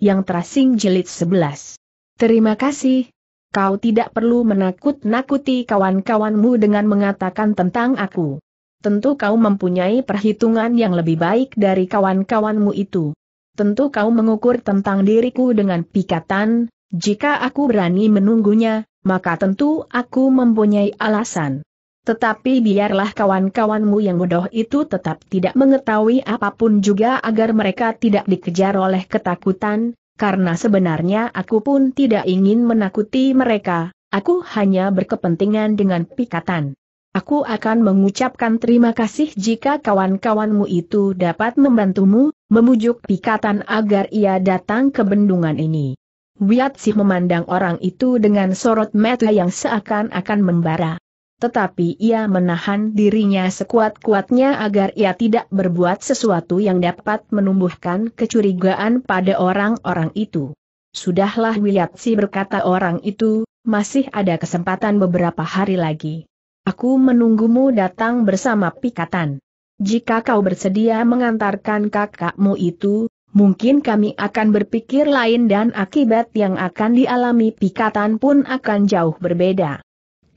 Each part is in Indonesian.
yang terasing jilid 11. Terima kasih. Kau tidak perlu menakut-nakuti kawan-kawanmu dengan mengatakan tentang aku. Tentu kau mempunyai perhitungan yang lebih baik dari kawan-kawanmu itu. Tentu kau mengukur tentang diriku dengan pikatan, jika aku berani menunggunya, maka tentu aku mempunyai alasan. Tetapi biarlah kawan-kawanmu yang bodoh itu tetap tidak mengetahui apapun juga agar mereka tidak dikejar oleh ketakutan, karena sebenarnya aku pun tidak ingin menakuti mereka, aku hanya berkepentingan dengan pikatan. Aku akan mengucapkan terima kasih jika kawan-kawanmu itu dapat membantumu, memujuk pikatan agar ia datang ke bendungan ini. Wiat sih memandang orang itu dengan sorot mata yang seakan-akan membara tetapi ia menahan dirinya sekuat-kuatnya agar ia tidak berbuat sesuatu yang dapat menumbuhkan kecurigaan pada orang-orang itu. Sudahlah Wiliatsi berkata orang itu, masih ada kesempatan beberapa hari lagi. Aku menunggumu datang bersama pikatan. Jika kau bersedia mengantarkan kakakmu itu, mungkin kami akan berpikir lain dan akibat yang akan dialami pikatan pun akan jauh berbeda.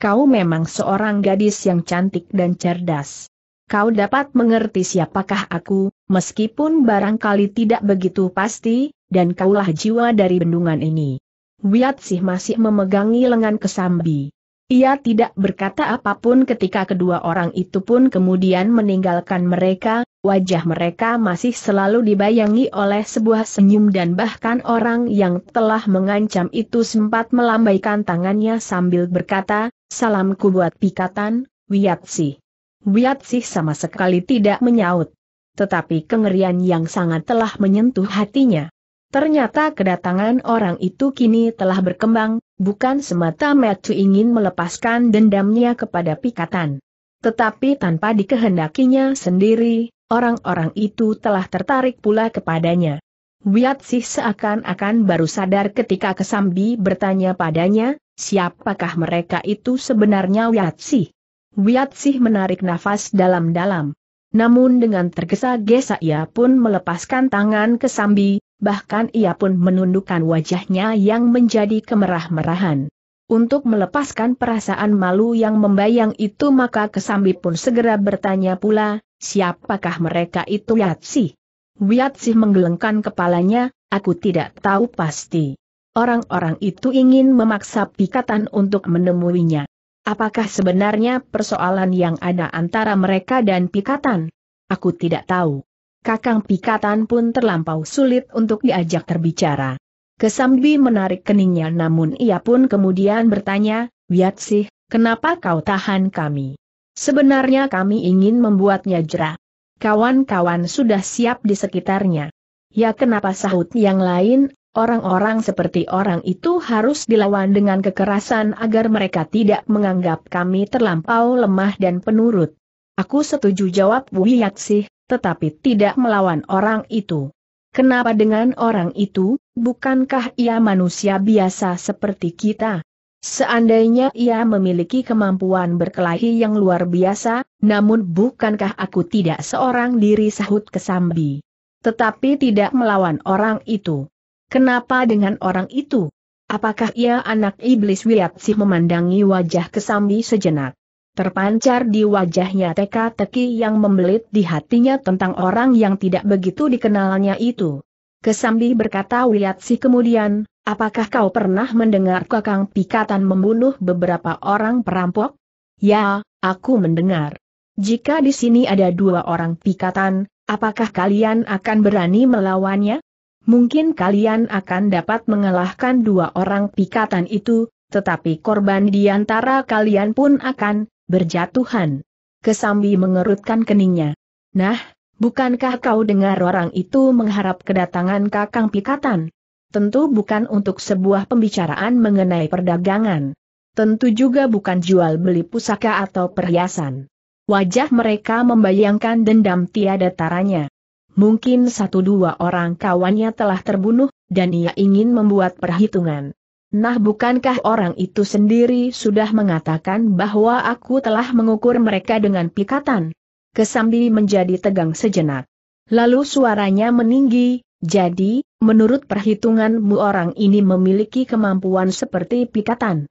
Kau memang seorang gadis yang cantik dan cerdas. Kau dapat mengerti siapakah aku, meskipun barangkali tidak begitu pasti, dan kaulah jiwa dari bendungan ini. Wiat Sih masih memegangi lengan Kesambi. Ia tidak berkata apapun ketika kedua orang itu pun kemudian meninggalkan mereka, wajah mereka masih selalu dibayangi oleh sebuah senyum dan bahkan orang yang telah mengancam itu sempat melambaikan tangannya sambil berkata, salamku buat pikatan, Wiatsi. Wiatsi sama sekali tidak menyaut. Tetapi kengerian yang sangat telah menyentuh hatinya. Ternyata kedatangan orang itu kini telah berkembang, bukan semata-mata ingin melepaskan dendamnya kepada Pikatan. Tetapi tanpa dikehendakinya sendiri, orang-orang itu telah tertarik pula kepadanya. Wiat Sih seakan-akan baru sadar ketika Kesambi bertanya padanya, siapakah mereka itu sebenarnya Wiat Sih? Wiat Sih menarik nafas dalam-dalam. Namun dengan tergesa-gesa ia pun melepaskan tangan Kesambi, bahkan ia pun menundukkan wajahnya yang menjadi kemerah-merahan. Untuk melepaskan perasaan malu yang membayang itu maka Kesambi pun segera bertanya pula, siapakah mereka itu Yatsi? Yatsi menggelengkan kepalanya, aku tidak tahu pasti. Orang-orang itu ingin memaksa pikatan untuk menemuinya. Apakah sebenarnya persoalan yang ada antara mereka dan pikatan? Aku tidak tahu. Kakang Pikatan pun terlampau sulit untuk diajak terbicara. Kesambi menarik keningnya namun ia pun kemudian bertanya, Wiatsih, kenapa kau tahan kami? Sebenarnya kami ingin membuatnya jera. Kawan-kawan sudah siap di sekitarnya. Ya kenapa sahut yang lain, orang-orang seperti orang itu harus dilawan dengan kekerasan agar mereka tidak menganggap kami terlampau lemah dan penurut. Aku setuju jawab Wiatsih, tetapi tidak melawan orang itu. Kenapa dengan orang itu, bukankah ia manusia biasa seperti kita? Seandainya ia memiliki kemampuan berkelahi yang luar biasa, namun bukankah aku tidak seorang diri sahut kesambi? Tetapi tidak melawan orang itu. Kenapa dengan orang itu? Apakah ia anak iblis Wiat sih memandangi wajah kesambi sejenak? Terpancar di wajahnya teka-teki yang membelit di hatinya tentang orang yang tidak begitu dikenalnya itu. Kesambi berkata Wiatsi kemudian, apakah kau pernah mendengar kakang pikatan membunuh beberapa orang perampok? Ya, aku mendengar. Jika di sini ada dua orang pikatan, apakah kalian akan berani melawannya? Mungkin kalian akan dapat mengalahkan dua orang pikatan itu, tetapi korban di antara kalian pun akan berjatuhan. Kesambi mengerutkan keningnya. Nah, bukankah kau dengar orang itu mengharap kedatangan kakang pikatan? Tentu bukan untuk sebuah pembicaraan mengenai perdagangan. Tentu juga bukan jual beli pusaka atau perhiasan. Wajah mereka membayangkan dendam tiada taranya. Mungkin satu dua orang kawannya telah terbunuh, dan ia ingin membuat perhitungan. Nah bukankah orang itu sendiri sudah mengatakan bahwa aku telah mengukur mereka dengan pikatan? Kesambi menjadi tegang sejenak. Lalu suaranya meninggi, jadi, menurut perhitunganmu orang ini memiliki kemampuan seperti pikatan.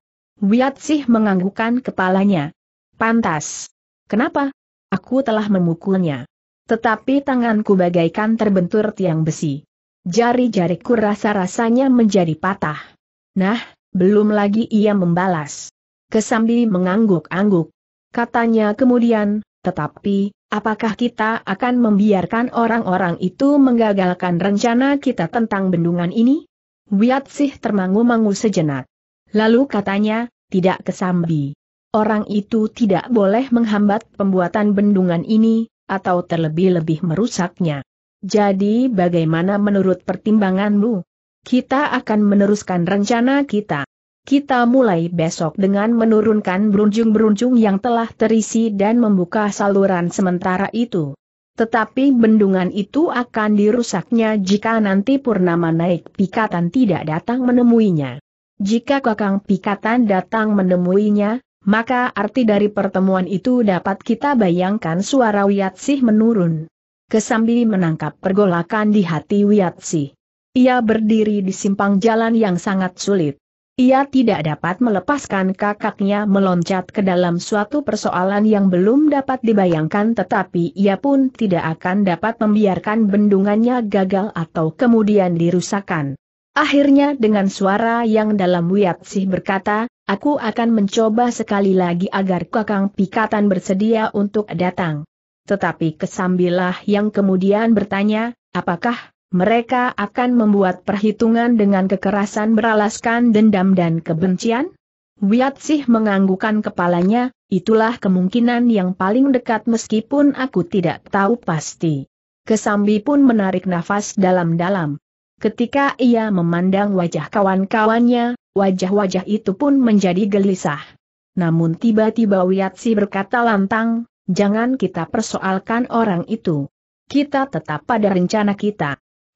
sih menganggukkan kepalanya. Pantas. Kenapa? Aku telah memukulnya. Tetapi tanganku bagaikan terbentur tiang besi. Jari-jariku rasa-rasanya menjadi patah. Nah, belum lagi ia membalas. Kesambi mengangguk-angguk. Katanya kemudian, tetapi, apakah kita akan membiarkan orang-orang itu menggagalkan rencana kita tentang bendungan ini? Wiat Sih termangu-mangu sejenak. Lalu katanya, tidak kesambi. Orang itu tidak boleh menghambat pembuatan bendungan ini, atau terlebih-lebih merusaknya. Jadi bagaimana menurut pertimbanganmu? Kita akan meneruskan rencana kita. Kita mulai besok dengan menurunkan berunjung-berunjung yang telah terisi dan membuka saluran sementara itu. Tetapi bendungan itu akan dirusaknya jika nanti Purnama naik pikatan tidak datang menemuinya. Jika Kakang Pikatan datang menemuinya, maka arti dari pertemuan itu dapat kita bayangkan suara Wiyatsih menurun. Kesambi menangkap pergolakan di hati Wiyatsih. Ia berdiri di simpang jalan yang sangat sulit. Ia tidak dapat melepaskan kakaknya meloncat ke dalam suatu persoalan yang belum dapat dibayangkan tetapi ia pun tidak akan dapat membiarkan bendungannya gagal atau kemudian dirusakan. Akhirnya dengan suara yang dalam sih berkata, aku akan mencoba sekali lagi agar kakang Pikatan bersedia untuk datang. Tetapi kesambilah yang kemudian bertanya, apakah mereka akan membuat perhitungan dengan kekerasan beralaskan dendam dan kebencian? Wiatsih menganggukan kepalanya, itulah kemungkinan yang paling dekat meskipun aku tidak tahu pasti. Kesambi pun menarik nafas dalam-dalam. Ketika ia memandang wajah kawan-kawannya, wajah-wajah itu pun menjadi gelisah. Namun tiba-tiba Wiatsi berkata lantang, jangan kita persoalkan orang itu. Kita tetap pada rencana kita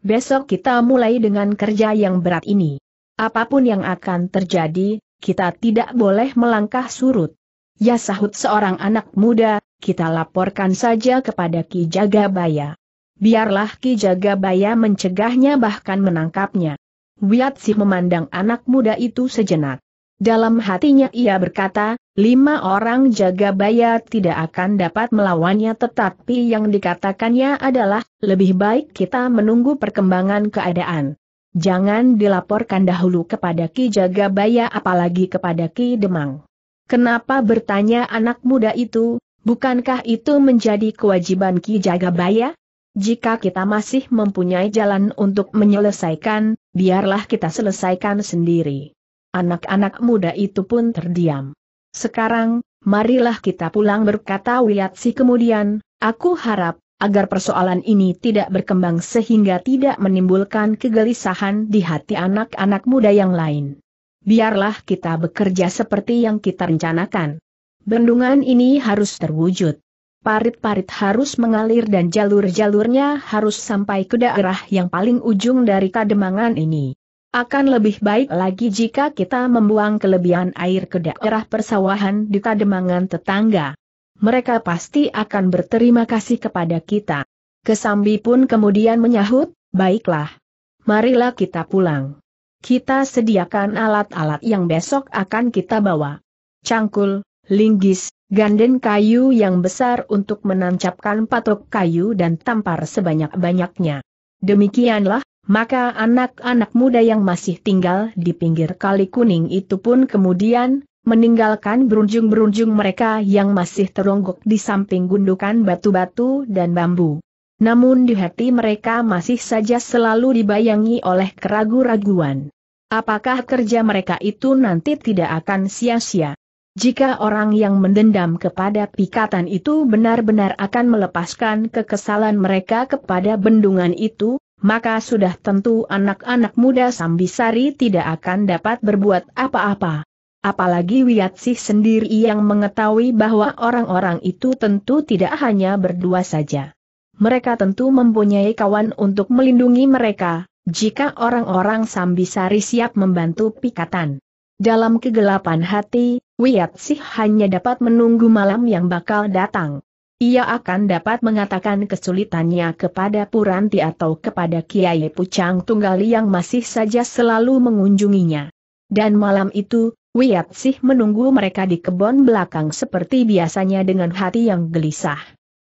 besok kita mulai dengan kerja yang berat ini. Apapun yang akan terjadi, kita tidak boleh melangkah surut. Ya sahut seorang anak muda, kita laporkan saja kepada Ki Jagabaya. Biarlah Ki Jagabaya mencegahnya bahkan menangkapnya. Wiat si memandang anak muda itu sejenak. Dalam hatinya ia berkata, lima orang jaga baya tidak akan dapat melawannya tetapi yang dikatakannya adalah, lebih baik kita menunggu perkembangan keadaan. Jangan dilaporkan dahulu kepada Ki Jagabaya apalagi kepada Ki Demang. Kenapa bertanya anak muda itu, bukankah itu menjadi kewajiban Ki Jagabaya? Jika kita masih mempunyai jalan untuk menyelesaikan, biarlah kita selesaikan sendiri. Anak-anak muda itu pun terdiam. Sekarang, marilah kita pulang berkata Wiyatsi kemudian, aku harap, agar persoalan ini tidak berkembang sehingga tidak menimbulkan kegelisahan di hati anak-anak muda yang lain. Biarlah kita bekerja seperti yang kita rencanakan. Bendungan ini harus terwujud. Parit-parit harus mengalir dan jalur-jalurnya harus sampai ke daerah yang paling ujung dari kademangan ini. Akan lebih baik lagi jika kita membuang kelebihan air ke daerah persawahan di kademangan tetangga. Mereka pasti akan berterima kasih kepada kita. Kesambi pun kemudian menyahut, baiklah. Marilah kita pulang. Kita sediakan alat-alat yang besok akan kita bawa. Cangkul, linggis, ganden kayu yang besar untuk menancapkan patok kayu dan tampar sebanyak-banyaknya. Demikianlah, maka anak-anak muda yang masih tinggal di pinggir kali kuning itu pun kemudian, meninggalkan berunjung-berunjung mereka yang masih teronggok di samping gundukan batu-batu dan bambu. Namun di hati mereka masih saja selalu dibayangi oleh keragu-raguan. Apakah kerja mereka itu nanti tidak akan sia-sia? Jika orang yang mendendam kepada pikatan itu benar-benar akan melepaskan kekesalan mereka kepada bendungan itu, maka sudah tentu anak-anak muda Sambisari tidak akan dapat berbuat apa-apa. Apalagi Wiyatsih sendiri yang mengetahui bahwa orang-orang itu tentu tidak hanya berdua saja. Mereka tentu mempunyai kawan untuk melindungi mereka, jika orang-orang Sambisari siap membantu pikatan. Dalam kegelapan hati, Wiyatsih hanya dapat menunggu malam yang bakal datang ia akan dapat mengatakan kesulitannya kepada Puranti atau kepada Kiai Pucang Tunggal yang masih saja selalu mengunjunginya. Dan malam itu, Wiat Sih menunggu mereka di kebon belakang seperti biasanya dengan hati yang gelisah.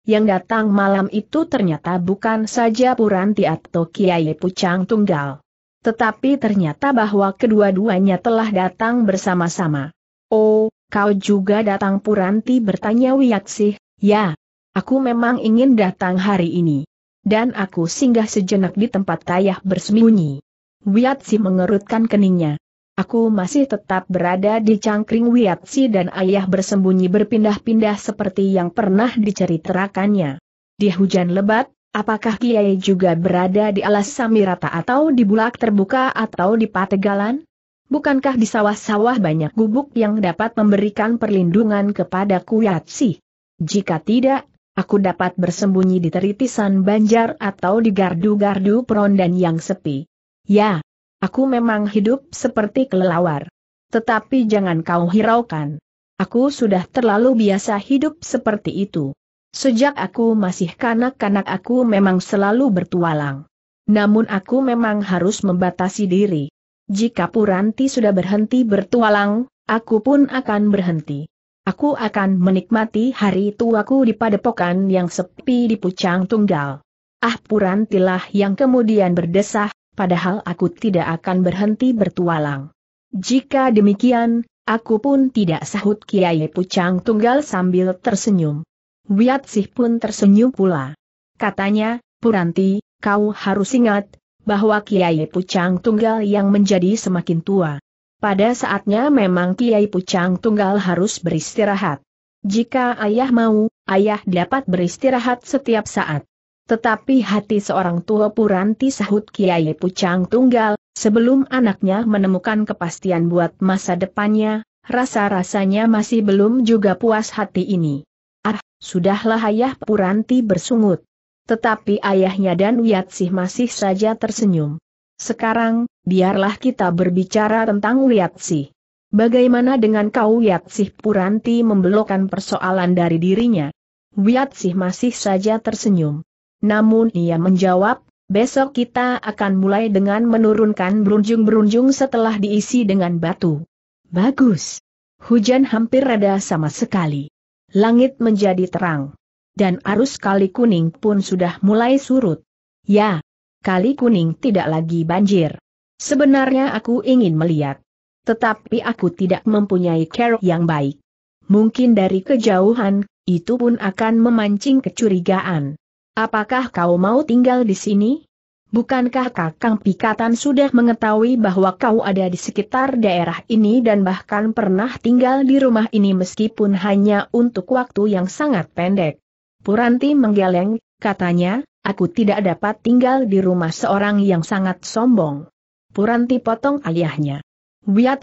Yang datang malam itu ternyata bukan saja Puranti atau Kiai Pucang Tunggal. Tetapi ternyata bahwa kedua-duanya telah datang bersama-sama. Oh, kau juga datang Puranti bertanya Wiat Sih, Ya, aku memang ingin datang hari ini. Dan aku singgah sejenak di tempat tayah bersembunyi. Wiatsi mengerutkan keningnya. Aku masih tetap berada di cangkring Wiatsi dan ayah bersembunyi berpindah-pindah seperti yang pernah diceritakannya. Di hujan lebat, apakah Kiai juga berada di alas Samirata atau di bulak terbuka atau di pategalan? Bukankah di sawah-sawah banyak gubuk yang dapat memberikan perlindungan kepada Kuyatsi? Jika tidak, aku dapat bersembunyi di teritisan banjar atau di gardu-gardu perondan yang sepi. Ya, aku memang hidup seperti kelelawar. Tetapi jangan kau hiraukan. Aku sudah terlalu biasa hidup seperti itu. Sejak aku masih kanak-kanak aku memang selalu bertualang. Namun aku memang harus membatasi diri. Jika Puranti sudah berhenti bertualang, aku pun akan berhenti. Aku akan menikmati hari tuaku di padepokan yang sepi di Pucang Tunggal. Ah Purantilah yang kemudian berdesah, padahal aku tidak akan berhenti bertualang. Jika demikian, aku pun tidak sahut Kiai Pucang Tunggal sambil tersenyum. Wiat Wiatsih pun tersenyum pula. Katanya, Puranti, kau harus ingat, bahwa Kiai Pucang Tunggal yang menjadi semakin tua pada saatnya memang Kiai Pucang Tunggal harus beristirahat. Jika ayah mau, ayah dapat beristirahat setiap saat. Tetapi hati seorang tua Puranti sahut Kiai Pucang Tunggal, sebelum anaknya menemukan kepastian buat masa depannya, rasa-rasanya masih belum juga puas hati ini. Ah, sudahlah ayah Puranti bersungut. Tetapi ayahnya dan Wiatsih masih saja tersenyum. Sekarang, biarlah kita berbicara tentang Wiatsi. Bagaimana dengan kau Wiatsih Puranti membelokkan persoalan dari dirinya? Wiatsih masih saja tersenyum. Namun ia menjawab, besok kita akan mulai dengan menurunkan berunjung-berunjung setelah diisi dengan batu. Bagus. Hujan hampir reda sama sekali. Langit menjadi terang. Dan arus kali kuning pun sudah mulai surut. Ya, Kali Kuning tidak lagi banjir. Sebenarnya aku ingin melihat. Tetapi aku tidak mempunyai kerok yang baik. Mungkin dari kejauhan, itu pun akan memancing kecurigaan. Apakah kau mau tinggal di sini? Bukankah Kakang Pikatan sudah mengetahui bahwa kau ada di sekitar daerah ini dan bahkan pernah tinggal di rumah ini meskipun hanya untuk waktu yang sangat pendek? Puranti menggeleng, katanya, Aku tidak dapat tinggal di rumah seorang yang sangat sombong. Puranti potong aliyahnya.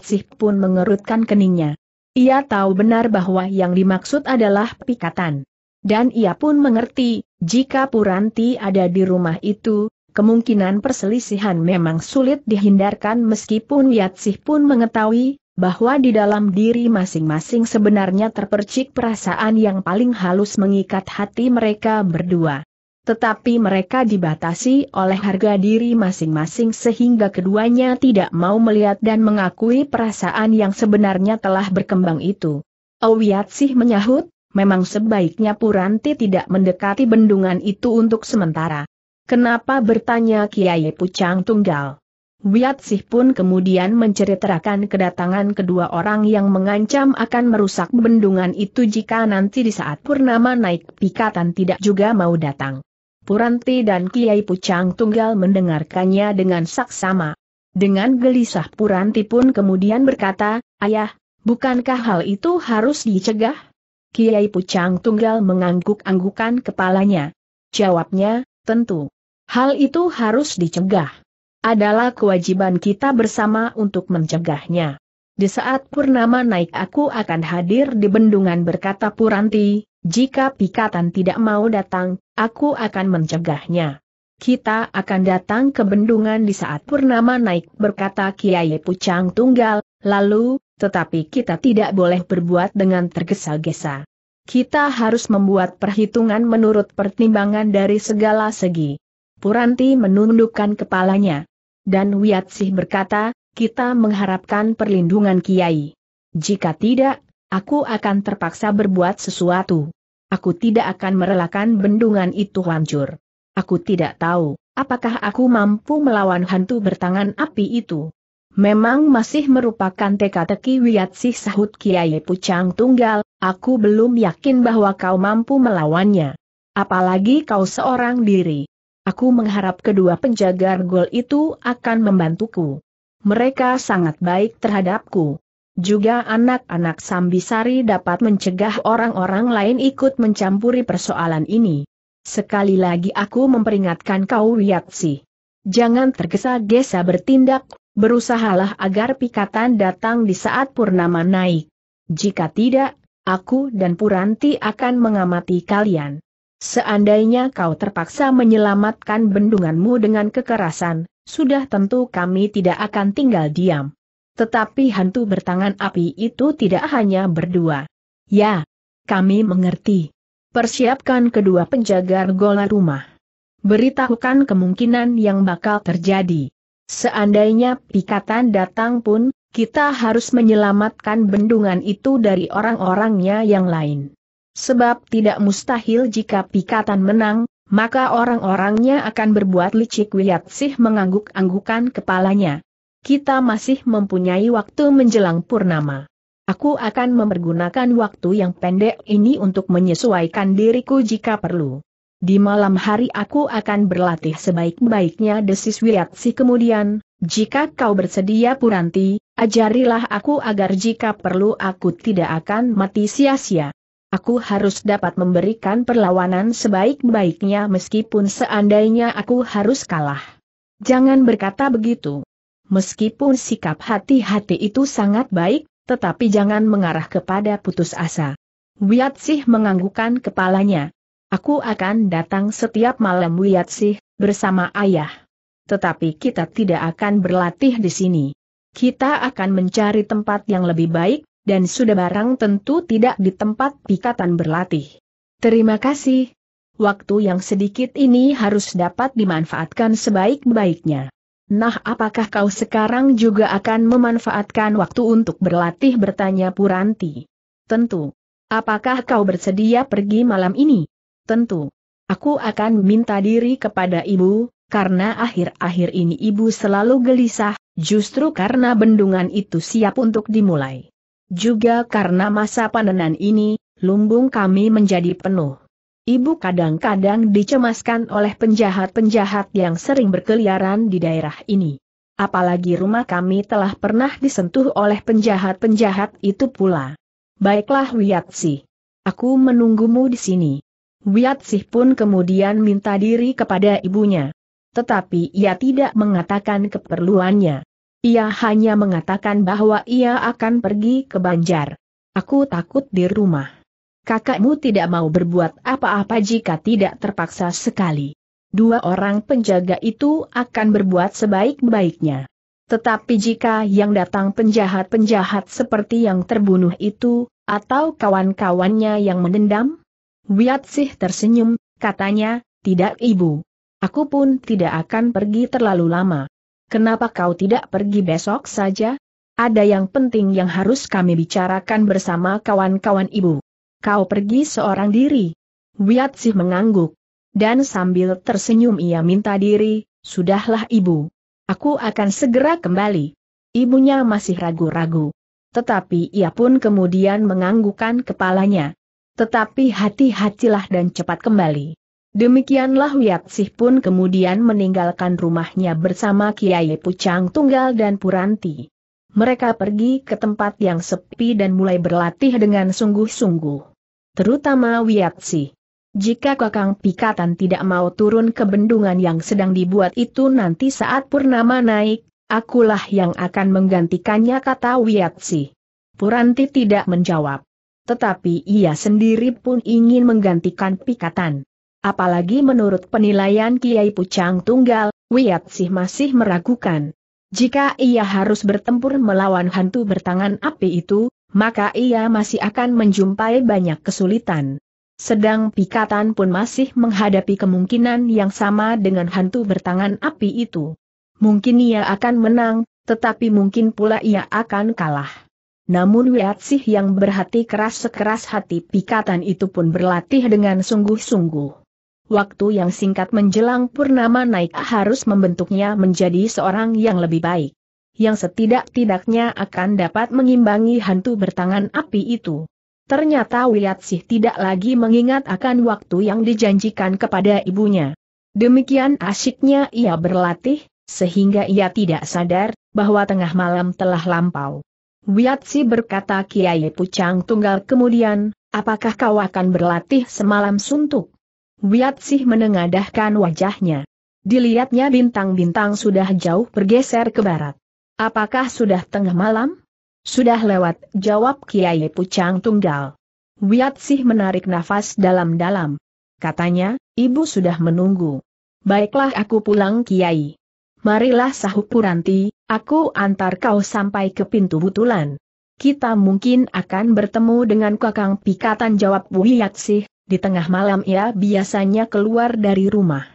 Sih pun mengerutkan keningnya. Ia tahu benar bahwa yang dimaksud adalah pikatan. Dan ia pun mengerti, jika Puranti ada di rumah itu, kemungkinan perselisihan memang sulit dihindarkan meskipun Sih pun mengetahui, bahwa di dalam diri masing-masing sebenarnya terpercik perasaan yang paling halus mengikat hati mereka berdua tetapi mereka dibatasi oleh harga diri masing-masing sehingga keduanya tidak mau melihat dan mengakui perasaan yang sebenarnya telah berkembang itu. Oh, sih menyahut, memang sebaiknya Puranti tidak mendekati bendungan itu untuk sementara. Kenapa bertanya Kiai Pucang Tunggal? sih pun kemudian menceritakan kedatangan kedua orang yang mengancam akan merusak bendungan itu jika nanti di saat Purnama naik pikatan tidak juga mau datang. Puranti dan Kiai Pucang Tunggal mendengarkannya dengan saksama. Dengan gelisah Puranti pun kemudian berkata, Ayah, bukankah hal itu harus dicegah? Kiai Pucang Tunggal mengangguk-anggukan kepalanya. Jawabnya, tentu. Hal itu harus dicegah. Adalah kewajiban kita bersama untuk mencegahnya. Di saat Purnama naik aku akan hadir di bendungan berkata Puranti, jika Pikatan tidak mau datang, Aku akan mencegahnya. Kita akan datang ke bendungan di saat Purnama naik berkata Kiai Pucang Tunggal, lalu, tetapi kita tidak boleh berbuat dengan tergesa-gesa. Kita harus membuat perhitungan menurut pertimbangan dari segala segi. Puranti menundukkan kepalanya. Dan Wiatsih berkata, kita mengharapkan perlindungan Kiai. Jika tidak, aku akan terpaksa berbuat sesuatu. Aku tidak akan merelakan bendungan itu hancur. Aku tidak tahu, apakah aku mampu melawan hantu bertangan api itu. Memang masih merupakan teka-teki Wiyatsih sahut Kiai Pucang Tunggal, aku belum yakin bahwa kau mampu melawannya. Apalagi kau seorang diri. Aku mengharap kedua penjaga gol itu akan membantuku. Mereka sangat baik terhadapku. Juga anak-anak Sambisari dapat mencegah orang-orang lain ikut mencampuri persoalan ini. Sekali lagi aku memperingatkan kau Wiyaksi. Jangan tergesa-gesa bertindak, berusahalah agar pikatan datang di saat purnama naik. Jika tidak, aku dan Puranti akan mengamati kalian. Seandainya kau terpaksa menyelamatkan bendunganmu dengan kekerasan, sudah tentu kami tidak akan tinggal diam. Tetapi hantu bertangan api itu tidak hanya berdua. Ya, kami mengerti. Persiapkan kedua penjaga gola rumah. Beritahukan kemungkinan yang bakal terjadi. Seandainya pikatan datang pun, kita harus menyelamatkan bendungan itu dari orang-orangnya yang lain. Sebab tidak mustahil jika pikatan menang, maka orang-orangnya akan berbuat licik Wiyatsih mengangguk-anggukan kepalanya kita masih mempunyai waktu menjelang purnama. Aku akan mempergunakan waktu yang pendek ini untuk menyesuaikan diriku jika perlu. Di malam hari aku akan berlatih sebaik-baiknya desis Wiatsi kemudian, jika kau bersedia Puranti, ajarilah aku agar jika perlu aku tidak akan mati sia-sia. Aku harus dapat memberikan perlawanan sebaik-baiknya meskipun seandainya aku harus kalah. Jangan berkata begitu meskipun sikap hati-hati itu sangat baik, tetapi jangan mengarah kepada putus asa. Wiatsih menganggukkan kepalanya. Aku akan datang setiap malam Wiatsih, bersama ayah. Tetapi kita tidak akan berlatih di sini. Kita akan mencari tempat yang lebih baik, dan sudah barang tentu tidak di tempat pikatan berlatih. Terima kasih. Waktu yang sedikit ini harus dapat dimanfaatkan sebaik-baiknya. Nah apakah kau sekarang juga akan memanfaatkan waktu untuk berlatih bertanya Puranti? Tentu. Apakah kau bersedia pergi malam ini? Tentu. Aku akan minta diri kepada ibu, karena akhir-akhir ini ibu selalu gelisah, justru karena bendungan itu siap untuk dimulai. Juga karena masa panenan ini, lumbung kami menjadi penuh. Ibu kadang-kadang dicemaskan oleh penjahat-penjahat yang sering berkeliaran di daerah ini. Apalagi rumah kami telah pernah disentuh oleh penjahat-penjahat itu pula. Baiklah Wiatsi. Aku menunggumu di sini. Wiatsi pun kemudian minta diri kepada ibunya. Tetapi ia tidak mengatakan keperluannya. Ia hanya mengatakan bahwa ia akan pergi ke Banjar. Aku takut di rumah kakakmu tidak mau berbuat apa-apa jika tidak terpaksa sekali. Dua orang penjaga itu akan berbuat sebaik-baiknya. Tetapi jika yang datang penjahat-penjahat seperti yang terbunuh itu, atau kawan-kawannya yang mendendam? sih tersenyum, katanya, tidak ibu. Aku pun tidak akan pergi terlalu lama. Kenapa kau tidak pergi besok saja? Ada yang penting yang harus kami bicarakan bersama kawan-kawan ibu. Kau pergi seorang diri. sih mengangguk. Dan sambil tersenyum ia minta diri, sudahlah ibu. Aku akan segera kembali. Ibunya masih ragu-ragu. Tetapi ia pun kemudian menganggukkan kepalanya. Tetapi hati-hatilah dan cepat kembali. Demikianlah Sih pun kemudian meninggalkan rumahnya bersama Kiai Pucang Tunggal dan Puranti. Mereka pergi ke tempat yang sepi dan mulai berlatih dengan sungguh-sungguh terutama Wiatsi. Jika Kakang Pikatan tidak mau turun ke bendungan yang sedang dibuat itu nanti saat Purnama naik, akulah yang akan menggantikannya kata Wiatsi. Puranti tidak menjawab. Tetapi ia sendiri pun ingin menggantikan Pikatan. Apalagi menurut penilaian Kiai Pucang Tunggal, Wiatsi masih meragukan. Jika ia harus bertempur melawan hantu bertangan api itu, maka ia masih akan menjumpai banyak kesulitan. Sedang Pikatan pun masih menghadapi kemungkinan yang sama dengan hantu bertangan api itu. Mungkin ia akan menang, tetapi mungkin pula ia akan kalah. Namun Wiatsih yang berhati keras sekeras hati Pikatan itu pun berlatih dengan sungguh-sungguh. Waktu yang singkat menjelang Purnama naik harus membentuknya menjadi seorang yang lebih baik yang setidak-tidaknya akan dapat mengimbangi hantu bertangan api itu. Ternyata Wiyatsih tidak lagi mengingat akan waktu yang dijanjikan kepada ibunya. Demikian asyiknya ia berlatih, sehingga ia tidak sadar bahwa tengah malam telah lampau. Wiatsi berkata Kiai Pucang Tunggal kemudian, apakah kau akan berlatih semalam suntuk? Wiatsi menengadahkan wajahnya. Dilihatnya bintang-bintang sudah jauh bergeser ke barat. Apakah sudah tengah malam? Sudah lewat, jawab Kiai Pucang Tunggal. sih menarik nafas dalam-dalam. Katanya, ibu sudah menunggu. Baiklah aku pulang Kiai. Marilah sahut Puranti, aku antar kau sampai ke pintu butulan. Kita mungkin akan bertemu dengan kakang pikatan jawab sih, di tengah malam ia biasanya keluar dari rumah.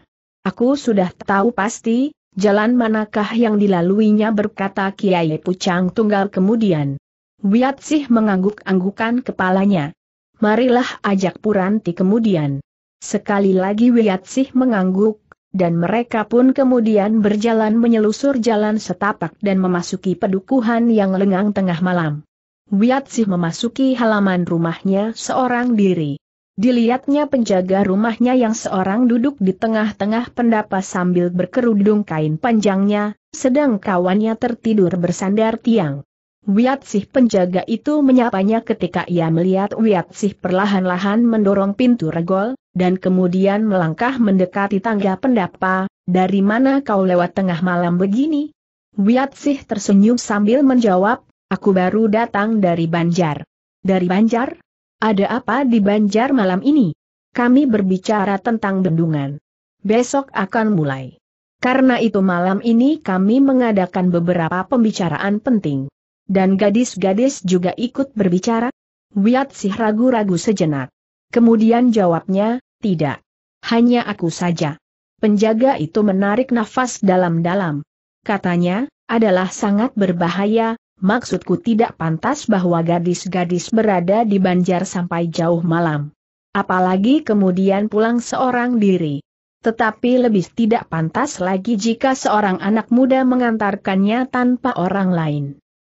Aku sudah tahu pasti, Jalan manakah yang dilaluinya berkata Kiai Pucang Tunggal kemudian. Wiyatsih mengangguk-anggukan kepalanya. Marilah ajak Puranti kemudian. Sekali lagi Wiyatsih mengangguk, dan mereka pun kemudian berjalan menyelusur jalan setapak dan memasuki pedukuhan yang lengang tengah malam. Wiyatsih memasuki halaman rumahnya seorang diri. Dilihatnya penjaga rumahnya yang seorang duduk di tengah-tengah pendapa sambil berkerudung kain panjangnya, sedang kawannya tertidur bersandar tiang. Wiat sih penjaga itu menyapanya ketika ia melihat Wiat sih perlahan-lahan mendorong pintu regol, dan kemudian melangkah mendekati tangga pendapa, dari mana kau lewat tengah malam begini? Wiat sih tersenyum sambil menjawab, aku baru datang dari Banjar. Dari Banjar? Ada apa di Banjar malam ini? Kami berbicara tentang bendungan. Besok akan mulai. Karena itu malam ini kami mengadakan beberapa pembicaraan penting. Dan gadis-gadis juga ikut berbicara? Wiat sih ragu-ragu sejenak. Kemudian jawabnya, tidak. Hanya aku saja. Penjaga itu menarik nafas dalam-dalam. Katanya, adalah sangat berbahaya, maksudku tidak pantas bahwa gadis-gadis berada di banjar sampai jauh malam. Apalagi kemudian pulang seorang diri. Tetapi lebih tidak pantas lagi jika seorang anak muda mengantarkannya tanpa orang lain.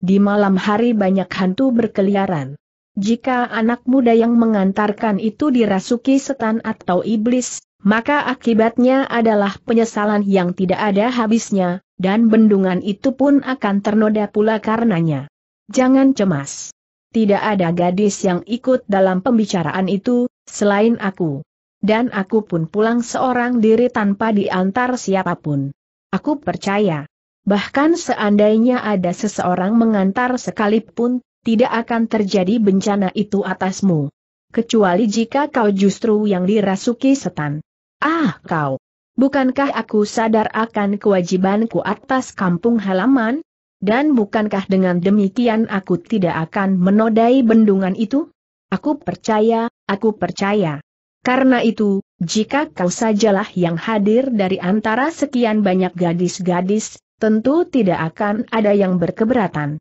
Di malam hari banyak hantu berkeliaran. Jika anak muda yang mengantarkan itu dirasuki setan atau iblis, maka akibatnya adalah penyesalan yang tidak ada habisnya, dan bendungan itu pun akan ternoda pula karenanya. Jangan cemas. Tidak ada gadis yang ikut dalam pembicaraan itu, selain aku. Dan aku pun pulang seorang diri tanpa diantar siapapun. Aku percaya. Bahkan seandainya ada seseorang mengantar sekalipun, tidak akan terjadi bencana itu atasmu. Kecuali jika kau justru yang dirasuki setan. Ah kau! Bukankah aku sadar akan kewajibanku atas kampung halaman? Dan bukankah dengan demikian aku tidak akan menodai bendungan itu? Aku percaya, aku percaya. Karena itu, jika kau sajalah yang hadir dari antara sekian banyak gadis-gadis, tentu tidak akan ada yang berkeberatan.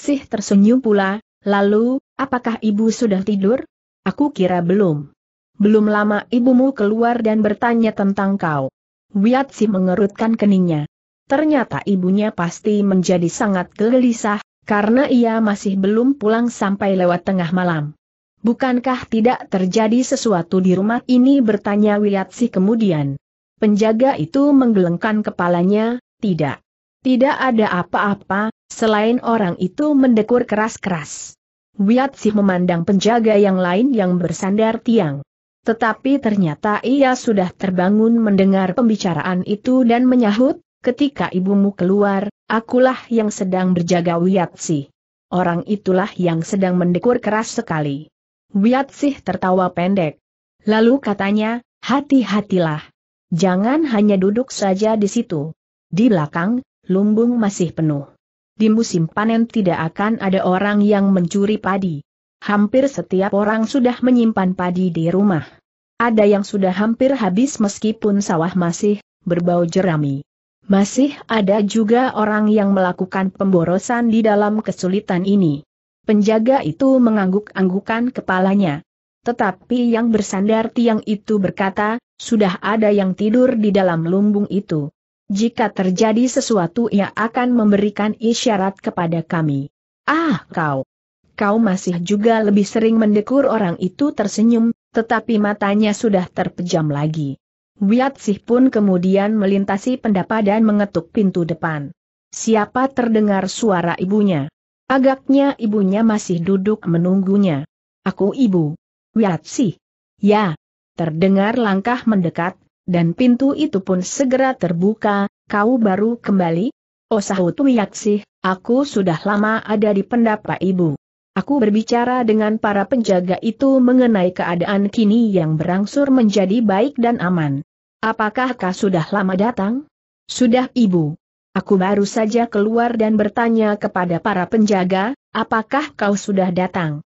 sih tersenyum pula, lalu, apakah ibu sudah tidur? Aku kira belum. Belum lama ibumu keluar dan bertanya tentang kau. Wiatsi mengerutkan keningnya. Ternyata ibunya pasti menjadi sangat gelisah, karena ia masih belum pulang sampai lewat tengah malam. Bukankah tidak terjadi sesuatu di rumah ini bertanya Wiatsi kemudian. Penjaga itu menggelengkan kepalanya, tidak. Tidak ada apa-apa, selain orang itu mendekur keras-keras. Wiatsi memandang penjaga yang lain yang bersandar tiang. Tetapi ternyata ia sudah terbangun mendengar pembicaraan itu dan menyahut, ketika ibumu keluar, akulah yang sedang berjaga Wiatsi. Orang itulah yang sedang mendekur keras sekali. Wiatsih tertawa pendek. Lalu katanya, hati-hatilah. Jangan hanya duduk saja di situ. Di belakang, lumbung masih penuh. Di musim panen tidak akan ada orang yang mencuri padi hampir setiap orang sudah menyimpan padi di rumah. Ada yang sudah hampir habis meskipun sawah masih berbau jerami. Masih ada juga orang yang melakukan pemborosan di dalam kesulitan ini. Penjaga itu mengangguk-anggukan kepalanya. Tetapi yang bersandar tiang itu berkata, sudah ada yang tidur di dalam lumbung itu. Jika terjadi sesuatu ia akan memberikan isyarat kepada kami. Ah kau! kau masih juga lebih sering mendekur orang itu tersenyum, tetapi matanya sudah terpejam lagi. Sih pun kemudian melintasi pendapa dan mengetuk pintu depan. Siapa terdengar suara ibunya? Agaknya ibunya masih duduk menunggunya. Aku ibu. Sih. Ya. Terdengar langkah mendekat, dan pintu itu pun segera terbuka, kau baru kembali? Oh sahut Sih, aku sudah lama ada di pendapa ibu. Aku berbicara dengan para penjaga itu mengenai keadaan kini yang berangsur menjadi baik dan aman. Apakah kau sudah lama datang? Sudah ibu. Aku baru saja keluar dan bertanya kepada para penjaga, apakah kau sudah datang?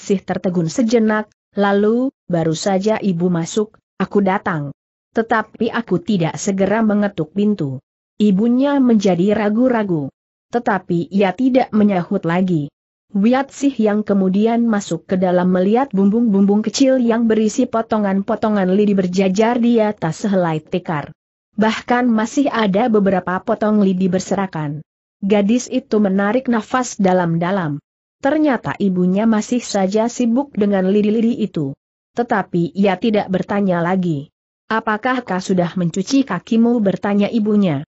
sih tertegun sejenak, lalu, baru saja ibu masuk, aku datang. Tetapi aku tidak segera mengetuk pintu. Ibunya menjadi ragu-ragu. Tetapi ia tidak menyahut lagi. Sih yang kemudian masuk ke dalam melihat bumbung-bumbung kecil yang berisi potongan-potongan lidi berjajar di atas sehelai tikar. Bahkan masih ada beberapa potong lidi berserakan. Gadis itu menarik nafas dalam-dalam. Ternyata ibunya masih saja sibuk dengan lidi-lidi itu. Tetapi ia tidak bertanya lagi. Apakah kau sudah mencuci kakimu bertanya ibunya.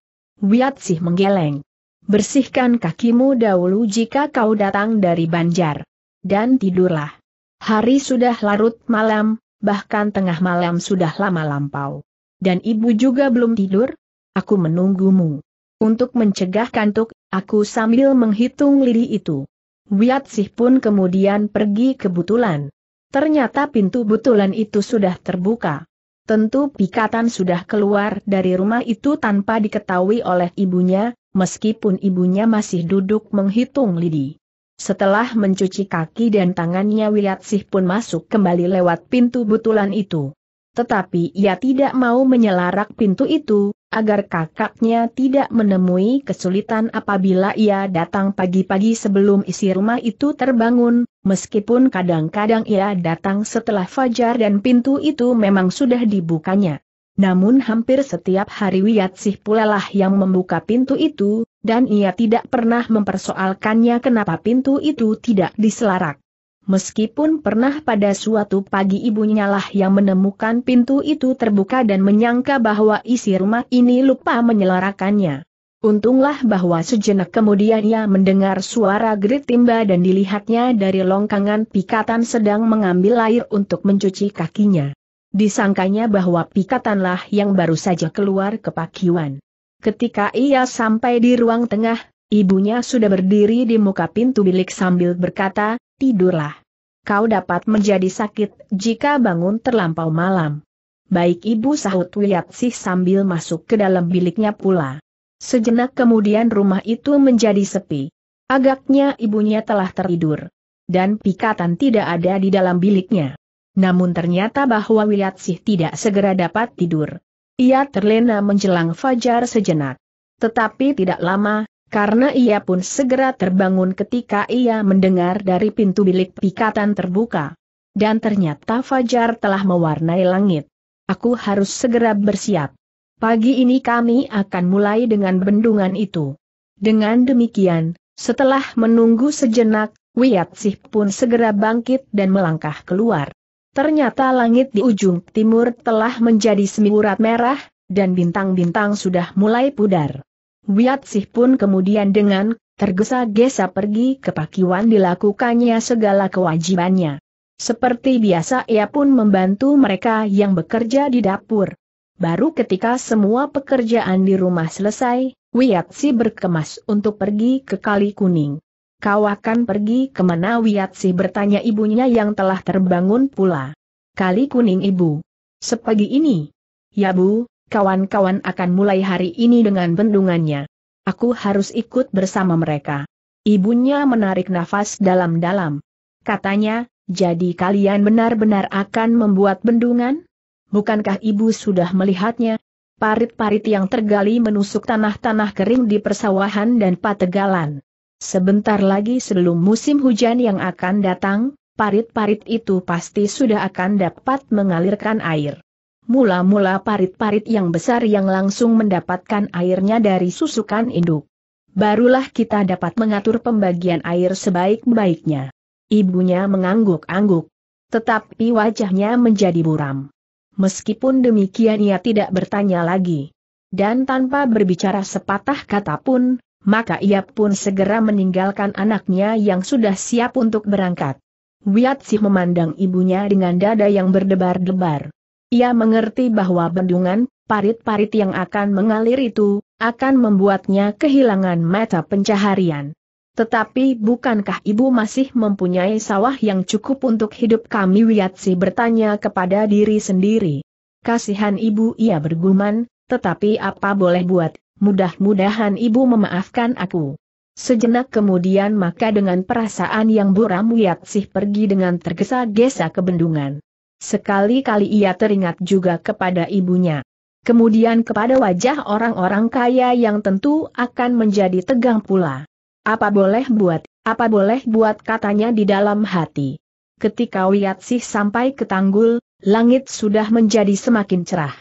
Sih menggeleng. Bersihkan kakimu dahulu jika kau datang dari Banjar. Dan tidurlah. Hari sudah larut malam, bahkan tengah malam sudah lama lampau. Dan ibu juga belum tidur? Aku menunggumu. Untuk mencegah kantuk, aku sambil menghitung lidi itu. Wiat Wiatsih pun kemudian pergi ke butulan. Ternyata pintu butulan itu sudah terbuka. Tentu pikatan sudah keluar dari rumah itu tanpa diketahui oleh ibunya, meskipun ibunya masih duduk menghitung lidi. Setelah mencuci kaki dan tangannya Sih pun masuk kembali lewat pintu butulan itu. Tetapi ia tidak mau menyelarak pintu itu, agar kakaknya tidak menemui kesulitan apabila ia datang pagi-pagi sebelum isi rumah itu terbangun, meskipun kadang-kadang ia datang setelah fajar dan pintu itu memang sudah dibukanya. Namun hampir setiap hari Wiyatsih pula lah yang membuka pintu itu, dan ia tidak pernah mempersoalkannya kenapa pintu itu tidak diselarak. Meskipun pernah pada suatu pagi ibunya lah yang menemukan pintu itu terbuka dan menyangka bahwa isi rumah ini lupa menyelarakannya. Untunglah bahwa sejenak kemudian ia mendengar suara gerit timba dan dilihatnya dari longkangan pikatan sedang mengambil air untuk mencuci kakinya. Disangkanya bahwa pikatanlah yang baru saja keluar ke pakiwan. Ketika ia sampai di ruang tengah, ibunya sudah berdiri di muka pintu bilik sambil berkata, tidurlah. Kau dapat menjadi sakit jika bangun terlampau malam. Baik ibu sahut Wiyatsih sambil masuk ke dalam biliknya pula. Sejenak kemudian rumah itu menjadi sepi. Agaknya ibunya telah tertidur. Dan pikatan tidak ada di dalam biliknya. Namun ternyata bahwa Wiyatsih tidak segera dapat tidur. Ia terlena menjelang fajar sejenak. Tetapi tidak lama, karena ia pun segera terbangun ketika ia mendengar dari pintu bilik pikatan terbuka. Dan ternyata fajar telah mewarnai langit. Aku harus segera bersiap. Pagi ini kami akan mulai dengan bendungan itu. Dengan demikian, setelah menunggu sejenak, Wiyatsih pun segera bangkit dan melangkah keluar. Ternyata langit di ujung timur telah menjadi semburat merah, dan bintang-bintang sudah mulai pudar. Wiatsih pun kemudian dengan tergesa-gesa pergi ke Pakiwan dilakukannya segala kewajibannya. Seperti biasa ia pun membantu mereka yang bekerja di dapur. Baru ketika semua pekerjaan di rumah selesai, Wiatsih berkemas untuk pergi ke Kali Kuning. Kau akan pergi kemana si bertanya ibunya yang telah terbangun pula. Kali kuning ibu. Sepagi ini. Ya bu, kawan-kawan akan mulai hari ini dengan bendungannya. Aku harus ikut bersama mereka. Ibunya menarik nafas dalam-dalam. Katanya, jadi kalian benar-benar akan membuat bendungan? Bukankah ibu sudah melihatnya? Parit-parit yang tergali menusuk tanah-tanah kering di persawahan dan pategalan. Sebentar lagi sebelum musim hujan yang akan datang, parit-parit itu pasti sudah akan dapat mengalirkan air. Mula-mula parit-parit yang besar yang langsung mendapatkan airnya dari susukan induk. Barulah kita dapat mengatur pembagian air sebaik-baiknya. Ibunya mengangguk-angguk. Tetapi wajahnya menjadi buram. Meskipun demikian ia tidak bertanya lagi. Dan tanpa berbicara sepatah kata pun, maka ia pun segera meninggalkan anaknya yang sudah siap untuk berangkat. Wiatsih memandang ibunya dengan dada yang berdebar-debar. Ia mengerti bahwa bendungan, parit-parit yang akan mengalir itu, akan membuatnya kehilangan mata pencaharian. Tetapi bukankah ibu masih mempunyai sawah yang cukup untuk hidup kami Sih bertanya kepada diri sendiri. Kasihan ibu ia bergumam, tetapi apa boleh buat, mudah-mudahan ibu memaafkan aku. Sejenak kemudian maka dengan perasaan yang buram sih pergi dengan tergesa-gesa ke bendungan. Sekali-kali ia teringat juga kepada ibunya. Kemudian kepada wajah orang-orang kaya yang tentu akan menjadi tegang pula. Apa boleh buat, apa boleh buat katanya di dalam hati. Ketika Wiyatsih sampai ke tanggul, langit sudah menjadi semakin cerah.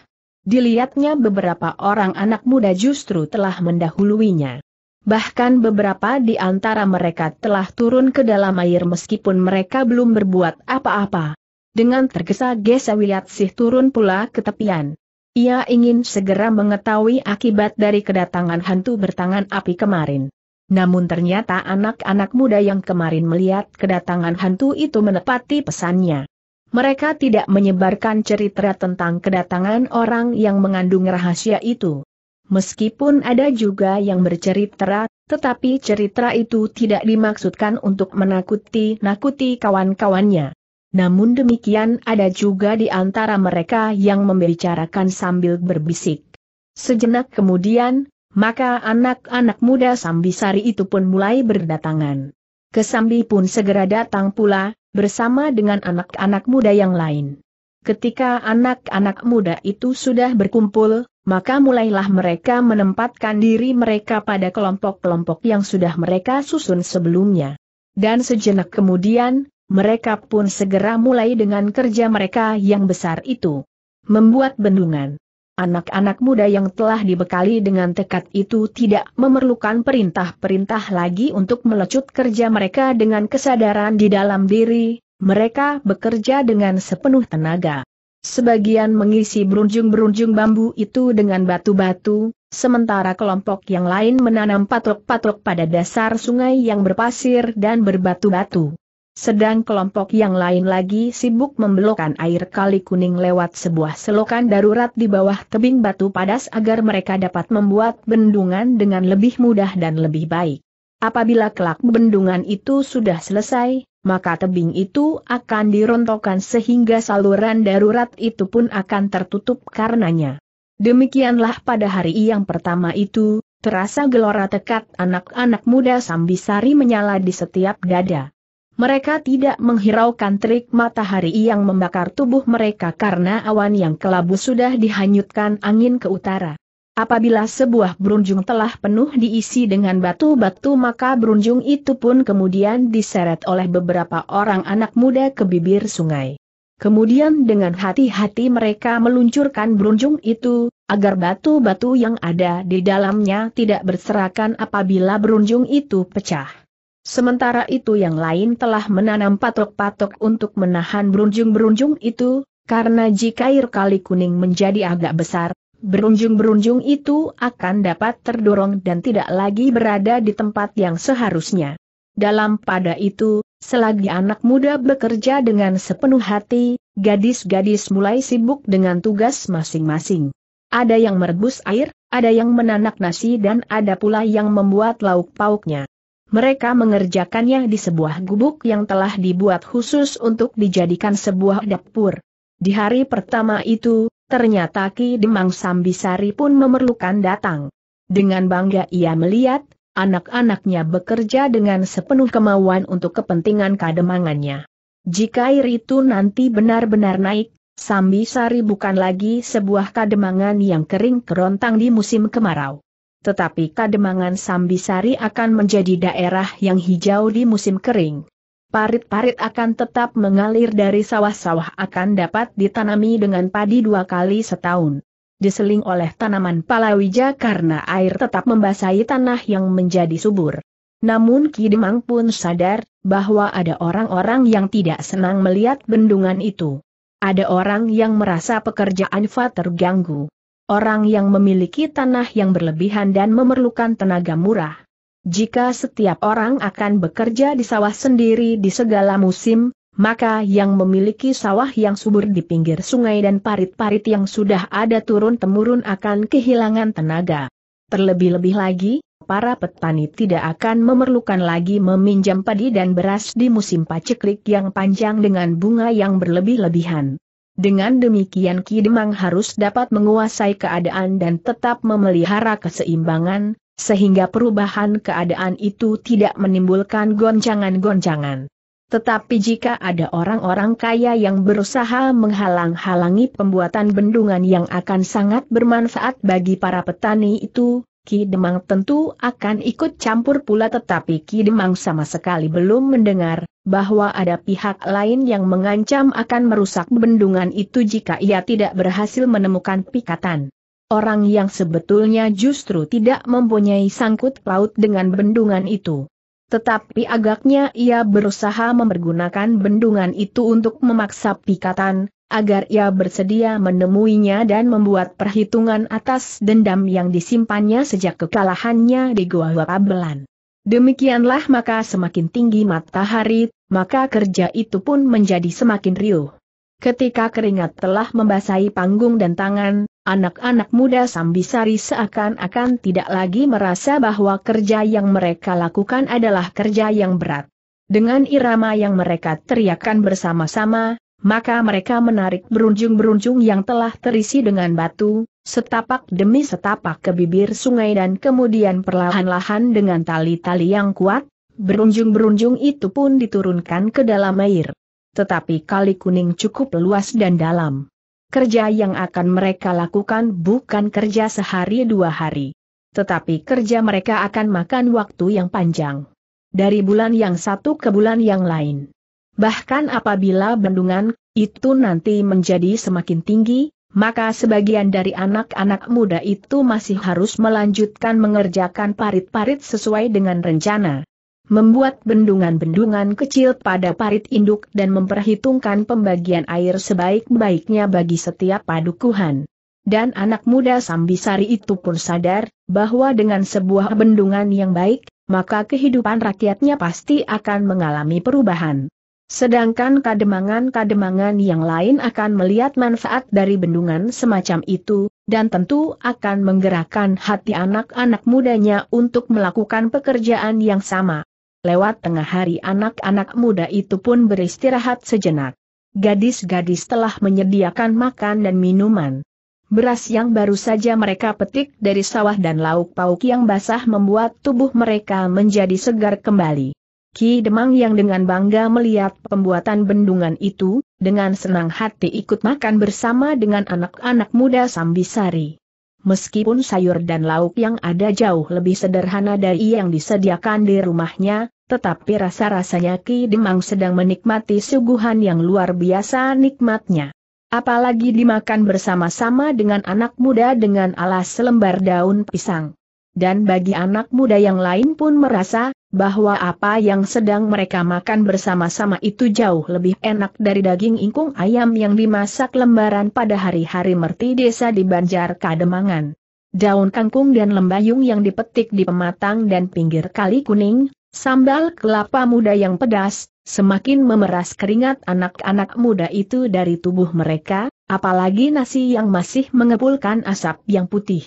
Dilihatnya beberapa orang anak muda justru telah mendahuluinya. Bahkan beberapa di antara mereka telah turun ke dalam air meskipun mereka belum berbuat apa-apa. Dengan tergesa-gesa Wiyatsih turun pula ke tepian. Ia ingin segera mengetahui akibat dari kedatangan hantu bertangan api kemarin. Namun ternyata anak-anak muda yang kemarin melihat kedatangan hantu itu menepati pesannya mereka tidak menyebarkan cerita tentang kedatangan orang yang mengandung rahasia itu. Meskipun ada juga yang bercerita, tetapi cerita itu tidak dimaksudkan untuk menakuti-nakuti kawan-kawannya. Namun demikian ada juga di antara mereka yang membicarakan sambil berbisik. Sejenak kemudian, maka anak-anak muda Sambisari itu pun mulai berdatangan. Kesambi pun segera datang pula, bersama dengan anak-anak muda yang lain. Ketika anak-anak muda itu sudah berkumpul, maka mulailah mereka menempatkan diri mereka pada kelompok-kelompok yang sudah mereka susun sebelumnya. Dan sejenak kemudian, mereka pun segera mulai dengan kerja mereka yang besar itu. Membuat bendungan. Anak-anak muda yang telah dibekali dengan tekad itu tidak memerlukan perintah-perintah lagi untuk melecut kerja mereka dengan kesadaran di dalam diri, mereka bekerja dengan sepenuh tenaga. Sebagian mengisi berunjung-berunjung bambu itu dengan batu-batu, sementara kelompok yang lain menanam patok-patok pada dasar sungai yang berpasir dan berbatu-batu. Sedang kelompok yang lain lagi sibuk membelokkan air kali kuning lewat sebuah selokan darurat di bawah tebing batu padas agar mereka dapat membuat bendungan dengan lebih mudah dan lebih baik. Apabila kelak bendungan itu sudah selesai, maka tebing itu akan dirontokkan sehingga saluran darurat itu pun akan tertutup karenanya. Demikianlah pada hari yang pertama itu, terasa gelora tekad anak-anak muda Sambisari menyala di setiap dada. Mereka tidak menghiraukan trik matahari yang membakar tubuh mereka karena awan yang kelabu sudah dihanyutkan angin ke utara. Apabila sebuah berunjung telah penuh diisi dengan batu-batu maka berunjung itu pun kemudian diseret oleh beberapa orang anak muda ke bibir sungai. Kemudian dengan hati-hati mereka meluncurkan berunjung itu, agar batu-batu yang ada di dalamnya tidak berserakan apabila berunjung itu pecah. Sementara itu yang lain telah menanam patok-patok untuk menahan berunjung-berunjung itu, karena jika air kali kuning menjadi agak besar, berunjung-berunjung itu akan dapat terdorong dan tidak lagi berada di tempat yang seharusnya. Dalam pada itu, selagi anak muda bekerja dengan sepenuh hati, gadis-gadis mulai sibuk dengan tugas masing-masing. Ada yang merebus air, ada yang menanak nasi dan ada pula yang membuat lauk pauknya mereka mengerjakannya di sebuah gubuk yang telah dibuat khusus untuk dijadikan sebuah dapur. Di hari pertama itu, ternyata Ki Demang Sambisari pun memerlukan datang. Dengan bangga ia melihat, anak-anaknya bekerja dengan sepenuh kemauan untuk kepentingan kademangannya. Jika air itu nanti benar-benar naik, Sambisari bukan lagi sebuah kademangan yang kering kerontang di musim kemarau tetapi Kademangan Sambisari akan menjadi daerah yang hijau di musim kering. Parit-parit akan tetap mengalir dari sawah-sawah akan dapat ditanami dengan padi dua kali setahun. Diseling oleh tanaman palawija karena air tetap membasahi tanah yang menjadi subur. Namun Kidemang pun sadar bahwa ada orang-orang yang tidak senang melihat bendungan itu. Ada orang yang merasa pekerjaan Fa terganggu orang yang memiliki tanah yang berlebihan dan memerlukan tenaga murah. Jika setiap orang akan bekerja di sawah sendiri di segala musim, maka yang memiliki sawah yang subur di pinggir sungai dan parit-parit yang sudah ada turun-temurun akan kehilangan tenaga. Terlebih-lebih lagi, para petani tidak akan memerlukan lagi meminjam padi dan beras di musim paceklik yang panjang dengan bunga yang berlebih-lebihan. Dengan demikian Ki Demang harus dapat menguasai keadaan dan tetap memelihara keseimbangan, sehingga perubahan keadaan itu tidak menimbulkan goncangan-goncangan. Tetapi jika ada orang-orang kaya yang berusaha menghalang-halangi pembuatan bendungan yang akan sangat bermanfaat bagi para petani itu, Ki Demang tentu akan ikut campur pula tetapi Ki Demang sama sekali belum mendengar bahwa ada pihak lain yang mengancam akan merusak bendungan itu jika ia tidak berhasil menemukan pikatan. Orang yang sebetulnya justru tidak mempunyai sangkut paut dengan bendungan itu. Tetapi agaknya ia berusaha mempergunakan bendungan itu untuk memaksa pikatan, agar ia bersedia menemuinya dan membuat perhitungan atas dendam yang disimpannya sejak kekalahannya di Goa Wapabelan. Demikianlah maka semakin tinggi matahari, maka kerja itu pun menjadi semakin riuh. Ketika keringat telah membasahi panggung dan tangan, anak-anak muda Sambisari seakan-akan tidak lagi merasa bahwa kerja yang mereka lakukan adalah kerja yang berat. Dengan irama yang mereka teriakkan bersama-sama, maka mereka menarik berunjung-berunjung yang telah terisi dengan batu, setapak demi setapak ke bibir sungai dan kemudian perlahan-lahan dengan tali-tali yang kuat, berunjung-berunjung itu pun diturunkan ke dalam air. Tetapi kali kuning cukup luas dan dalam. Kerja yang akan mereka lakukan bukan kerja sehari dua hari. Tetapi kerja mereka akan makan waktu yang panjang. Dari bulan yang satu ke bulan yang lain. Bahkan apabila bendungan itu nanti menjadi semakin tinggi, maka sebagian dari anak-anak muda itu masih harus melanjutkan mengerjakan parit-parit sesuai dengan rencana. Membuat bendungan-bendungan kecil pada parit induk dan memperhitungkan pembagian air sebaik-baiknya bagi setiap padukuhan. Dan anak muda Sambisari itu pun sadar, bahwa dengan sebuah bendungan yang baik, maka kehidupan rakyatnya pasti akan mengalami perubahan. Sedangkan kademangan-kademangan yang lain akan melihat manfaat dari bendungan semacam itu, dan tentu akan menggerakkan hati anak-anak mudanya untuk melakukan pekerjaan yang sama. Lewat tengah hari anak-anak muda itu pun beristirahat sejenak. Gadis-gadis telah menyediakan makan dan minuman. Beras yang baru saja mereka petik dari sawah dan lauk pauk yang basah membuat tubuh mereka menjadi segar kembali. Ki Demang yang dengan bangga melihat pembuatan bendungan itu, dengan senang hati ikut makan bersama dengan anak-anak muda Sambisari. Meskipun sayur dan lauk yang ada jauh lebih sederhana dari yang disediakan di rumahnya, tetapi rasa-rasanya Ki Demang sedang menikmati suguhan yang luar biasa nikmatnya. Apalagi dimakan bersama-sama dengan anak muda dengan alas selembar daun pisang. Dan bagi anak muda yang lain pun merasa, bahwa apa yang sedang mereka makan bersama-sama itu jauh lebih enak dari daging ingkung ayam yang dimasak lembaran pada hari-hari merti desa di Banjar Kademangan. Daun kangkung dan lembayung yang dipetik di pematang dan pinggir kali kuning, sambal kelapa muda yang pedas, semakin memeras keringat anak-anak muda itu dari tubuh mereka, apalagi nasi yang masih mengepulkan asap yang putih.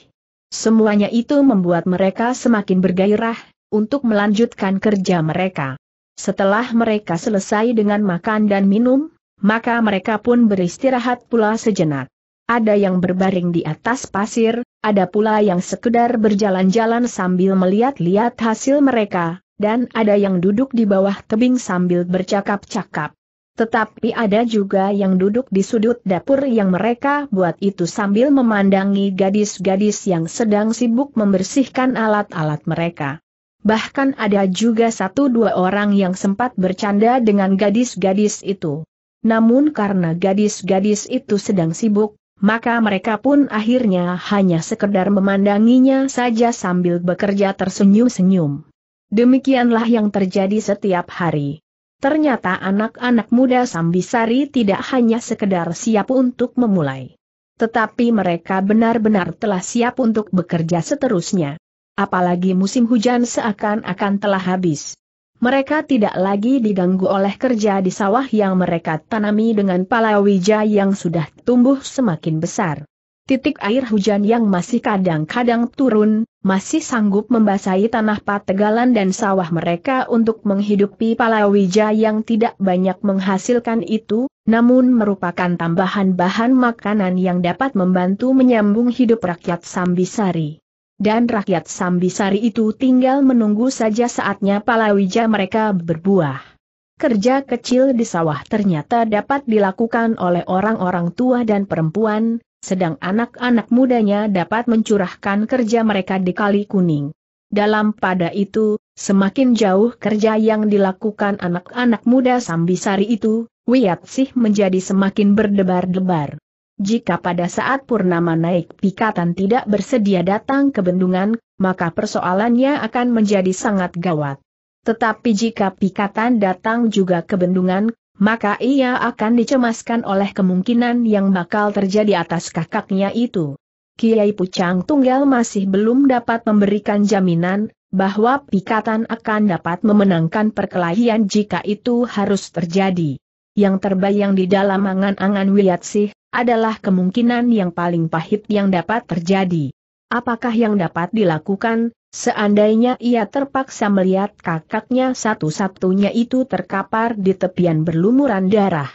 Semuanya itu membuat mereka semakin bergairah, untuk melanjutkan kerja mereka. Setelah mereka selesai dengan makan dan minum, maka mereka pun beristirahat pula sejenak. Ada yang berbaring di atas pasir, ada pula yang sekedar berjalan-jalan sambil melihat-lihat hasil mereka, dan ada yang duduk di bawah tebing sambil bercakap-cakap. Tetapi ada juga yang duduk di sudut dapur yang mereka buat itu sambil memandangi gadis-gadis yang sedang sibuk membersihkan alat-alat mereka. Bahkan ada juga satu dua orang yang sempat bercanda dengan gadis-gadis itu. Namun karena gadis-gadis itu sedang sibuk, maka mereka pun akhirnya hanya sekedar memandanginya saja sambil bekerja tersenyum-senyum. Demikianlah yang terjadi setiap hari. Ternyata anak-anak muda Sambisari tidak hanya sekedar siap untuk memulai. Tetapi mereka benar-benar telah siap untuk bekerja seterusnya. Apalagi musim hujan seakan-akan telah habis. Mereka tidak lagi diganggu oleh kerja di sawah yang mereka tanami dengan palawija yang sudah tumbuh semakin besar. Titik air hujan yang masih kadang-kadang turun, masih sanggup membasahi tanah pategalan dan sawah mereka untuk menghidupi palawija yang tidak banyak menghasilkan itu, namun merupakan tambahan bahan makanan yang dapat membantu menyambung hidup rakyat Sambisari dan rakyat Sambisari itu tinggal menunggu saja saatnya palawija mereka berbuah. Kerja kecil di sawah ternyata dapat dilakukan oleh orang-orang tua dan perempuan, sedang anak-anak mudanya dapat mencurahkan kerja mereka di Kali Kuning. Dalam pada itu, semakin jauh kerja yang dilakukan anak-anak muda Sambisari itu, Wiat Sih menjadi semakin berdebar-debar. Jika pada saat Purnama naik pikatan tidak bersedia datang ke bendungan, maka persoalannya akan menjadi sangat gawat. Tetapi jika pikatan datang juga ke bendungan, maka ia akan dicemaskan oleh kemungkinan yang bakal terjadi atas kakaknya itu. Kiai Pucang Tunggal masih belum dapat memberikan jaminan bahwa pikatan akan dapat memenangkan perkelahian jika itu harus terjadi. Yang terbayang di dalam angan-angan Wiyatsih adalah kemungkinan yang paling pahit yang dapat terjadi. Apakah yang dapat dilakukan, seandainya ia terpaksa melihat kakaknya satu-satunya itu terkapar di tepian berlumuran darah?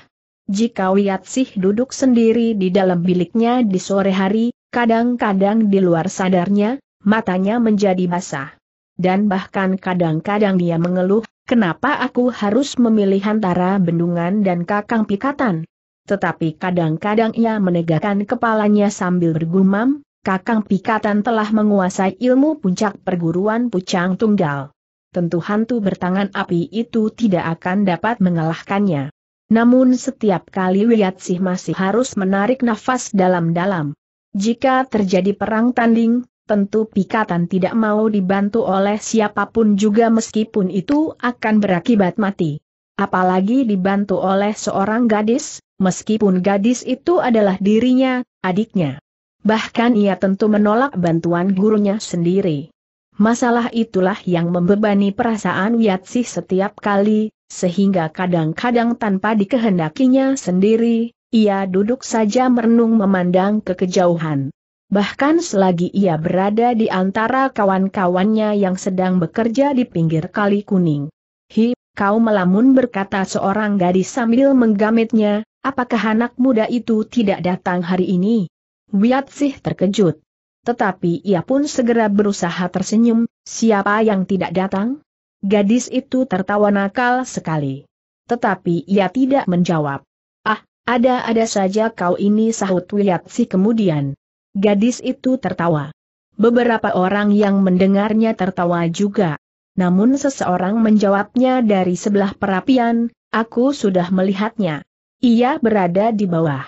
Jika Wiyatsih duduk sendiri di dalam biliknya di sore hari, kadang-kadang di luar sadarnya, matanya menjadi basah. Dan bahkan kadang-kadang dia mengeluh, kenapa aku harus memilih antara bendungan dan kakang pikatan? Tetapi kadang-kadang ia menegakkan kepalanya sambil bergumam, Kakang Pikatan telah menguasai ilmu puncak perguruan Pucang Tunggal. Tentu hantu bertangan api itu tidak akan dapat mengalahkannya. Namun setiap kali sih masih harus menarik nafas dalam-dalam. Jika terjadi perang tanding, tentu Pikatan tidak mau dibantu oleh siapapun juga meskipun itu akan berakibat mati. Apalagi dibantu oleh seorang gadis, meskipun gadis itu adalah dirinya, adiknya. Bahkan ia tentu menolak bantuan gurunya sendiri. Masalah itulah yang membebani perasaan Wiatsi setiap kali, sehingga kadang-kadang tanpa dikehendakinya sendiri, ia duduk saja merenung memandang ke kejauhan. Bahkan selagi ia berada di antara kawan-kawannya yang sedang bekerja di pinggir kali kuning. Hi, kau melamun berkata seorang gadis sambil menggamitnya, apakah anak muda itu tidak datang hari ini? Wiat Sih terkejut. Tetapi ia pun segera berusaha tersenyum, siapa yang tidak datang? Gadis itu tertawa nakal sekali. Tetapi ia tidak menjawab. Ah, ada-ada saja kau ini sahut Wiat Sih kemudian. Gadis itu tertawa. Beberapa orang yang mendengarnya tertawa juga. Namun seseorang menjawabnya dari sebelah perapian, aku sudah melihatnya. Ia berada di bawah.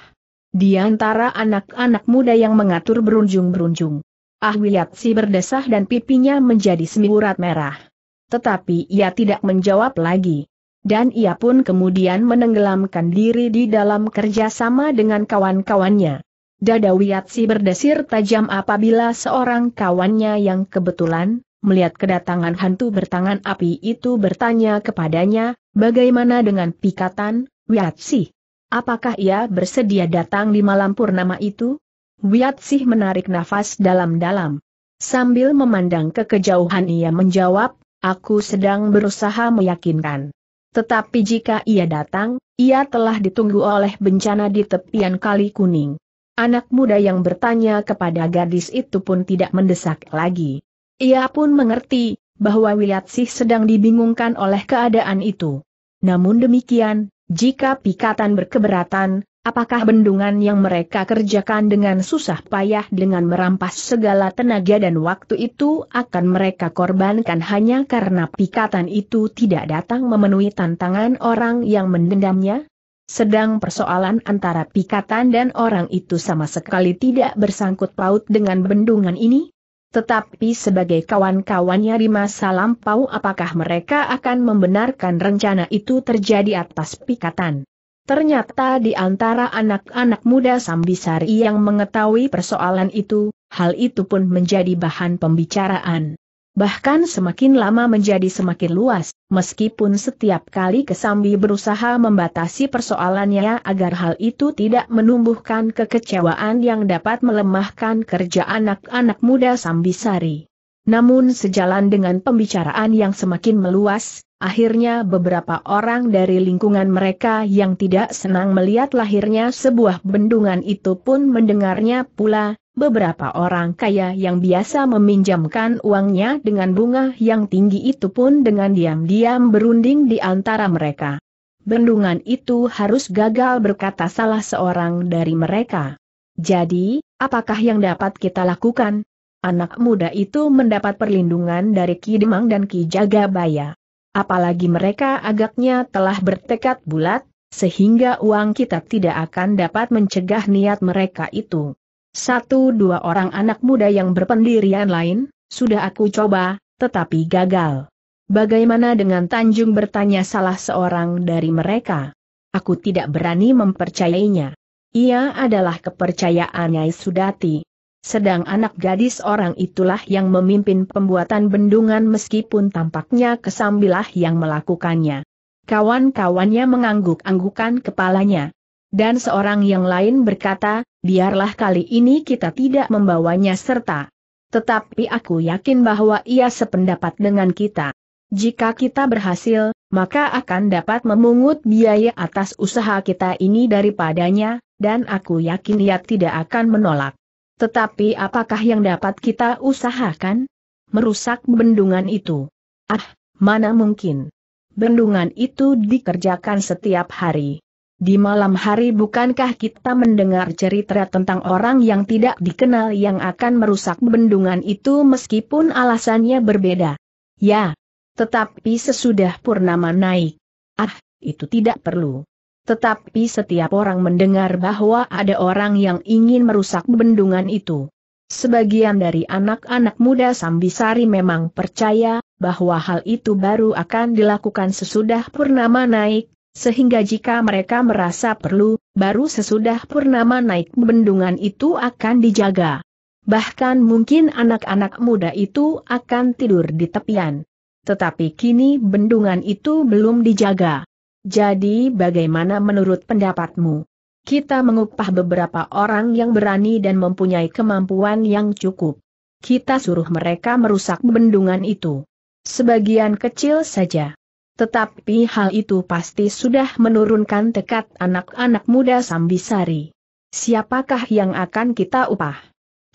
Di antara anak-anak muda yang mengatur berunjung-berunjung. Ah si berdesah dan pipinya menjadi semburat merah. Tetapi ia tidak menjawab lagi. Dan ia pun kemudian menenggelamkan diri di dalam kerjasama dengan kawan-kawannya. Dada Wiyatsi berdesir tajam apabila seorang kawannya yang kebetulan melihat kedatangan hantu bertangan api itu bertanya kepadanya, bagaimana dengan pikatan, Wiatsi? Apakah ia bersedia datang di malam purnama itu? Wiatsih menarik nafas dalam-dalam. Sambil memandang ke kejauhan ia menjawab, aku sedang berusaha meyakinkan. Tetapi jika ia datang, ia telah ditunggu oleh bencana di tepian Kali Kuning. Anak muda yang bertanya kepada gadis itu pun tidak mendesak lagi. Ia pun mengerti, bahwa sih sedang dibingungkan oleh keadaan itu. Namun demikian, jika pikatan berkeberatan, apakah bendungan yang mereka kerjakan dengan susah payah dengan merampas segala tenaga dan waktu itu akan mereka korbankan hanya karena pikatan itu tidak datang memenuhi tantangan orang yang mendendamnya? Sedang persoalan antara pikatan dan orang itu sama sekali tidak bersangkut paut dengan bendungan ini? Tetapi sebagai kawan-kawannya di masa lampau apakah mereka akan membenarkan rencana itu terjadi atas pikatan? Ternyata di antara anak-anak muda Sambisari yang mengetahui persoalan itu, hal itu pun menjadi bahan pembicaraan bahkan semakin lama menjadi semakin luas, meskipun setiap kali Kesambi berusaha membatasi persoalannya agar hal itu tidak menumbuhkan kekecewaan yang dapat melemahkan kerja anak-anak muda Sambisari. Namun sejalan dengan pembicaraan yang semakin meluas, akhirnya beberapa orang dari lingkungan mereka yang tidak senang melihat lahirnya sebuah bendungan itu pun mendengarnya pula, beberapa orang kaya yang biasa meminjamkan uangnya dengan bunga yang tinggi itu pun dengan diam-diam berunding di antara mereka. Bendungan itu harus gagal berkata salah seorang dari mereka. Jadi, apakah yang dapat kita lakukan? Anak muda itu mendapat perlindungan dari Ki Demang dan Ki Jagabaya. Apalagi mereka agaknya telah bertekad bulat, sehingga uang kita tidak akan dapat mencegah niat mereka itu. Satu dua orang anak muda yang berpendirian lain, sudah aku coba, tetapi gagal. Bagaimana dengan Tanjung bertanya salah seorang dari mereka? Aku tidak berani mempercayainya. Ia adalah kepercayaan Nyai Sudati. Sedang anak gadis orang itulah yang memimpin pembuatan bendungan meskipun tampaknya kesambilah yang melakukannya. Kawan-kawannya mengangguk-anggukan kepalanya. Dan seorang yang lain berkata, biarlah kali ini kita tidak membawanya serta. Tetapi aku yakin bahwa ia sependapat dengan kita. Jika kita berhasil, maka akan dapat memungut biaya atas usaha kita ini daripadanya, dan aku yakin ia tidak akan menolak. Tetapi apakah yang dapat kita usahakan? Merusak bendungan itu. Ah, mana mungkin. Bendungan itu dikerjakan setiap hari. Di malam hari bukankah kita mendengar cerita tentang orang yang tidak dikenal yang akan merusak bendungan itu meskipun alasannya berbeda? Ya. Tetapi sesudah purnama naik. Ah, itu tidak perlu. Tetapi setiap orang mendengar bahwa ada orang yang ingin merusak bendungan itu. Sebagian dari anak-anak muda Sambisari memang percaya bahwa hal itu baru akan dilakukan sesudah purnama naik, sehingga jika mereka merasa perlu, baru sesudah purnama naik bendungan itu akan dijaga. Bahkan mungkin anak-anak muda itu akan tidur di tepian. Tetapi kini bendungan itu belum dijaga. Jadi bagaimana menurut pendapatmu? Kita mengupah beberapa orang yang berani dan mempunyai kemampuan yang cukup. Kita suruh mereka merusak bendungan itu. Sebagian kecil saja. Tetapi hal itu pasti sudah menurunkan tekad anak-anak muda Sambisari. Siapakah yang akan kita upah?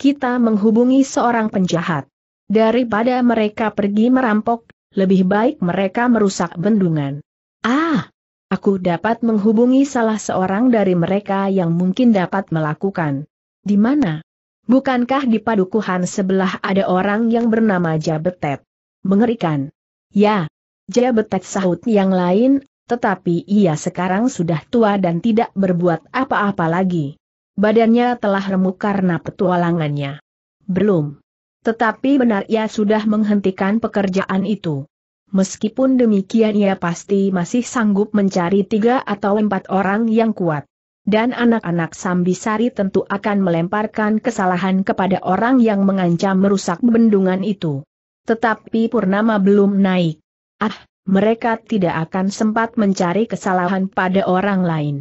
Kita menghubungi seorang penjahat. Daripada mereka pergi merampok, lebih baik mereka merusak bendungan. Ah! Aku dapat menghubungi salah seorang dari mereka yang mungkin dapat melakukan. Di mana? Bukankah di padukuhan sebelah ada orang yang bernama Jabetet? Mengerikan. Ya, Jaya betek sahut yang lain, tetapi ia sekarang sudah tua dan tidak berbuat apa-apa lagi. Badannya telah remuk karena petualangannya. Belum. Tetapi benar ia sudah menghentikan pekerjaan itu. Meskipun demikian ia pasti masih sanggup mencari tiga atau empat orang yang kuat. Dan anak-anak Sambisari tentu akan melemparkan kesalahan kepada orang yang mengancam merusak bendungan itu. Tetapi Purnama belum naik. Ah, mereka tidak akan sempat mencari kesalahan pada orang lain.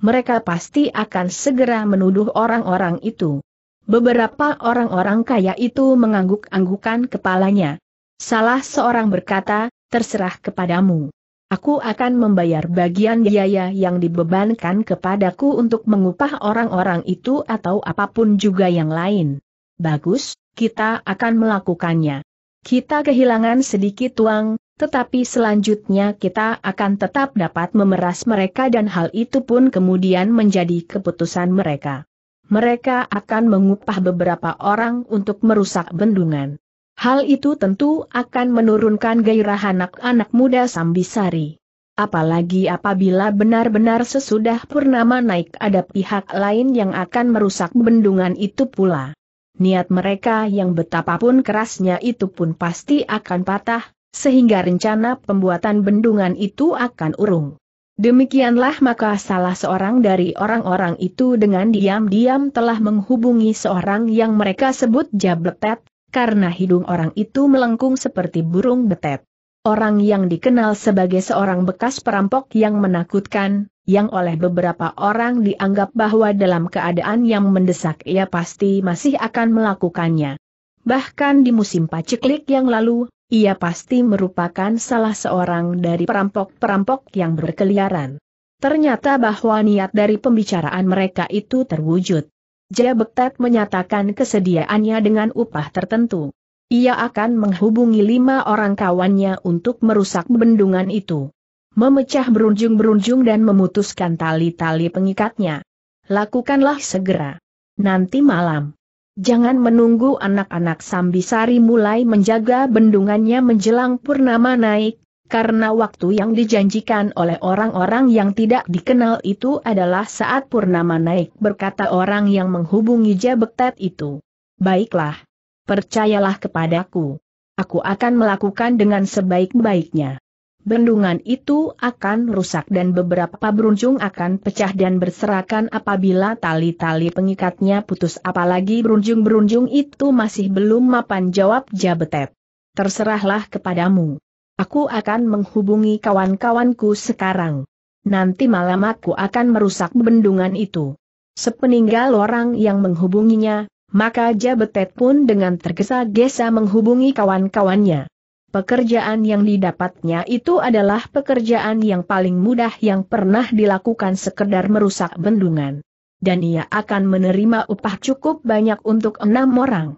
Mereka pasti akan segera menuduh orang-orang itu. Beberapa orang-orang kaya itu mengangguk-anggukan kepalanya. Salah seorang berkata, terserah kepadamu. Aku akan membayar bagian biaya yang dibebankan kepadaku untuk mengupah orang-orang itu atau apapun juga yang lain. Bagus, kita akan melakukannya. Kita kehilangan sedikit uang, tetapi selanjutnya kita akan tetap dapat memeras mereka dan hal itu pun kemudian menjadi keputusan mereka. Mereka akan mengupah beberapa orang untuk merusak bendungan. Hal itu tentu akan menurunkan gairah anak-anak muda Sambisari. Apalagi apabila benar-benar sesudah Purnama naik ada pihak lain yang akan merusak bendungan itu pula. Niat mereka yang betapapun kerasnya itu pun pasti akan patah, sehingga rencana pembuatan bendungan itu akan urung. Demikianlah maka salah seorang dari orang-orang itu dengan diam-diam telah menghubungi seorang yang mereka sebut jabletet, karena hidung orang itu melengkung seperti burung betet. Orang yang dikenal sebagai seorang bekas perampok yang menakutkan, yang oleh beberapa orang dianggap bahwa dalam keadaan yang mendesak ia pasti masih akan melakukannya. Bahkan di musim paceklik yang lalu, ia pasti merupakan salah seorang dari perampok-perampok yang berkeliaran. Ternyata bahwa niat dari pembicaraan mereka itu terwujud. Jabektet menyatakan kesediaannya dengan upah tertentu. Ia akan menghubungi lima orang kawannya untuk merusak bendungan itu. Memecah berunjung-berunjung dan memutuskan tali-tali pengikatnya. Lakukanlah segera. Nanti malam, Jangan menunggu anak-anak Sambisari mulai menjaga bendungannya menjelang purnama naik, karena waktu yang dijanjikan oleh orang-orang yang tidak dikenal itu adalah saat purnama naik, berkata orang yang menghubungi Jabektet itu. Baiklah. Percayalah kepadaku. Aku akan melakukan dengan sebaik-baiknya bendungan itu akan rusak dan beberapa beruncung akan pecah dan berserakan apabila tali-tali pengikatnya putus apalagi beruncung-beruncung itu masih belum mapan jawab Jabetep. Terserahlah kepadamu. Aku akan menghubungi kawan-kawanku sekarang. Nanti malam aku akan merusak bendungan itu. Sepeninggal orang yang menghubunginya, maka Jabetep pun dengan tergesa-gesa menghubungi kawan-kawannya. Pekerjaan yang didapatnya itu adalah pekerjaan yang paling mudah yang pernah dilakukan sekedar merusak bendungan. Dan ia akan menerima upah cukup banyak untuk enam orang.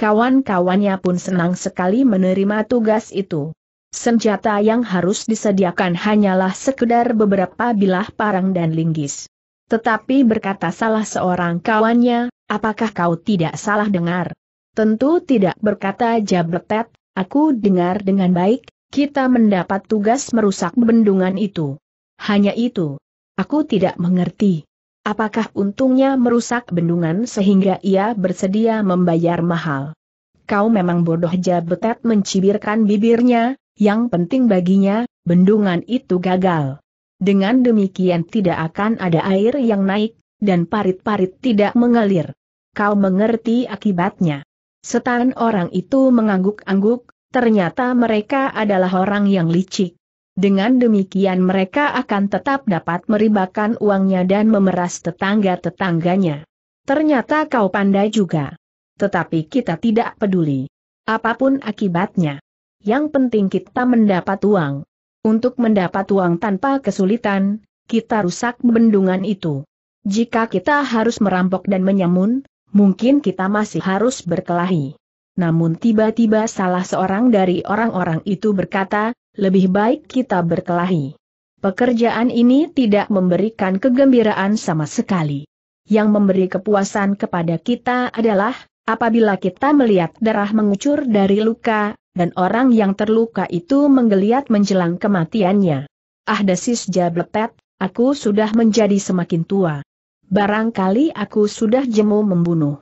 Kawan-kawannya pun senang sekali menerima tugas itu. Senjata yang harus disediakan hanyalah sekedar beberapa bilah parang dan linggis. Tetapi berkata salah seorang kawannya, apakah kau tidak salah dengar? Tentu tidak berkata Jabletet, Aku dengar dengan baik, kita mendapat tugas merusak bendungan itu. Hanya itu. Aku tidak mengerti. Apakah untungnya merusak bendungan sehingga ia bersedia membayar mahal? Kau memang bodoh jabetet mencibirkan bibirnya, yang penting baginya, bendungan itu gagal. Dengan demikian tidak akan ada air yang naik, dan parit-parit tidak mengalir. Kau mengerti akibatnya. Setan orang itu mengangguk-angguk, ternyata mereka adalah orang yang licik. Dengan demikian mereka akan tetap dapat meribakan uangnya dan memeras tetangga-tetangganya. Ternyata kau pandai juga. Tetapi kita tidak peduli. Apapun akibatnya. Yang penting kita mendapat uang. Untuk mendapat uang tanpa kesulitan, kita rusak bendungan itu. Jika kita harus merampok dan menyamun, mungkin kita masih harus berkelahi. Namun tiba-tiba salah seorang dari orang-orang itu berkata, lebih baik kita berkelahi. Pekerjaan ini tidak memberikan kegembiraan sama sekali. Yang memberi kepuasan kepada kita adalah, apabila kita melihat darah mengucur dari luka, dan orang yang terluka itu menggeliat menjelang kematiannya. Ah desis jablepet, aku sudah menjadi semakin tua. Barangkali aku sudah jemu membunuh.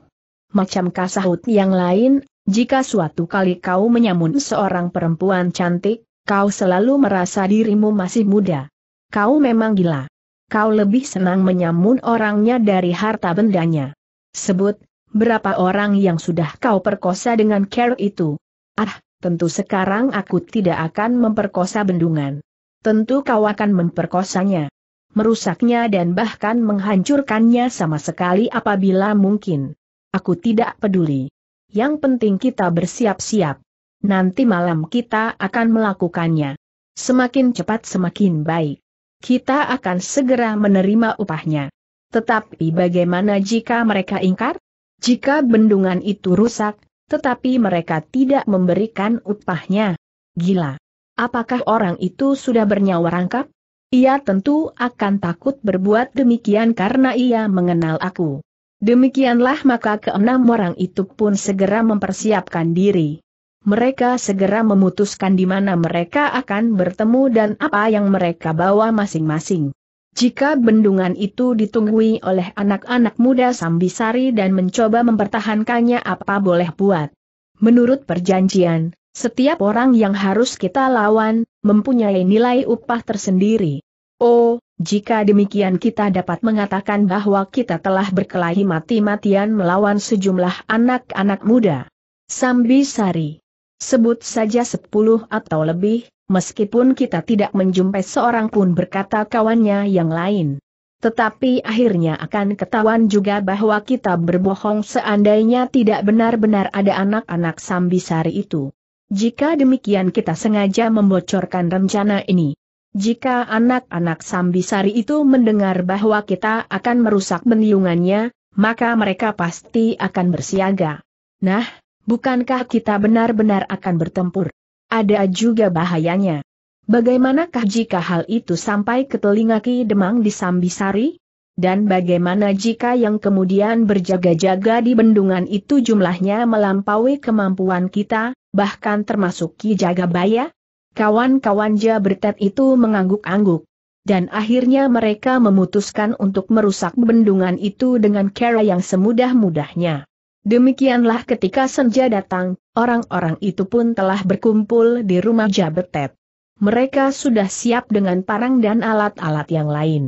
Macam kasahut yang lain, jika suatu kali kau menyamun seorang perempuan cantik, kau selalu merasa dirimu masih muda. Kau memang gila. Kau lebih senang menyamun orangnya dari harta bendanya. Sebut, berapa orang yang sudah kau perkosa dengan care itu? Ah, tentu sekarang aku tidak akan memperkosa bendungan. Tentu kau akan memperkosanya merusaknya dan bahkan menghancurkannya sama sekali apabila mungkin. Aku tidak peduli. Yang penting kita bersiap-siap. Nanti malam kita akan melakukannya. Semakin cepat semakin baik. Kita akan segera menerima upahnya. Tetapi bagaimana jika mereka ingkar? Jika bendungan itu rusak, tetapi mereka tidak memberikan upahnya. Gila. Apakah orang itu sudah bernyawa rangkap? Ia tentu akan takut berbuat demikian karena ia mengenal aku. Demikianlah maka keenam orang itu pun segera mempersiapkan diri. Mereka segera memutuskan di mana mereka akan bertemu dan apa yang mereka bawa masing-masing. Jika bendungan itu ditunggui oleh anak-anak muda Sambisari dan mencoba mempertahankannya apa boleh buat. Menurut perjanjian, setiap orang yang harus kita lawan, mempunyai nilai upah tersendiri. Oh, jika demikian kita dapat mengatakan bahwa kita telah berkelahi mati-matian melawan sejumlah anak-anak muda. Sari. Sebut saja sepuluh atau lebih, meskipun kita tidak menjumpai seorang pun berkata kawannya yang lain. Tetapi akhirnya akan ketahuan juga bahwa kita berbohong seandainya tidak benar-benar ada anak-anak Sambisari itu. Jika demikian kita sengaja membocorkan rencana ini. Jika anak-anak Sambisari itu mendengar bahwa kita akan merusak bendungannya, maka mereka pasti akan bersiaga. Nah, bukankah kita benar-benar akan bertempur? Ada juga bahayanya. Bagaimanakah jika hal itu sampai ke telinga Ki Demang di Sambisari? Dan bagaimana jika yang kemudian berjaga-jaga di bendungan itu jumlahnya melampaui kemampuan kita, bahkan termasuk Ki Jagabaya? Kawan-kawan Jabertet itu mengangguk-angguk. Dan akhirnya mereka memutuskan untuk merusak bendungan itu dengan cara yang semudah-mudahnya. Demikianlah ketika senja datang, orang-orang itu pun telah berkumpul di rumah Jabertet. Mereka sudah siap dengan parang dan alat-alat yang lain.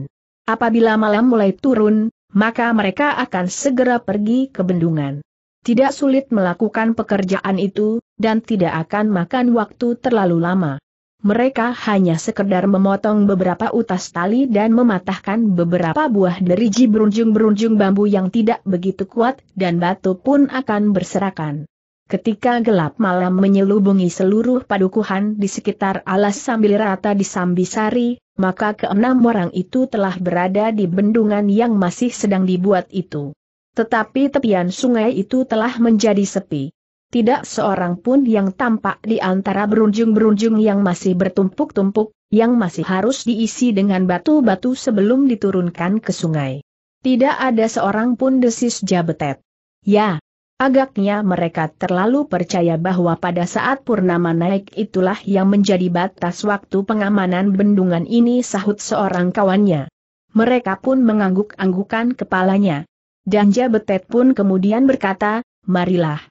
Apabila malam mulai turun, maka mereka akan segera pergi ke bendungan. Tidak sulit melakukan pekerjaan itu, dan tidak akan makan waktu terlalu lama. Mereka hanya sekedar memotong beberapa utas tali dan mematahkan beberapa buah deriji berunjung-berunjung bambu yang tidak begitu kuat dan batu pun akan berserakan. Ketika gelap malam menyelubungi seluruh padukuhan di sekitar alas sambil rata di Sambisari, maka keenam orang itu telah berada di bendungan yang masih sedang dibuat itu. Tetapi tepian sungai itu telah menjadi sepi tidak seorang pun yang tampak di antara berunjung-berunjung yang masih bertumpuk-tumpuk, yang masih harus diisi dengan batu-batu sebelum diturunkan ke sungai. Tidak ada seorang pun desis jabetet. Ya, agaknya mereka terlalu percaya bahwa pada saat purnama naik itulah yang menjadi batas waktu pengamanan bendungan ini sahut seorang kawannya. Mereka pun mengangguk-anggukan kepalanya. Dan jabetet pun kemudian berkata, marilah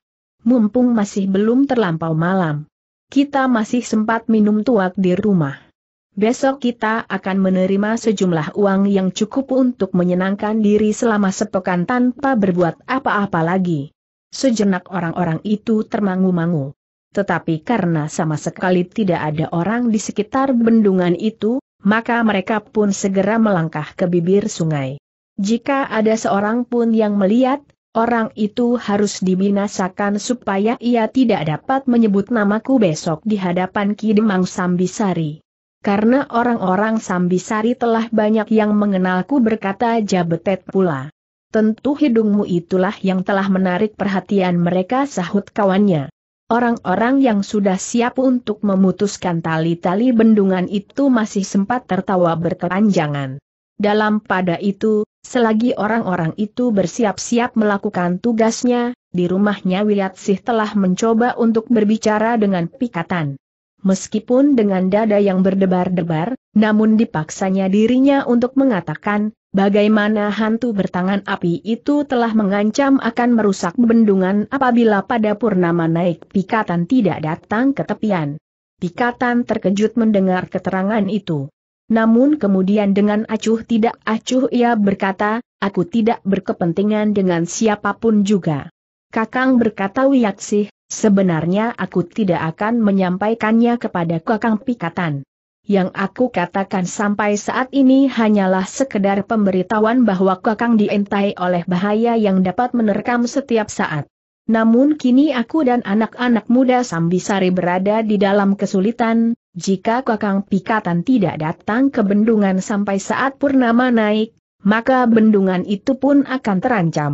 mumpung masih belum terlampau malam. Kita masih sempat minum tuak di rumah. Besok kita akan menerima sejumlah uang yang cukup untuk menyenangkan diri selama sepekan tanpa berbuat apa-apa lagi. Sejenak orang-orang itu termangu-mangu. Tetapi karena sama sekali tidak ada orang di sekitar bendungan itu, maka mereka pun segera melangkah ke bibir sungai. Jika ada seorang pun yang melihat, Orang itu harus dibinasakan supaya ia tidak dapat menyebut namaku besok di hadapan Kidemang Sambisari. Karena orang-orang Sambisari telah banyak yang mengenalku berkata Jabetet pula. Tentu hidungmu itulah yang telah menarik perhatian mereka sahut kawannya. Orang-orang yang sudah siap untuk memutuskan tali-tali bendungan itu masih sempat tertawa berkepanjangan. Dalam pada itu, selagi orang-orang itu bersiap-siap melakukan tugasnya, di rumahnya Wiyatsih telah mencoba untuk berbicara dengan pikatan. Meskipun dengan dada yang berdebar-debar, namun dipaksanya dirinya untuk mengatakan, bagaimana hantu bertangan api itu telah mengancam akan merusak bendungan apabila pada purnama naik pikatan tidak datang ke tepian. Pikatan terkejut mendengar keterangan itu. Namun kemudian dengan acuh tidak acuh ia berkata, aku tidak berkepentingan dengan siapapun juga. Kakang berkata Wiyaksih, sebenarnya aku tidak akan menyampaikannya kepada Kakang Pikatan. Yang aku katakan sampai saat ini hanyalah sekedar pemberitahuan bahwa Kakang diintai oleh bahaya yang dapat menerkam setiap saat. Namun kini aku dan anak-anak muda Sambisari berada di dalam kesulitan, jika Kakang Pikatan tidak datang ke bendungan sampai saat Purnama naik, maka bendungan itu pun akan terancam.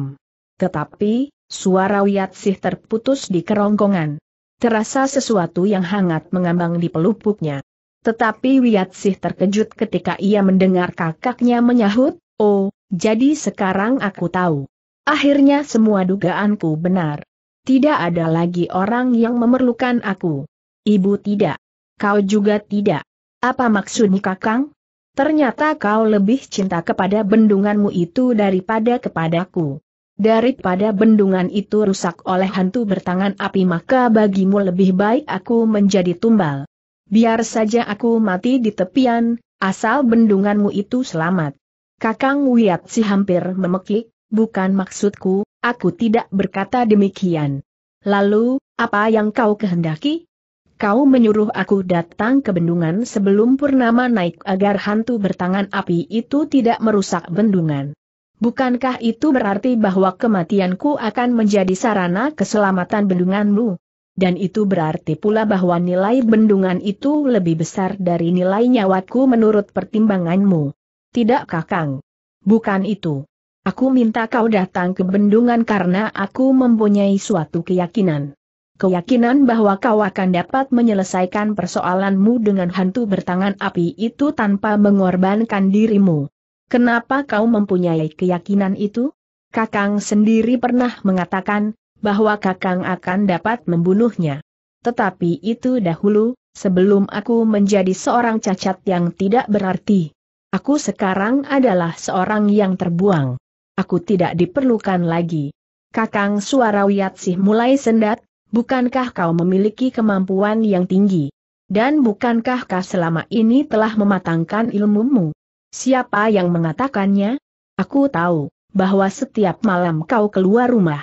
Tetapi, suara Wiyatsih terputus di kerongkongan. Terasa sesuatu yang hangat mengambang di pelupuknya. Tetapi Wiyatsih terkejut ketika ia mendengar kakaknya menyahut, Oh, jadi sekarang aku tahu. Akhirnya semua dugaanku benar. Tidak ada lagi orang yang memerlukan aku. Ibu tidak. Kau juga tidak. Apa maksudnya kakang? Ternyata kau lebih cinta kepada bendunganmu itu daripada kepadaku. Daripada bendungan itu rusak oleh hantu bertangan api maka bagimu lebih baik aku menjadi tumbal. Biar saja aku mati di tepian, asal bendunganmu itu selamat. Kakang Wiat si hampir memekik, bukan maksudku, aku tidak berkata demikian. Lalu, apa yang kau kehendaki? Kau menyuruh aku datang ke bendungan sebelum purnama naik agar hantu bertangan api itu tidak merusak bendungan. Bukankah itu berarti bahwa kematianku akan menjadi sarana keselamatan bendunganmu? Dan itu berarti pula bahwa nilai bendungan itu lebih besar dari nilai nyawaku menurut pertimbanganmu. Tidak kakang. Bukan itu. Aku minta kau datang ke bendungan karena aku mempunyai suatu keyakinan. Keyakinan bahwa kau akan dapat menyelesaikan persoalanmu dengan hantu bertangan api itu tanpa mengorbankan dirimu. Kenapa kau mempunyai keyakinan itu? Kakang sendiri pernah mengatakan, bahwa Kakang akan dapat membunuhnya. Tetapi itu dahulu, sebelum aku menjadi seorang cacat yang tidak berarti. Aku sekarang adalah seorang yang terbuang aku tidak diperlukan lagi. Kakang Suara Suarawiyatsih mulai sendat, bukankah kau memiliki kemampuan yang tinggi? Dan bukankah kau selama ini telah mematangkan ilmumu? Siapa yang mengatakannya? Aku tahu, bahwa setiap malam kau keluar rumah.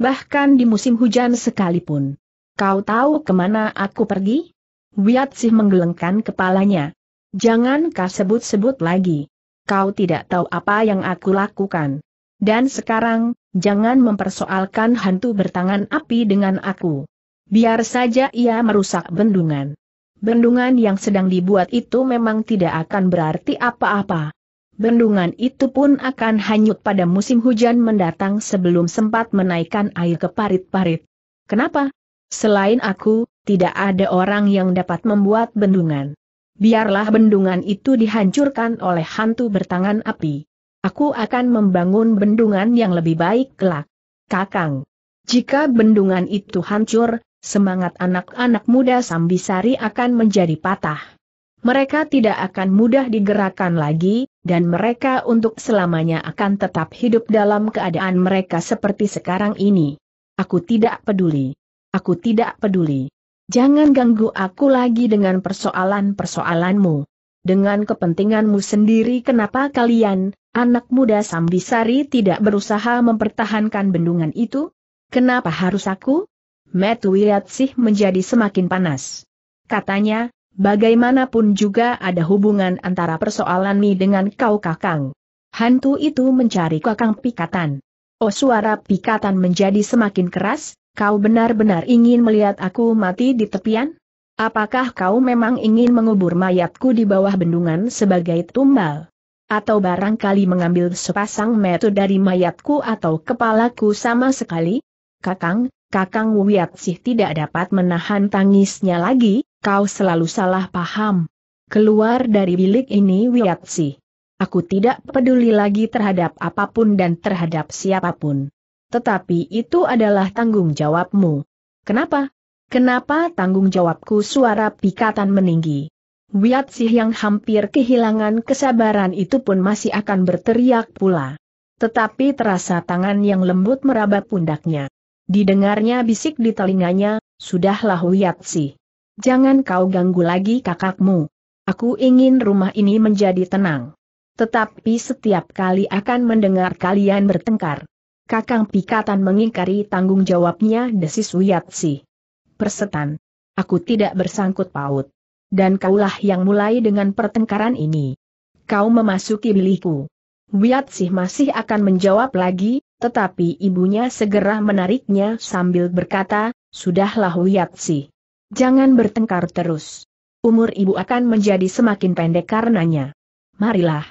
Bahkan di musim hujan sekalipun. Kau tahu kemana aku pergi? Wiatsih menggelengkan kepalanya. Jangan kau sebut-sebut lagi kau tidak tahu apa yang aku lakukan. Dan sekarang, jangan mempersoalkan hantu bertangan api dengan aku. Biar saja ia merusak bendungan. Bendungan yang sedang dibuat itu memang tidak akan berarti apa-apa. Bendungan itu pun akan hanyut pada musim hujan mendatang sebelum sempat menaikkan air ke parit-parit. Kenapa? Selain aku, tidak ada orang yang dapat membuat bendungan biarlah bendungan itu dihancurkan oleh hantu bertangan api. Aku akan membangun bendungan yang lebih baik kelak. Kakang, jika bendungan itu hancur, semangat anak-anak muda Sambisari akan menjadi patah. Mereka tidak akan mudah digerakkan lagi, dan mereka untuk selamanya akan tetap hidup dalam keadaan mereka seperti sekarang ini. Aku tidak peduli. Aku tidak peduli. Jangan ganggu aku lagi dengan persoalan-persoalanmu. Dengan kepentinganmu sendiri kenapa kalian, anak muda Sambisari tidak berusaha mempertahankan bendungan itu? Kenapa harus aku? sih menjadi semakin panas. Katanya, bagaimanapun juga ada hubungan antara persoalan ini dengan kau kakang. Hantu itu mencari kakang pikatan. Oh suara pikatan menjadi semakin keras, Kau benar-benar ingin melihat aku mati di tepian? Apakah kau memang ingin mengubur mayatku di bawah bendungan sebagai tumbal? Atau barangkali mengambil sepasang metu dari mayatku atau kepalaku sama sekali? Kakang, Kakang sih tidak dapat menahan tangisnya lagi, kau selalu salah paham. Keluar dari bilik ini sih. Aku tidak peduli lagi terhadap apapun dan terhadap siapapun. Tetapi itu adalah tanggung jawabmu. Kenapa? Kenapa tanggung jawabku suara pikatan meninggi? Wiat Sih yang hampir kehilangan kesabaran itu pun masih akan berteriak pula. Tetapi terasa tangan yang lembut meraba pundaknya. Didengarnya bisik di telinganya, sudahlah Wiat Sih. Jangan kau ganggu lagi kakakmu. Aku ingin rumah ini menjadi tenang. Tetapi setiap kali akan mendengar kalian bertengkar. Kakang Pikatan mengingkari tanggung jawabnya desis Wiyatsi. Persetan. Aku tidak bersangkut paut. Dan kaulah yang mulai dengan pertengkaran ini. Kau memasuki bilikku. Wiyatsi masih akan menjawab lagi, tetapi ibunya segera menariknya sambil berkata, Sudahlah Wiyatsi. Jangan bertengkar terus. Umur ibu akan menjadi semakin pendek karenanya. Marilah.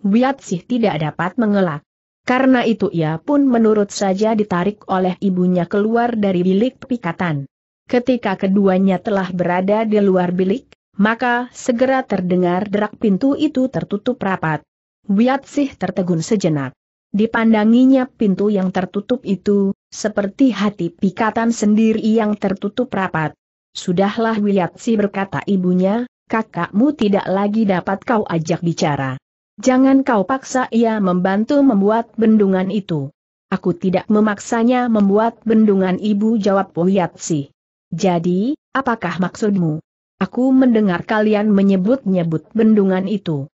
Wiyatsi tidak dapat mengelak. Karena itu ia pun menurut saja ditarik oleh ibunya keluar dari bilik pikatan. Ketika keduanya telah berada di luar bilik, maka segera terdengar derak pintu itu tertutup rapat. sih tertegun sejenak. Dipandanginya pintu yang tertutup itu, seperti hati pikatan sendiri yang tertutup rapat. Sudahlah sih berkata ibunya, kakakmu tidak lagi dapat kau ajak bicara. Jangan kau paksa ia membantu membuat bendungan itu. Aku tidak memaksanya membuat bendungan ibu jawab Pohyatsi. Jadi, apakah maksudmu? Aku mendengar kalian menyebut-nyebut bendungan itu.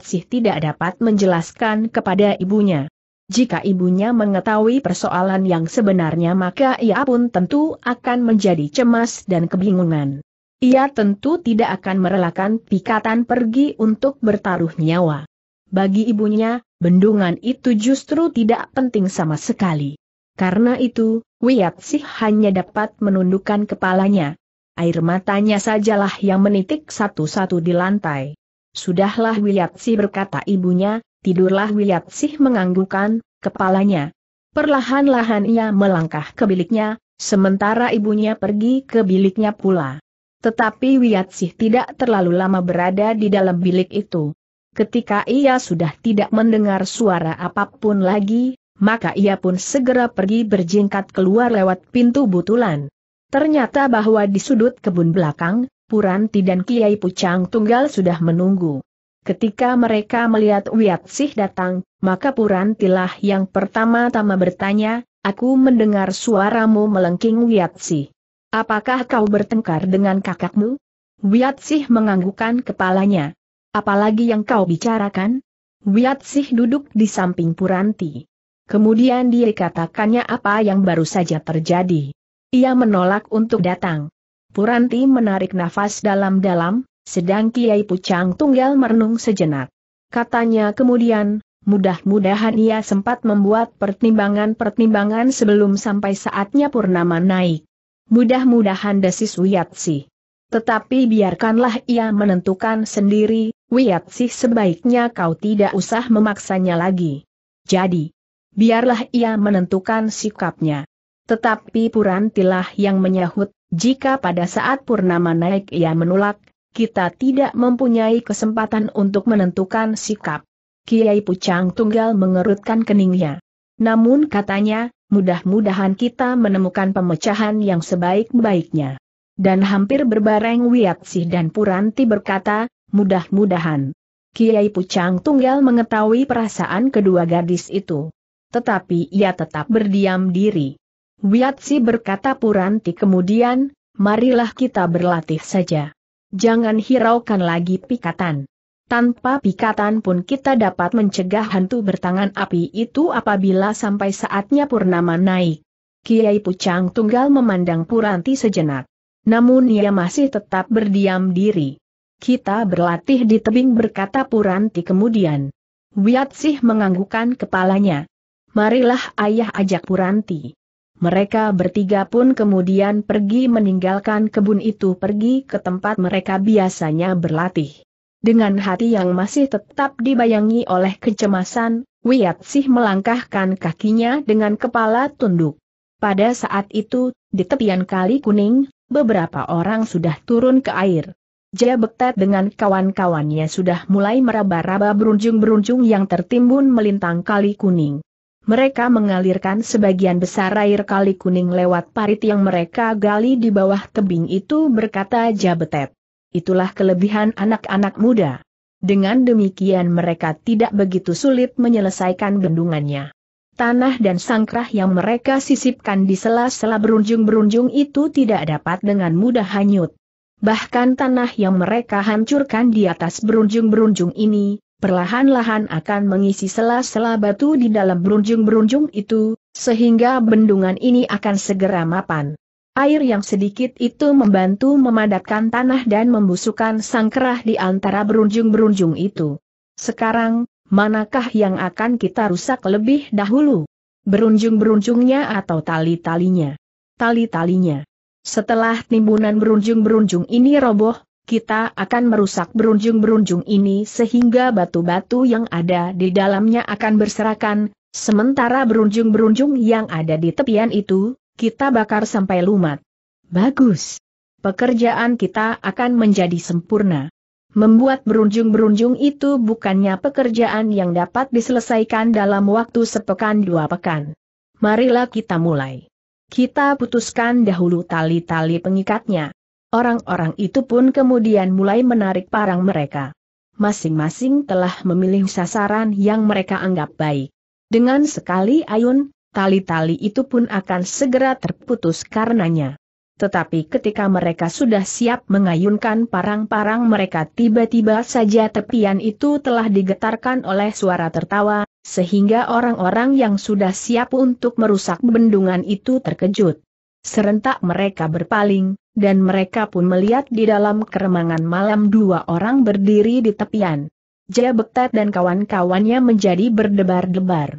sih tidak dapat menjelaskan kepada ibunya. Jika ibunya mengetahui persoalan yang sebenarnya maka ia pun tentu akan menjadi cemas dan kebingungan. Ia tentu tidak akan merelakan pikatan pergi untuk bertaruh nyawa. Bagi ibunya, bendungan itu justru tidak penting sama sekali. Karena itu, Wiyatsih hanya dapat menundukkan kepalanya. Air matanya sajalah yang menitik satu-satu di lantai. Sudahlah Wiyatsih berkata ibunya, tidurlah Wiyatsih menganggukan kepalanya. Perlahan-lahan ia melangkah ke biliknya, sementara ibunya pergi ke biliknya pula. Tetapi Wiyatsih tidak terlalu lama berada di dalam bilik itu. Ketika ia sudah tidak mendengar suara apapun lagi, maka ia pun segera pergi berjingkat keluar lewat pintu butulan. Ternyata bahwa di sudut kebun belakang, Puranti dan Kiai Pucang Tunggal sudah menunggu. Ketika mereka melihat Wiyatsih datang, maka Purantilah yang pertama-tama bertanya, aku mendengar suaramu melengking Wiyatsih." Apakah kau bertengkar dengan kakakmu? Wiatsih menganggukkan kepalanya. Apalagi yang kau bicarakan? Wiatsih duduk di samping Puranti. Kemudian dia katakannya apa yang baru saja terjadi. Ia menolak untuk datang. Puranti menarik nafas dalam-dalam, sedang Kiai Pucang tunggal merenung sejenak. Katanya kemudian, mudah-mudahan ia sempat membuat pertimbangan-pertimbangan sebelum sampai saatnya Purnama naik. Mudah-mudahan desis Wiatsi. Tetapi biarkanlah ia menentukan sendiri, Wiatsi sebaiknya kau tidak usah memaksanya lagi. Jadi, biarlah ia menentukan sikapnya. Tetapi Purantilah yang menyahut, jika pada saat Purnama naik ia menolak, kita tidak mempunyai kesempatan untuk menentukan sikap. Kiai Pucang Tunggal mengerutkan keningnya. Namun katanya, mudah-mudahan kita menemukan pemecahan yang sebaik-baiknya. Dan hampir berbareng Wiatsih dan Puranti berkata, mudah-mudahan. Kiai Pucang Tunggal mengetahui perasaan kedua gadis itu. Tetapi ia tetap berdiam diri. Wiatsi berkata Puranti kemudian, marilah kita berlatih saja. Jangan hiraukan lagi pikatan. Tanpa pikatan pun kita dapat mencegah hantu bertangan api itu apabila sampai saatnya purnama naik. Kiai Pucang Tunggal memandang Puranti sejenak. Namun ia masih tetap berdiam diri. Kita berlatih di tebing berkata Puranti kemudian. Wiatsih menganggukkan kepalanya. Marilah ayah ajak Puranti. Mereka bertiga pun kemudian pergi meninggalkan kebun itu pergi ke tempat mereka biasanya berlatih. Dengan hati yang masih tetap dibayangi oleh kecemasan, Wiat Sih melangkahkan kakinya dengan kepala tunduk. Pada saat itu, di tepian kali kuning, beberapa orang sudah turun ke air. Jabetet dengan kawan-kawannya sudah mulai meraba-raba berunjung-berunjung yang tertimbun melintang kali kuning. Mereka mengalirkan sebagian besar air kali kuning lewat parit yang mereka gali di bawah tebing itu berkata Jabetet itulah kelebihan anak-anak muda. Dengan demikian mereka tidak begitu sulit menyelesaikan bendungannya. Tanah dan sangkrah yang mereka sisipkan di sela-sela berunjung-berunjung itu tidak dapat dengan mudah hanyut. Bahkan tanah yang mereka hancurkan di atas berunjung-berunjung ini, perlahan-lahan akan mengisi sela-sela batu di dalam berunjung-berunjung itu, sehingga bendungan ini akan segera mapan. Air yang sedikit itu membantu memadatkan tanah dan membusukkan sangkerah di antara berunjung-berunjung itu. Sekarang, manakah yang akan kita rusak lebih dahulu? Berunjung-berunjungnya atau tali-talinya? Tali-talinya. Setelah timbunan berunjung-berunjung ini roboh, kita akan merusak berunjung-berunjung ini sehingga batu-batu yang ada di dalamnya akan berserakan, sementara berunjung-berunjung yang ada di tepian itu kita bakar sampai lumat. Bagus. Pekerjaan kita akan menjadi sempurna. Membuat berunjung-berunjung itu bukannya pekerjaan yang dapat diselesaikan dalam waktu sepekan dua pekan. Marilah kita mulai. Kita putuskan dahulu tali-tali pengikatnya. Orang-orang itu pun kemudian mulai menarik parang mereka. Masing-masing telah memilih sasaran yang mereka anggap baik. Dengan sekali ayun, tali-tali itu pun akan segera terputus karenanya. Tetapi ketika mereka sudah siap mengayunkan parang-parang mereka tiba-tiba saja tepian itu telah digetarkan oleh suara tertawa, sehingga orang-orang yang sudah siap untuk merusak bendungan itu terkejut. Serentak mereka berpaling, dan mereka pun melihat di dalam keremangan malam dua orang berdiri di tepian. Jaya dan kawan-kawannya menjadi berdebar-debar.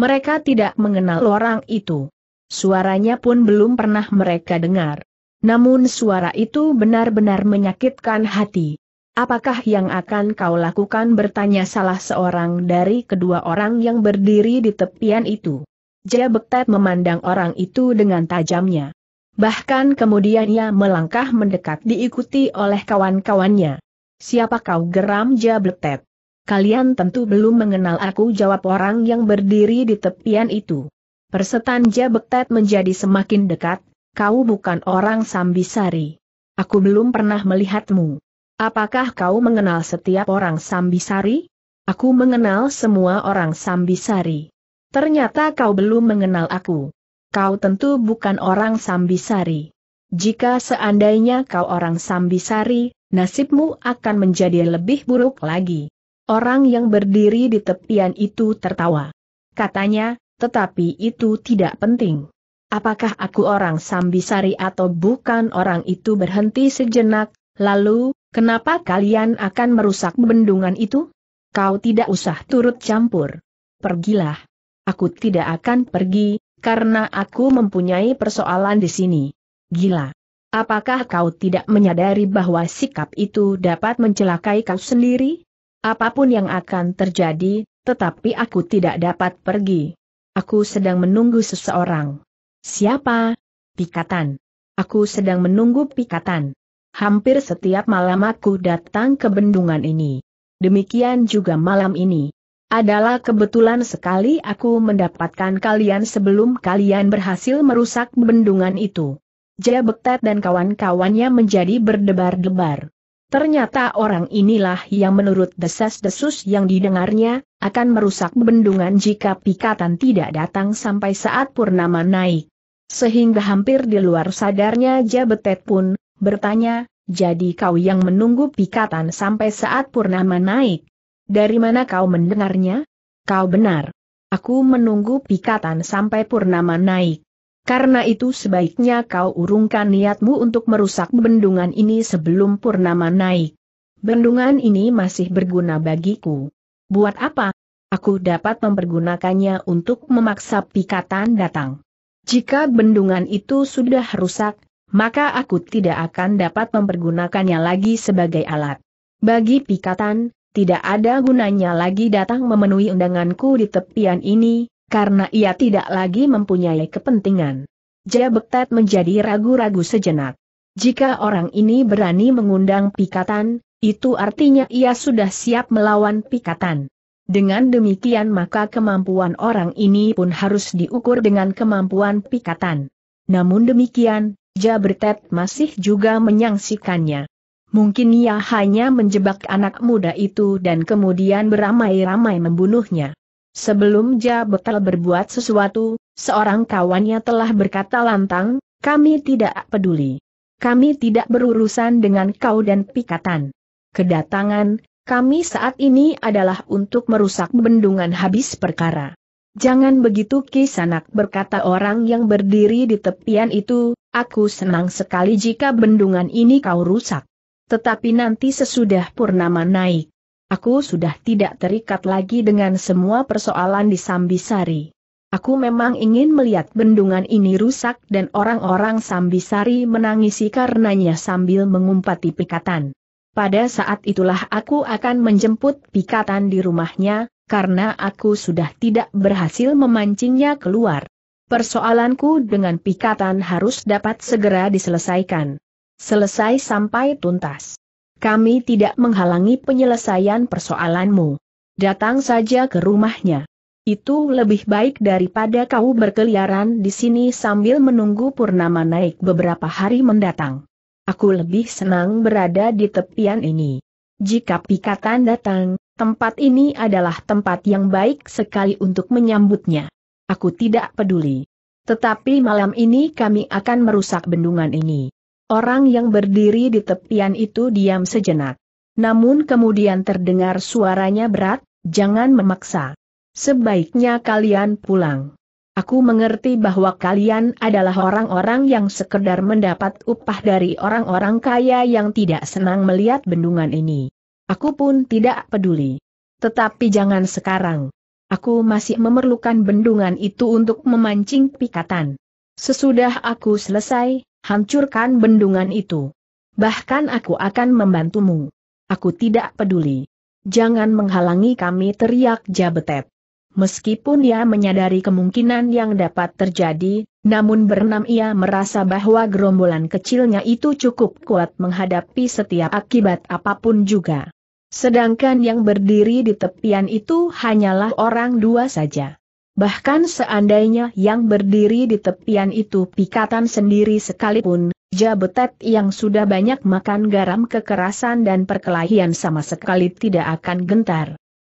Mereka tidak mengenal orang itu. Suaranya pun belum pernah mereka dengar. Namun suara itu benar-benar menyakitkan hati. Apakah yang akan kau lakukan bertanya salah seorang dari kedua orang yang berdiri di tepian itu. Jabektet memandang orang itu dengan tajamnya. Bahkan kemudian ia melangkah mendekat diikuti oleh kawan-kawannya. Siapa kau geram Jabektet? kalian tentu belum mengenal aku jawab orang yang berdiri di tepian itu. Persetan tet menjadi semakin dekat, kau bukan orang Sambisari. Aku belum pernah melihatmu. Apakah kau mengenal setiap orang Sambisari? Aku mengenal semua orang Sambisari. Ternyata kau belum mengenal aku. Kau tentu bukan orang Sambisari. Jika seandainya kau orang Sambisari, nasibmu akan menjadi lebih buruk lagi. Orang yang berdiri di tepian itu tertawa. Katanya, tetapi itu tidak penting. Apakah aku orang Sambisari atau bukan orang itu berhenti sejenak, lalu, kenapa kalian akan merusak bendungan itu? Kau tidak usah turut campur. Pergilah. Aku tidak akan pergi, karena aku mempunyai persoalan di sini. Gila. Apakah kau tidak menyadari bahwa sikap itu dapat mencelakai kau sendiri? Apapun yang akan terjadi, tetapi aku tidak dapat pergi. Aku sedang menunggu seseorang. Siapa? Pikatan. Aku sedang menunggu pikatan. Hampir setiap malam aku datang ke bendungan ini. Demikian juga malam ini. Adalah kebetulan sekali aku mendapatkan kalian sebelum kalian berhasil merusak bendungan itu. Jaya Bektet dan kawan-kawannya menjadi berdebar-debar. Ternyata orang inilah yang menurut desas-desus yang didengarnya, akan merusak bendungan jika pikatan tidak datang sampai saat purnama naik. Sehingga hampir di luar sadarnya Jabetet pun, bertanya, jadi kau yang menunggu pikatan sampai saat purnama naik. Dari mana kau mendengarnya? Kau benar. Aku menunggu pikatan sampai purnama naik. Karena itu sebaiknya kau urungkan niatmu untuk merusak bendungan ini sebelum purnama naik. Bendungan ini masih berguna bagiku. Buat apa? Aku dapat mempergunakannya untuk memaksa pikatan datang. Jika bendungan itu sudah rusak, maka aku tidak akan dapat mempergunakannya lagi sebagai alat. Bagi pikatan, tidak ada gunanya lagi datang memenuhi undanganku di tepian ini, karena ia tidak lagi mempunyai kepentingan. Jaya Bektet menjadi ragu-ragu sejenak. Jika orang ini berani mengundang pikatan, itu artinya ia sudah siap melawan pikatan. Dengan demikian maka kemampuan orang ini pun harus diukur dengan kemampuan pikatan. Namun demikian, Jabertet masih juga menyangsikannya. Mungkin ia hanya menjebak anak muda itu dan kemudian beramai-ramai membunuhnya. Sebelum Jabetel berbuat sesuatu, seorang kawannya telah berkata lantang, kami tidak peduli. Kami tidak berurusan dengan kau dan pikatan. Kedatangan, kami saat ini adalah untuk merusak bendungan habis perkara. Jangan begitu kisanak berkata orang yang berdiri di tepian itu, aku senang sekali jika bendungan ini kau rusak. Tetapi nanti sesudah purnama naik, Aku sudah tidak terikat lagi dengan semua persoalan di Sambisari. Aku memang ingin melihat bendungan ini rusak dan orang-orang Sambisari menangisi karenanya sambil mengumpati pikatan. Pada saat itulah aku akan menjemput pikatan di rumahnya, karena aku sudah tidak berhasil memancingnya keluar. Persoalanku dengan pikatan harus dapat segera diselesaikan. Selesai sampai tuntas. Kami tidak menghalangi penyelesaian persoalanmu. Datang saja ke rumahnya. Itu lebih baik daripada kau berkeliaran di sini sambil menunggu Purnama naik beberapa hari mendatang. Aku lebih senang berada di tepian ini. Jika pikatan datang, tempat ini adalah tempat yang baik sekali untuk menyambutnya. Aku tidak peduli. Tetapi malam ini kami akan merusak bendungan ini. Orang yang berdiri di tepian itu diam sejenak. Namun kemudian terdengar suaranya berat, jangan memaksa. Sebaiknya kalian pulang. Aku mengerti bahwa kalian adalah orang-orang yang sekedar mendapat upah dari orang-orang kaya yang tidak senang melihat bendungan ini. Aku pun tidak peduli. Tetapi jangan sekarang. Aku masih memerlukan bendungan itu untuk memancing pikatan. Sesudah aku selesai, hancurkan bendungan itu. Bahkan aku akan membantumu. Aku tidak peduli. Jangan menghalangi kami teriak Jabetep. Meskipun ia menyadari kemungkinan yang dapat terjadi, namun bernam ia merasa bahwa gerombolan kecilnya itu cukup kuat menghadapi setiap akibat apapun juga. Sedangkan yang berdiri di tepian itu hanyalah orang dua saja. Bahkan seandainya yang berdiri di tepian itu pikatan sendiri sekalipun, jabetet yang sudah banyak makan garam kekerasan dan perkelahian sama sekali tidak akan gentar.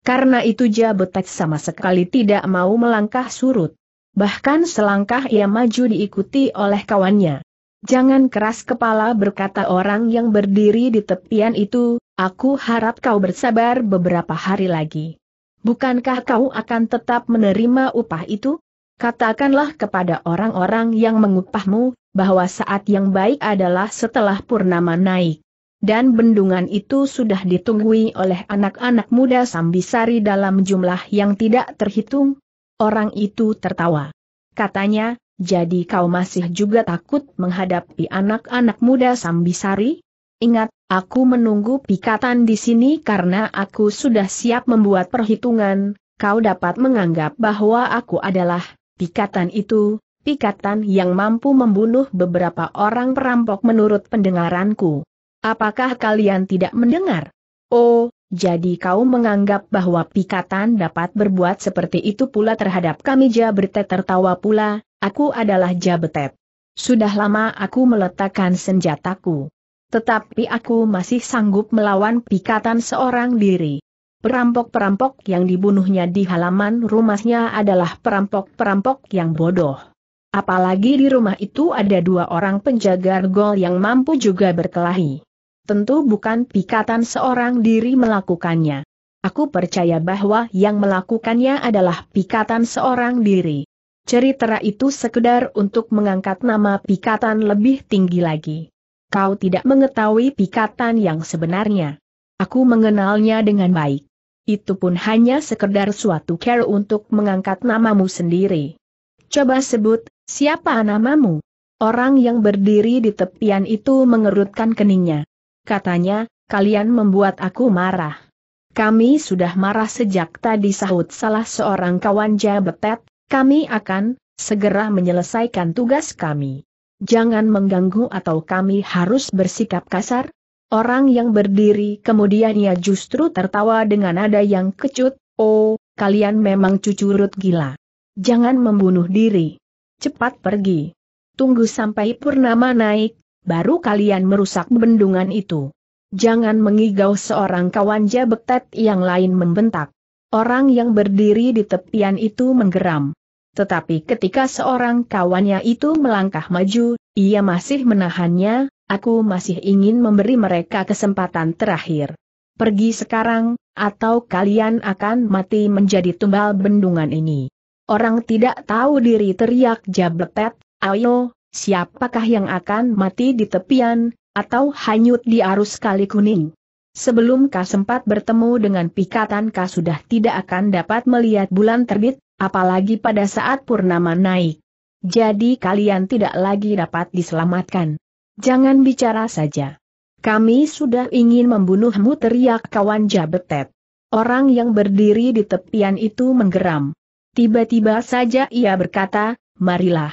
Karena itu jabetet sama sekali tidak mau melangkah surut. Bahkan selangkah ia maju diikuti oleh kawannya. Jangan keras kepala berkata orang yang berdiri di tepian itu, aku harap kau bersabar beberapa hari lagi. Bukankah kau akan tetap menerima upah itu? Katakanlah kepada orang-orang yang mengupahmu, bahwa saat yang baik adalah setelah purnama naik. Dan bendungan itu sudah ditunggui oleh anak-anak muda Sambisari dalam jumlah yang tidak terhitung. Orang itu tertawa. Katanya, jadi kau masih juga takut menghadapi anak-anak muda Sambisari? Ingat, aku menunggu pikatan di sini karena aku sudah siap membuat perhitungan, kau dapat menganggap bahwa aku adalah, pikatan itu, pikatan yang mampu membunuh beberapa orang perampok menurut pendengaranku. Apakah kalian tidak mendengar? Oh, jadi kau menganggap bahwa pikatan dapat berbuat seperti itu pula terhadap kami Jabetet tertawa pula, aku adalah Jabetet. Sudah lama aku meletakkan senjataku. Tetapi aku masih sanggup melawan pikatan seorang diri. Perampok-perampok yang dibunuhnya di halaman rumahnya adalah perampok-perampok yang bodoh. Apalagi di rumah itu ada dua orang penjaga gol yang mampu juga berkelahi. Tentu bukan pikatan seorang diri melakukannya. Aku percaya bahwa yang melakukannya adalah pikatan seorang diri. Cerita itu sekedar untuk mengangkat nama pikatan lebih tinggi lagi kau tidak mengetahui pikatan yang sebenarnya. Aku mengenalnya dengan baik. Itu pun hanya sekedar suatu care untuk mengangkat namamu sendiri. Coba sebut, siapa namamu? Orang yang berdiri di tepian itu mengerutkan keningnya. Katanya, kalian membuat aku marah. Kami sudah marah sejak tadi sahut salah seorang kawan jabetet, kami akan segera menyelesaikan tugas kami jangan mengganggu atau kami harus bersikap kasar? Orang yang berdiri kemudian ia justru tertawa dengan nada yang kecut, oh, kalian memang cucurut gila. Jangan membunuh diri. Cepat pergi. Tunggu sampai purnama naik, baru kalian merusak bendungan itu. Jangan mengigau seorang kawan jabetet yang lain membentak. Orang yang berdiri di tepian itu menggeram. Tetapi ketika seorang kawannya itu melangkah maju, ia masih menahannya, aku masih ingin memberi mereka kesempatan terakhir. Pergi sekarang, atau kalian akan mati menjadi tumbal bendungan ini. Orang tidak tahu diri teriak jabletet, ayo, siapakah yang akan mati di tepian, atau hanyut di arus kali kuning. Sebelum kau sempat bertemu dengan pikatan kau sudah tidak akan dapat melihat bulan terbit, Apalagi pada saat purnama naik. Jadi kalian tidak lagi dapat diselamatkan. Jangan bicara saja. Kami sudah ingin membunuhmu teriak kawan Jabetet. Orang yang berdiri di tepian itu menggeram. Tiba-tiba saja ia berkata, marilah.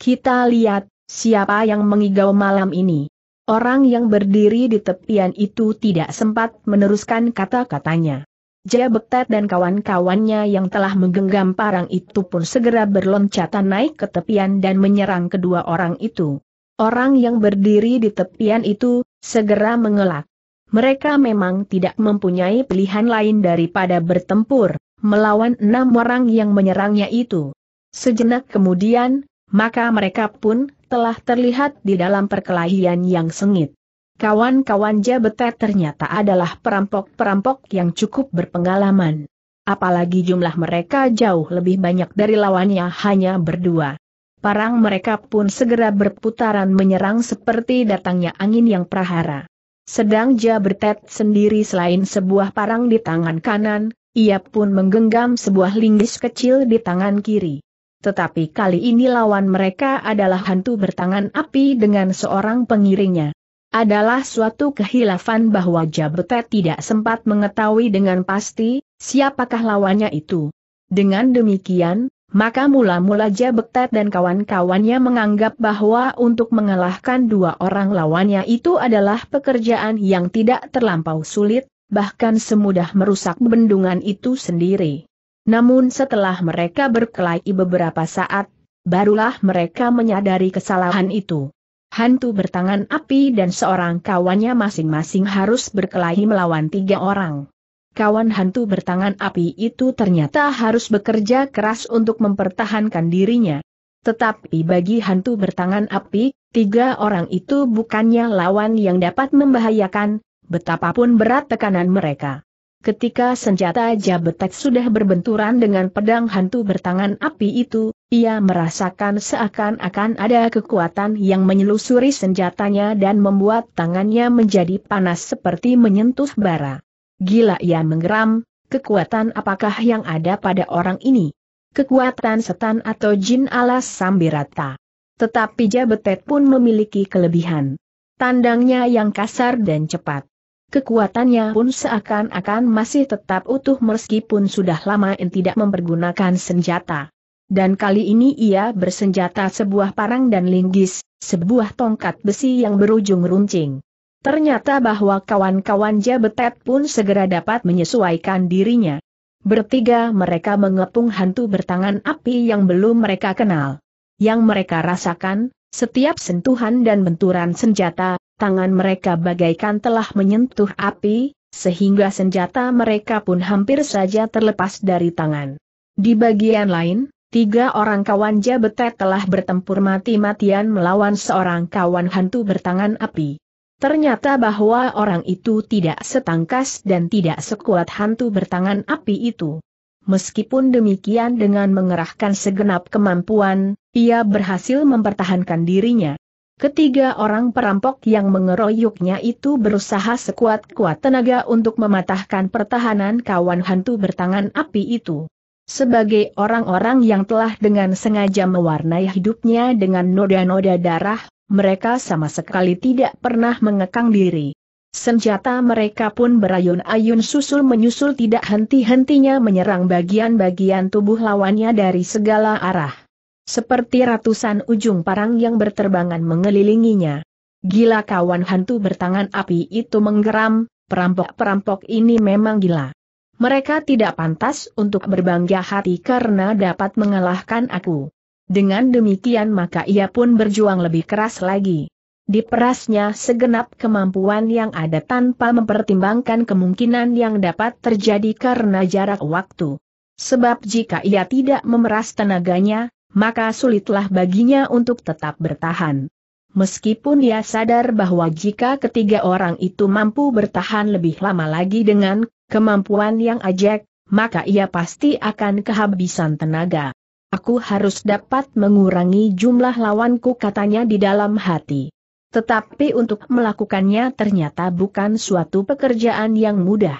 Kita lihat, siapa yang mengigau malam ini. Orang yang berdiri di tepian itu tidak sempat meneruskan kata-katanya. Jaya Jabektat dan kawan-kawannya yang telah menggenggam parang itu pun segera berloncatan naik ke tepian dan menyerang kedua orang itu. Orang yang berdiri di tepian itu, segera mengelak. Mereka memang tidak mempunyai pilihan lain daripada bertempur, melawan enam orang yang menyerangnya itu. Sejenak kemudian, maka mereka pun telah terlihat di dalam perkelahian yang sengit. Kawan-kawan Jabete ternyata adalah perampok-perampok yang cukup berpengalaman. Apalagi jumlah mereka jauh lebih banyak dari lawannya hanya berdua. Parang mereka pun segera berputaran menyerang seperti datangnya angin yang prahara. Sedang Jabertet sendiri selain sebuah parang di tangan kanan, ia pun menggenggam sebuah linggis kecil di tangan kiri. Tetapi kali ini lawan mereka adalah hantu bertangan api dengan seorang pengiringnya adalah suatu kehilafan bahwa Jabete tidak sempat mengetahui dengan pasti, siapakah lawannya itu. Dengan demikian, maka mula-mula Jabektet dan kawan-kawannya menganggap bahwa untuk mengalahkan dua orang lawannya itu adalah pekerjaan yang tidak terlampau sulit, bahkan semudah merusak bendungan itu sendiri. Namun setelah mereka berkelahi beberapa saat, barulah mereka menyadari kesalahan itu hantu bertangan api dan seorang kawannya masing-masing harus berkelahi melawan tiga orang. Kawan hantu bertangan api itu ternyata harus bekerja keras untuk mempertahankan dirinya. Tetapi bagi hantu bertangan api, tiga orang itu bukannya lawan yang dapat membahayakan, betapapun berat tekanan mereka. Ketika senjata jabetek sudah berbenturan dengan pedang hantu bertangan api itu, ia merasakan seakan-akan ada kekuatan yang menyelusuri senjatanya dan membuat tangannya menjadi panas seperti menyentuh bara. Gila ia menggeram, kekuatan apakah yang ada pada orang ini? Kekuatan setan atau jin alas sambirata. Tetapi jabetek pun memiliki kelebihan. Tandangnya yang kasar dan cepat Kekuatannya pun seakan-akan masih tetap utuh meskipun sudah lama tidak mempergunakan senjata. Dan kali ini ia bersenjata sebuah parang dan linggis, sebuah tongkat besi yang berujung runcing. Ternyata bahwa kawan-kawan Jabetet pun segera dapat menyesuaikan dirinya. Bertiga mereka mengepung hantu bertangan api yang belum mereka kenal. Yang mereka rasakan, setiap sentuhan dan benturan senjata, tangan mereka bagaikan telah menyentuh api, sehingga senjata mereka pun hampir saja terlepas dari tangan. Di bagian lain, tiga orang kawan Jabetet telah bertempur mati-matian melawan seorang kawan hantu bertangan api. Ternyata bahwa orang itu tidak setangkas dan tidak sekuat hantu bertangan api itu. Meskipun demikian dengan mengerahkan segenap kemampuan, ia berhasil mempertahankan dirinya. Ketiga orang perampok yang mengeroyoknya itu berusaha sekuat-kuat tenaga untuk mematahkan pertahanan kawan hantu bertangan api itu. Sebagai orang-orang yang telah dengan sengaja mewarnai hidupnya dengan noda-noda darah, mereka sama sekali tidak pernah mengekang diri. Senjata mereka pun berayun-ayun susul-menyusul tidak henti-hentinya menyerang bagian-bagian tubuh lawannya dari segala arah. Seperti ratusan ujung parang yang berterbangan mengelilinginya. Gila kawan hantu bertangan api itu menggeram, perampok-perampok ini memang gila. Mereka tidak pantas untuk berbangga hati karena dapat mengalahkan aku. Dengan demikian maka ia pun berjuang lebih keras lagi. Diperasnya segenap kemampuan yang ada tanpa mempertimbangkan kemungkinan yang dapat terjadi karena jarak waktu. Sebab jika ia tidak memeras tenaganya, maka sulitlah baginya untuk tetap bertahan. Meskipun ia sadar bahwa jika ketiga orang itu mampu bertahan lebih lama lagi dengan kemampuan yang ajak, maka ia pasti akan kehabisan tenaga. Aku harus dapat mengurangi jumlah lawanku katanya di dalam hati. Tetapi untuk melakukannya ternyata bukan suatu pekerjaan yang mudah.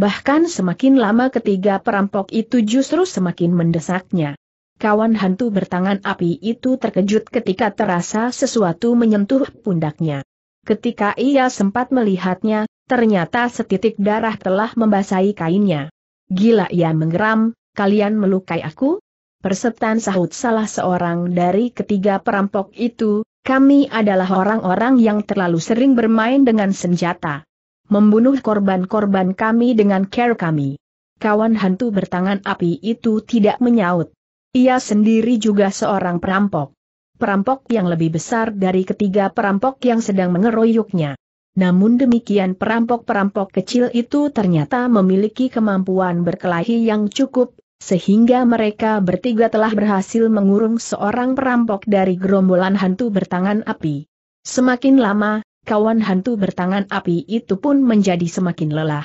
Bahkan semakin lama ketiga perampok itu justru semakin mendesaknya. Kawan hantu bertangan api itu terkejut ketika terasa sesuatu menyentuh pundaknya. Ketika ia sempat melihatnya, ternyata setitik darah telah membasahi kainnya. Gila ia ya menggeram, kalian melukai aku? Persetan sahut salah seorang dari ketiga perampok itu, kami adalah orang-orang yang terlalu sering bermain dengan senjata. Membunuh korban-korban kami dengan care kami. Kawan hantu bertangan api itu tidak menyaut. Ia sendiri juga seorang perampok. Perampok yang lebih besar dari ketiga perampok yang sedang mengeroyoknya. Namun demikian perampok-perampok kecil itu ternyata memiliki kemampuan berkelahi yang cukup, sehingga mereka bertiga telah berhasil mengurung seorang perampok dari gerombolan hantu bertangan api. Semakin lama, kawan hantu bertangan api itu pun menjadi semakin lelah.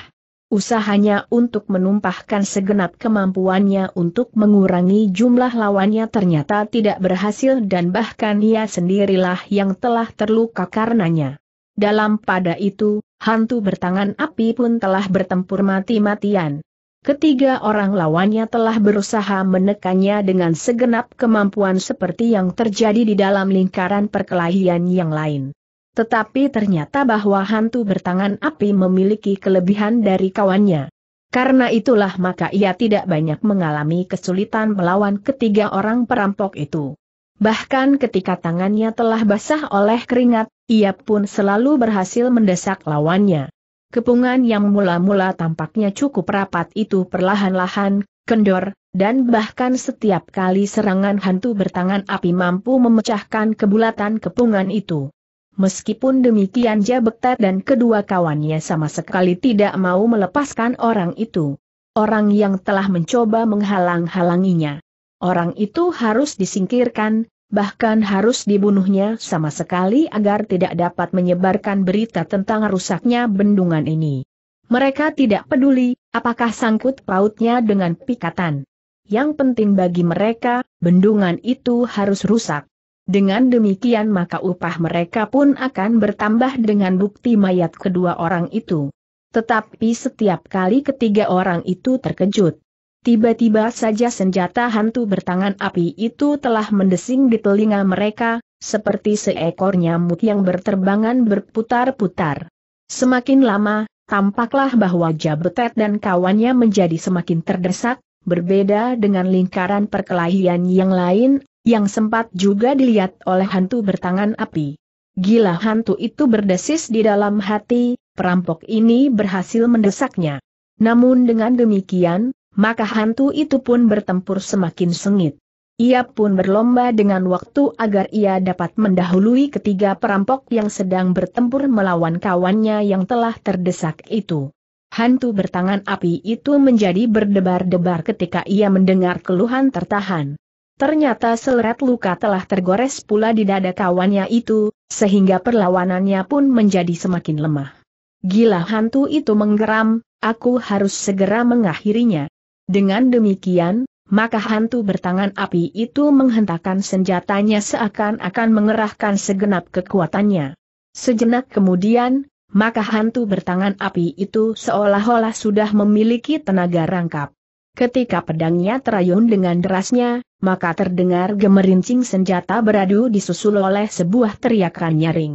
Usahanya untuk menumpahkan segenap kemampuannya untuk mengurangi jumlah lawannya ternyata tidak berhasil dan bahkan ia sendirilah yang telah terluka karenanya. Dalam pada itu, hantu bertangan api pun telah bertempur mati-matian. Ketiga orang lawannya telah berusaha menekannya dengan segenap kemampuan seperti yang terjadi di dalam lingkaran perkelahian yang lain. Tetapi ternyata bahwa hantu bertangan api memiliki kelebihan dari kawannya. Karena itulah maka ia tidak banyak mengalami kesulitan melawan ketiga orang perampok itu. Bahkan ketika tangannya telah basah oleh keringat, ia pun selalu berhasil mendesak lawannya. Kepungan yang mula-mula tampaknya cukup rapat itu perlahan-lahan, kendor, dan bahkan setiap kali serangan hantu bertangan api mampu memecahkan kebulatan kepungan itu. Meskipun demikian Jabektar dan kedua kawannya sama sekali tidak mau melepaskan orang itu. Orang yang telah mencoba menghalang-halanginya. Orang itu harus disingkirkan, bahkan harus dibunuhnya sama sekali agar tidak dapat menyebarkan berita tentang rusaknya bendungan ini. Mereka tidak peduli, apakah sangkut pautnya dengan pikatan. Yang penting bagi mereka, bendungan itu harus rusak. Dengan demikian maka upah mereka pun akan bertambah dengan bukti mayat kedua orang itu. Tetapi setiap kali ketiga orang itu terkejut. Tiba-tiba saja senjata hantu bertangan api itu telah mendesing di telinga mereka, seperti seekor nyamuk yang berterbangan berputar-putar. Semakin lama, tampaklah bahwa Jabetet dan kawannya menjadi semakin terdesak, berbeda dengan lingkaran perkelahian yang lain, yang sempat juga dilihat oleh hantu bertangan api. Gila hantu itu berdesis di dalam hati, perampok ini berhasil mendesaknya. Namun dengan demikian, maka hantu itu pun bertempur semakin sengit. Ia pun berlomba dengan waktu agar ia dapat mendahului ketiga perampok yang sedang bertempur melawan kawannya yang telah terdesak itu. Hantu bertangan api itu menjadi berdebar-debar ketika ia mendengar keluhan tertahan. Ternyata seleret luka telah tergores pula di dada kawannya itu, sehingga perlawanannya pun menjadi semakin lemah. Gila hantu itu menggeram, aku harus segera mengakhirinya. Dengan demikian, maka hantu bertangan api itu menghentakkan senjatanya seakan-akan mengerahkan segenap kekuatannya. Sejenak kemudian, maka hantu bertangan api itu seolah-olah sudah memiliki tenaga rangkap. Ketika pedangnya terayun dengan derasnya, maka terdengar gemerincing senjata beradu disusul oleh sebuah teriakan nyaring.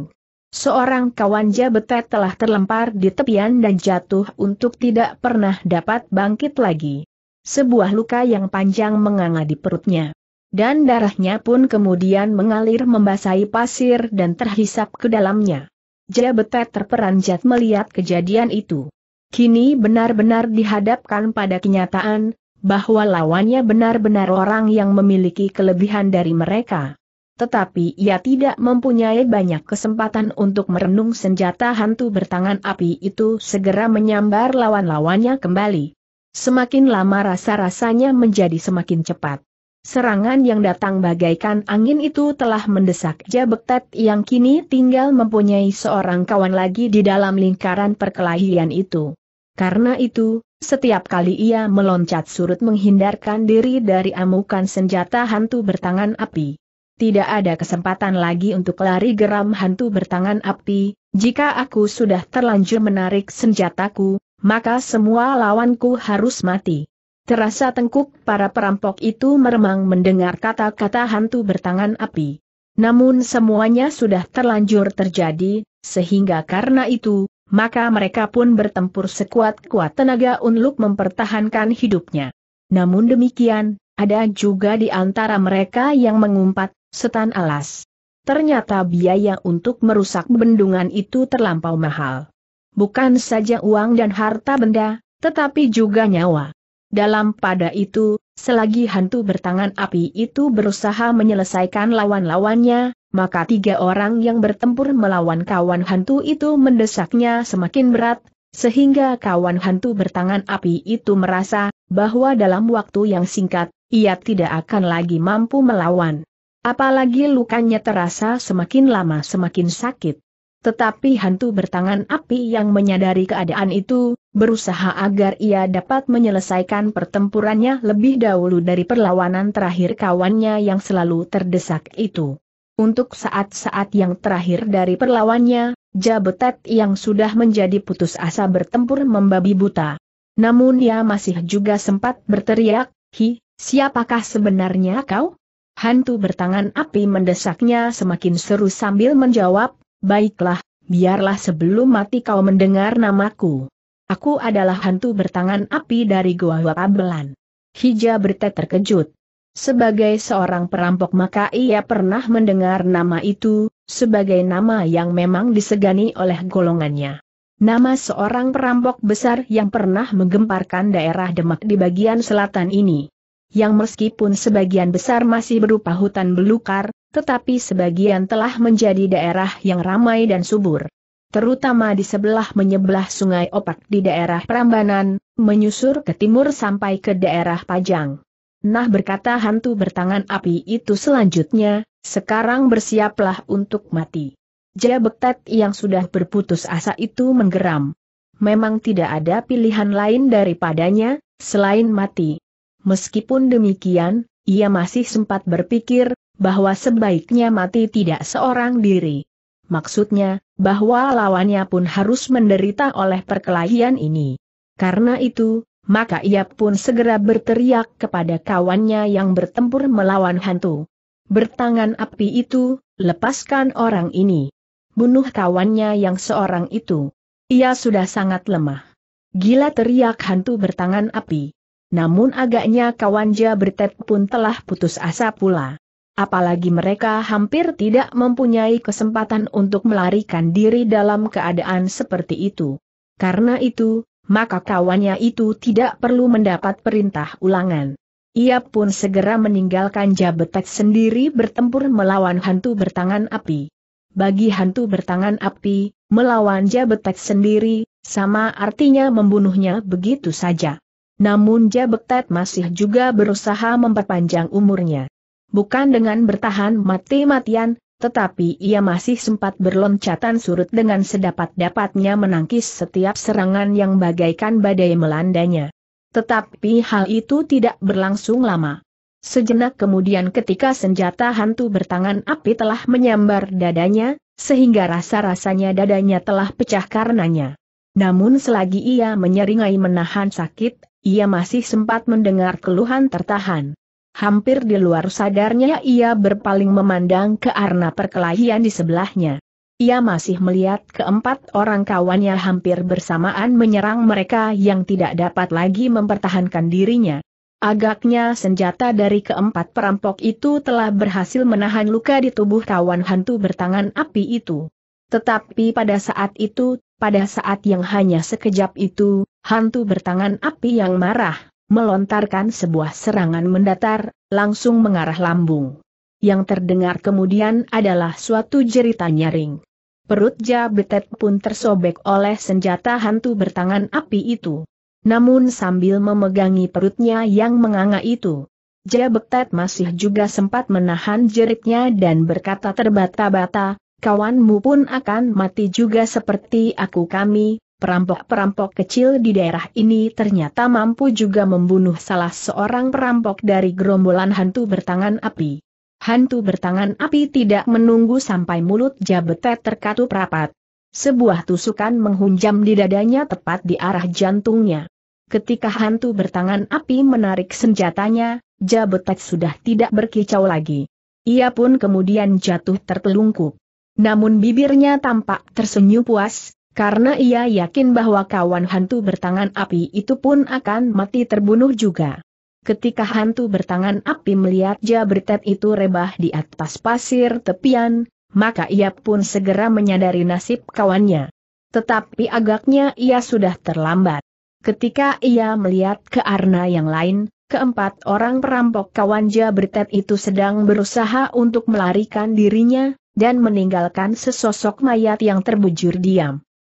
Seorang kawan jabetet telah terlempar di tepian dan jatuh untuk tidak pernah dapat bangkit lagi. Sebuah luka yang panjang menganga di perutnya. Dan darahnya pun kemudian mengalir membasahi pasir dan terhisap ke dalamnya. Jabetet terperanjat melihat kejadian itu. Kini benar-benar dihadapkan pada kenyataan, bahwa lawannya benar-benar orang yang memiliki kelebihan dari mereka. Tetapi ia tidak mempunyai banyak kesempatan untuk merenung senjata hantu bertangan api itu segera menyambar lawan-lawannya kembali. Semakin lama rasa-rasanya menjadi semakin cepat. Serangan yang datang bagaikan angin itu telah mendesak Jabektet yang kini tinggal mempunyai seorang kawan lagi di dalam lingkaran perkelahian itu. Karena itu, setiap kali ia meloncat surut menghindarkan diri dari amukan senjata hantu bertangan api. Tidak ada kesempatan lagi untuk lari geram hantu bertangan api, jika aku sudah terlanjur menarik senjataku, maka semua lawanku harus mati. Terasa tengkuk para perampok itu meremang mendengar kata-kata hantu bertangan api. Namun semuanya sudah terlanjur terjadi, sehingga karena itu, maka mereka pun bertempur sekuat-kuat tenaga untuk mempertahankan hidupnya. Namun demikian, ada juga di antara mereka yang mengumpat, setan alas. Ternyata biaya untuk merusak bendungan itu terlampau mahal. Bukan saja uang dan harta benda, tetapi juga nyawa. Dalam pada itu, selagi hantu bertangan api itu berusaha menyelesaikan lawan-lawannya, maka tiga orang yang bertempur melawan kawan hantu itu mendesaknya semakin berat, sehingga kawan hantu bertangan api itu merasa bahwa dalam waktu yang singkat, ia tidak akan lagi mampu melawan. Apalagi lukanya terasa semakin lama semakin sakit. Tetapi hantu bertangan api yang menyadari keadaan itu, berusaha agar ia dapat menyelesaikan pertempurannya lebih dahulu dari perlawanan terakhir kawannya yang selalu terdesak itu. Untuk saat-saat yang terakhir dari perlawannya, Jabetet yang sudah menjadi putus asa bertempur membabi buta. Namun ia masih juga sempat berteriak, Hi, siapakah sebenarnya kau? Hantu bertangan api mendesaknya semakin seru sambil menjawab, Baiklah, biarlah sebelum mati kau mendengar namaku. Aku adalah hantu bertangan api dari Goa Wapabelan. Hija bertet terkejut. Sebagai seorang perampok maka ia pernah mendengar nama itu, sebagai nama yang memang disegani oleh golongannya. Nama seorang perampok besar yang pernah menggemparkan daerah Demak di bagian selatan ini. Yang meskipun sebagian besar masih berupa hutan belukar, tetapi sebagian telah menjadi daerah yang ramai dan subur. Terutama di sebelah menyebelah sungai Opak di daerah Prambanan, menyusur ke timur sampai ke daerah Pajang. Nah berkata hantu bertangan api itu selanjutnya, sekarang bersiaplah untuk mati. Jabektet yang sudah berputus asa itu menggeram. Memang tidak ada pilihan lain daripadanya, selain mati. Meskipun demikian, ia masih sempat berpikir, bahwa sebaiknya mati tidak seorang diri. Maksudnya, bahwa lawannya pun harus menderita oleh perkelahian ini. Karena itu, maka ia pun segera berteriak kepada kawannya yang bertempur melawan hantu. Bertangan api itu, lepaskan orang ini. Bunuh kawannya yang seorang itu. Ia sudah sangat lemah. Gila teriak hantu bertangan api. Namun agaknya kawannya Jabertet pun telah putus asa pula. Apalagi mereka hampir tidak mempunyai kesempatan untuk melarikan diri dalam keadaan seperti itu. Karena itu, maka kawannya itu tidak perlu mendapat perintah ulangan. Ia pun segera meninggalkan Jabetek sendiri bertempur melawan hantu bertangan api. Bagi hantu bertangan api, melawan Jabetek sendiri, sama artinya membunuhnya begitu saja. Namun Jabetek masih juga berusaha memperpanjang umurnya. Bukan dengan bertahan mati-matian, tetapi ia masih sempat berloncatan surut dengan sedapat-dapatnya menangkis setiap serangan yang bagaikan badai melandanya. Tetapi hal itu tidak berlangsung lama. Sejenak kemudian ketika senjata hantu bertangan api telah menyambar dadanya, sehingga rasa-rasanya dadanya telah pecah karenanya. Namun selagi ia menyeringai menahan sakit, ia masih sempat mendengar keluhan tertahan hampir di luar sadarnya ia berpaling memandang ke arna perkelahian di sebelahnya. Ia masih melihat keempat orang kawannya hampir bersamaan menyerang mereka yang tidak dapat lagi mempertahankan dirinya. Agaknya senjata dari keempat perampok itu telah berhasil menahan luka di tubuh kawan hantu bertangan api itu. Tetapi pada saat itu, pada saat yang hanya sekejap itu, hantu bertangan api yang marah, melontarkan sebuah serangan mendatar, langsung mengarah lambung. Yang terdengar kemudian adalah suatu jeritan nyaring. Perut Jabetet pun tersobek oleh senjata hantu bertangan api itu. Namun sambil memegangi perutnya yang menganga itu, Jabetet masih juga sempat menahan jeritnya dan berkata terbata-bata, kawanmu pun akan mati juga seperti aku kami, perampok-perampok kecil di daerah ini ternyata mampu juga membunuh salah seorang perampok dari gerombolan hantu bertangan api. Hantu bertangan api tidak menunggu sampai mulut jabetet terkatup rapat. Sebuah tusukan menghunjam di dadanya tepat di arah jantungnya. Ketika hantu bertangan api menarik senjatanya, jabetet sudah tidak berkicau lagi. Ia pun kemudian jatuh tertelungkup. Namun bibirnya tampak tersenyum puas, karena ia yakin bahwa kawan hantu bertangan api itu pun akan mati terbunuh juga. Ketika hantu bertangan api melihat Jabretet itu rebah di atas pasir tepian, maka ia pun segera menyadari nasib kawannya. Tetapi agaknya ia sudah terlambat. Ketika ia melihat ke arna yang lain, keempat orang perampok kawan Jabretet itu sedang berusaha untuk melarikan dirinya, dan meninggalkan sesosok mayat yang terbujur diam.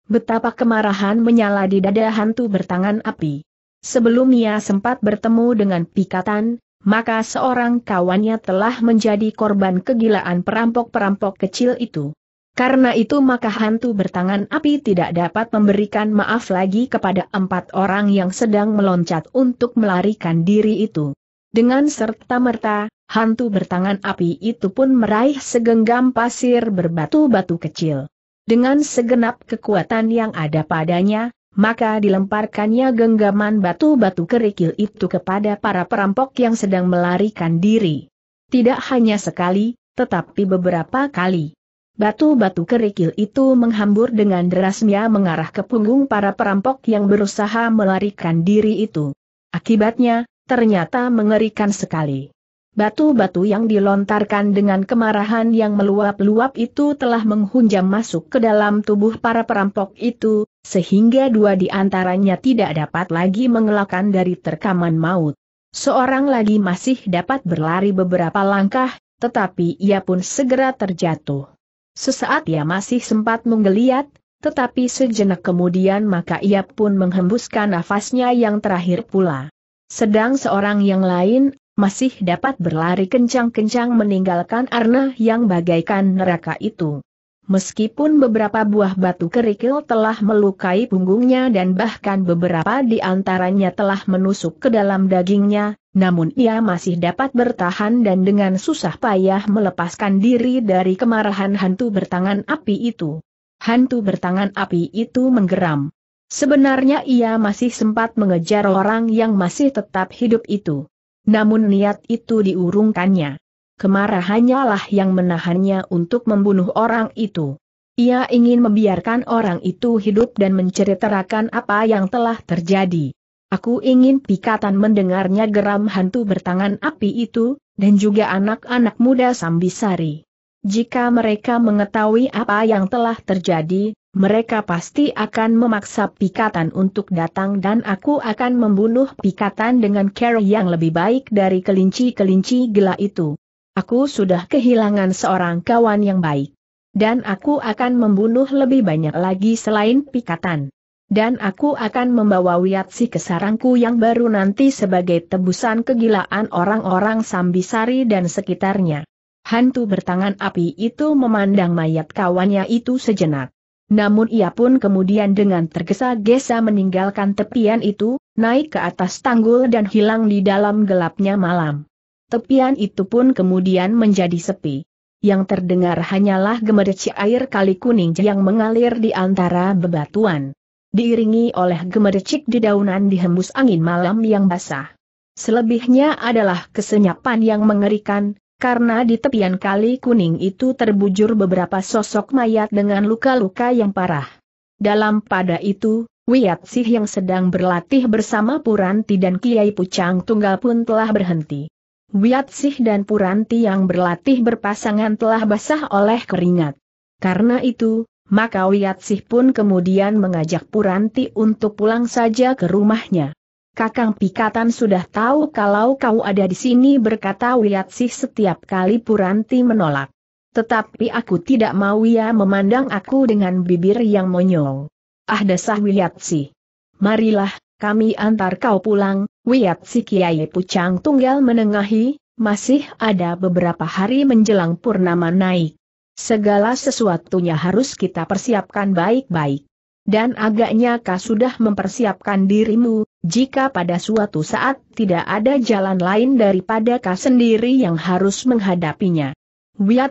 Betapa kemarahan menyala di dada hantu bertangan api. Sebelum ia sempat bertemu dengan pikatan, maka seorang kawannya telah menjadi korban kegilaan perampok-perampok kecil itu. Karena itu maka hantu bertangan api tidak dapat memberikan maaf lagi kepada empat orang yang sedang meloncat untuk melarikan diri itu. Dengan serta-merta, hantu bertangan api itu pun meraih segenggam pasir berbatu-batu kecil. Dengan segenap kekuatan yang ada padanya, maka dilemparkannya genggaman batu-batu kerikil itu kepada para perampok yang sedang melarikan diri. Tidak hanya sekali, tetapi beberapa kali. Batu-batu kerikil itu menghambur dengan derasnya mengarah ke punggung para perampok yang berusaha melarikan diri itu. Akibatnya, ternyata mengerikan sekali. Batu-batu yang dilontarkan dengan kemarahan yang meluap-luap itu telah menghunjam masuk ke dalam tubuh para perampok itu, sehingga dua di antaranya tidak dapat lagi mengelakkan dari terkaman maut. Seorang lagi masih dapat berlari beberapa langkah, tetapi ia pun segera terjatuh. Sesaat ia masih sempat menggeliat, tetapi sejenak kemudian maka ia pun menghembuskan nafasnya yang terakhir pula. Sedang seorang yang lain masih dapat berlari kencang-kencang meninggalkan arna yang bagaikan neraka itu. Meskipun beberapa buah batu kerikil telah melukai punggungnya dan bahkan beberapa di antaranya telah menusuk ke dalam dagingnya, namun ia masih dapat bertahan dan dengan susah payah melepaskan diri dari kemarahan hantu bertangan api itu. Hantu bertangan api itu menggeram. Sebenarnya ia masih sempat mengejar orang yang masih tetap hidup itu. Namun niat itu diurungkannya. Kemarahannya yang menahannya untuk membunuh orang itu. Ia ingin membiarkan orang itu hidup dan menceritakan apa yang telah terjadi. Aku ingin pikatan mendengarnya geram hantu bertangan api itu, dan juga anak-anak muda Sambisari. Jika mereka mengetahui apa yang telah terjadi, mereka pasti akan memaksa Pikatan untuk datang dan aku akan membunuh Pikatan dengan cara yang lebih baik dari kelinci-kelinci gila itu. Aku sudah kehilangan seorang kawan yang baik. Dan aku akan membunuh lebih banyak lagi selain Pikatan. Dan aku akan membawa Wiatsi ke sarangku yang baru nanti sebagai tebusan kegilaan orang-orang Sambisari dan sekitarnya. Hantu bertangan api itu memandang mayat kawannya itu sejenak. Namun ia pun kemudian dengan tergesa-gesa meninggalkan tepian itu, naik ke atas tanggul dan hilang di dalam gelapnya malam. Tepian itu pun kemudian menjadi sepi. Yang terdengar hanyalah gemercik air kali kuning yang mengalir di antara bebatuan. Diiringi oleh di dedaunan dihembus angin malam yang basah. Selebihnya adalah kesenyapan yang mengerikan, karena di tepian kali kuning itu terbujur beberapa sosok mayat dengan luka-luka yang parah. Dalam pada itu, Wiat Sih yang sedang berlatih bersama Puranti dan Kiai Pucang Tunggal pun telah berhenti. Wiat Sih dan Puranti yang berlatih berpasangan telah basah oleh keringat. Karena itu, maka Wiat Sih pun kemudian mengajak Puranti untuk pulang saja ke rumahnya. Kakang Pikatan sudah tahu kalau kau ada di sini berkata sih setiap kali Puranti menolak. Tetapi aku tidak mau ia memandang aku dengan bibir yang monyol. Ah dasah sih. Marilah, kami antar kau pulang, sih Kiai Pucang Tunggal menengahi, masih ada beberapa hari menjelang Purnama naik. Segala sesuatunya harus kita persiapkan baik-baik. Dan agaknya kau sudah mempersiapkan dirimu, jika pada suatu saat tidak ada jalan lain daripada kau sendiri yang harus menghadapinya.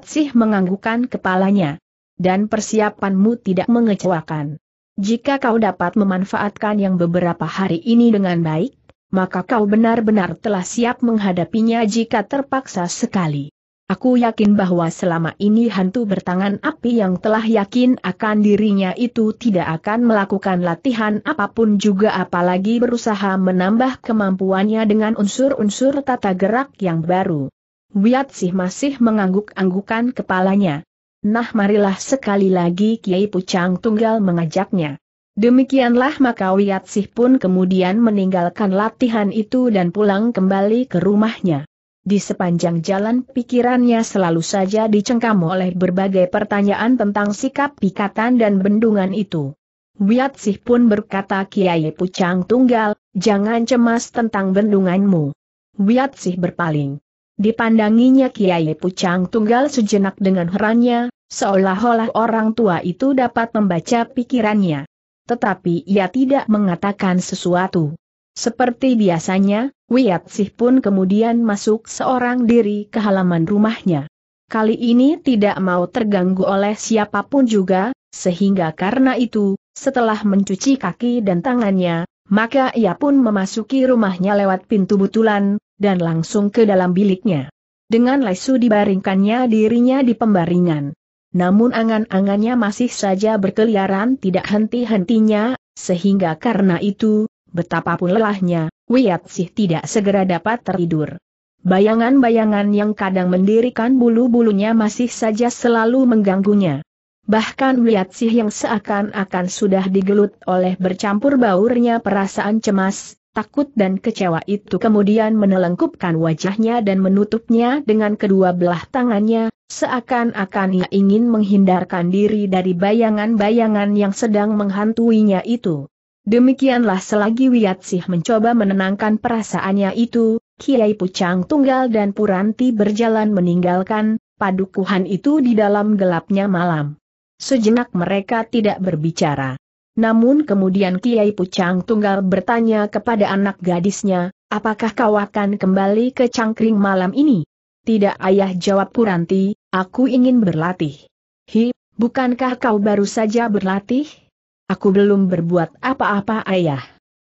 sih menganggukan kepalanya. Dan persiapanmu tidak mengecewakan. Jika kau dapat memanfaatkan yang beberapa hari ini dengan baik, maka kau benar-benar telah siap menghadapinya jika terpaksa sekali. Aku yakin bahwa selama ini hantu bertangan api yang telah yakin akan dirinya itu tidak akan melakukan latihan apapun juga apalagi berusaha menambah kemampuannya dengan unsur-unsur tata gerak yang baru. Wiatsih masih mengangguk-anggukan kepalanya. Nah marilah sekali lagi Kiai Pucang Tunggal mengajaknya. Demikianlah maka Wiatsih pun kemudian meninggalkan latihan itu dan pulang kembali ke rumahnya. Di sepanjang jalan pikirannya selalu saja dicengkam oleh berbagai pertanyaan tentang sikap pikatan dan bendungan itu. Wiatsih pun berkata Kiai Pucang Tunggal, jangan cemas tentang bendunganmu. Wiatsih berpaling. Dipandanginya Kiai Pucang Tunggal sejenak dengan herannya, seolah-olah orang tua itu dapat membaca pikirannya. Tetapi ia tidak mengatakan sesuatu. Seperti biasanya, Wiat Sih pun kemudian masuk seorang diri ke halaman rumahnya. Kali ini tidak mau terganggu oleh siapapun juga, sehingga karena itu, setelah mencuci kaki dan tangannya, maka ia pun memasuki rumahnya lewat pintu butulan, dan langsung ke dalam biliknya. Dengan lesu dibaringkannya dirinya di pembaringan. Namun angan-angannya masih saja berkeliaran tidak henti-hentinya, sehingga karena itu, betapapun lelahnya, Wiat Sih tidak segera dapat tertidur. Bayangan-bayangan yang kadang mendirikan bulu-bulunya masih saja selalu mengganggunya. Bahkan Wiat Sih yang seakan-akan sudah digelut oleh bercampur baurnya perasaan cemas, takut dan kecewa itu kemudian menelengkupkan wajahnya dan menutupnya dengan kedua belah tangannya, seakan-akan ia ingin menghindarkan diri dari bayangan-bayangan yang sedang menghantuinya itu. Demikianlah selagi Wiyatsih mencoba menenangkan perasaannya itu, Kiai Pucang Tunggal dan Puranti berjalan meninggalkan padukuhan itu di dalam gelapnya malam. Sejenak mereka tidak berbicara. Namun kemudian Kiai Pucang Tunggal bertanya kepada anak gadisnya, apakah kau akan kembali ke cangkring malam ini? Tidak ayah jawab Puranti, aku ingin berlatih. Hi, bukankah kau baru saja berlatih? Aku belum berbuat apa-apa ayah.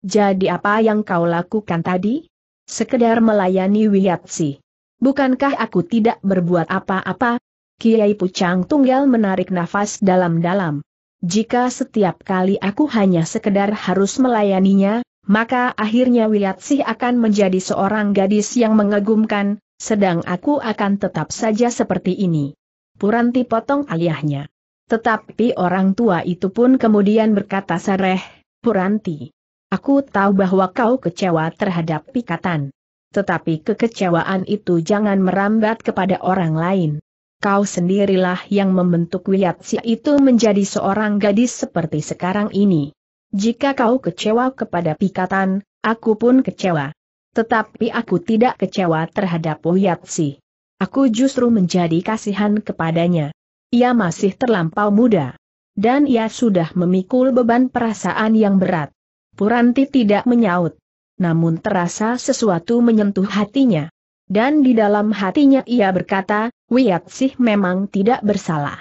Jadi apa yang kau lakukan tadi? Sekedar melayani Wiyatsi. Bukankah aku tidak berbuat apa-apa? Kiai Pucang Tunggal menarik nafas dalam-dalam. Jika setiap kali aku hanya sekedar harus melayaninya, maka akhirnya Wiyatsi akan menjadi seorang gadis yang mengagumkan, sedang aku akan tetap saja seperti ini. Puranti potong ayahnya. Tetapi orang tua itu pun kemudian berkata sareh, Puranti. Aku tahu bahwa kau kecewa terhadap pikatan. Tetapi kekecewaan itu jangan merambat kepada orang lain. Kau sendirilah yang membentuk Wiyatsi itu menjadi seorang gadis seperti sekarang ini. Jika kau kecewa kepada pikatan, aku pun kecewa. Tetapi aku tidak kecewa terhadap Wiyatsi. Aku justru menjadi kasihan kepadanya. Ia masih terlampau muda. Dan ia sudah memikul beban perasaan yang berat. Puranti tidak menyaut. Namun terasa sesuatu menyentuh hatinya. Dan di dalam hatinya ia berkata, Wiyatsih memang tidak bersalah.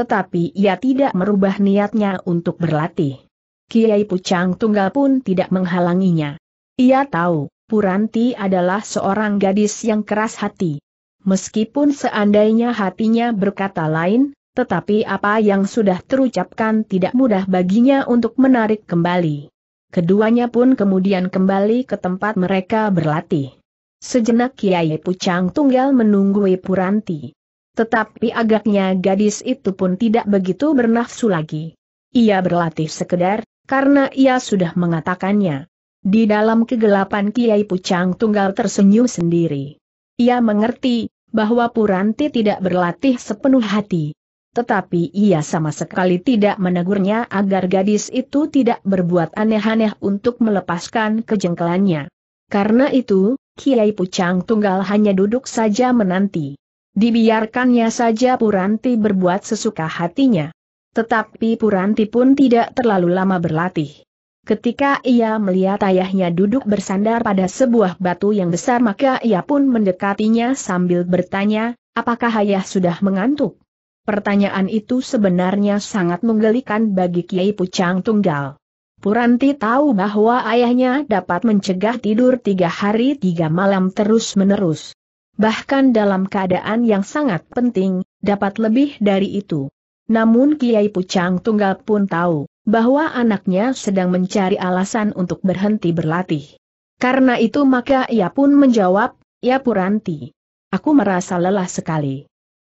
Tetapi ia tidak merubah niatnya untuk berlatih. Kiai Pucang Tunggal pun tidak menghalanginya. Ia tahu, Puranti adalah seorang gadis yang keras hati. Meskipun seandainya hatinya berkata lain, tetapi apa yang sudah terucapkan tidak mudah baginya untuk menarik kembali. Keduanya pun kemudian kembali ke tempat mereka berlatih. Sejenak Kiai Pucang Tunggal menunggui Puranti. Tetapi agaknya gadis itu pun tidak begitu bernafsu lagi. Ia berlatih sekedar, karena ia sudah mengatakannya. Di dalam kegelapan Kiai Pucang Tunggal tersenyum sendiri. Ia mengerti bahwa Puranti tidak berlatih sepenuh hati. Tetapi ia sama sekali tidak menegurnya agar gadis itu tidak berbuat aneh-aneh untuk melepaskan kejengkelannya. Karena itu, Kiai Pucang Tunggal hanya duduk saja menanti. Dibiarkannya saja Puranti berbuat sesuka hatinya. Tetapi Puranti pun tidak terlalu lama berlatih. Ketika ia melihat ayahnya duduk bersandar pada sebuah batu yang besar maka ia pun mendekatinya sambil bertanya, apakah ayah sudah mengantuk? Pertanyaan itu sebenarnya sangat menggelikan bagi Kiai Pucang Tunggal. Puranti tahu bahwa ayahnya dapat mencegah tidur tiga hari tiga malam terus-menerus. Bahkan dalam keadaan yang sangat penting, dapat lebih dari itu. Namun Kiai Pucang Tunggal pun tahu bahwa anaknya sedang mencari alasan untuk berhenti berlatih. Karena itu maka ia pun menjawab, ya Puranti. Aku merasa lelah sekali.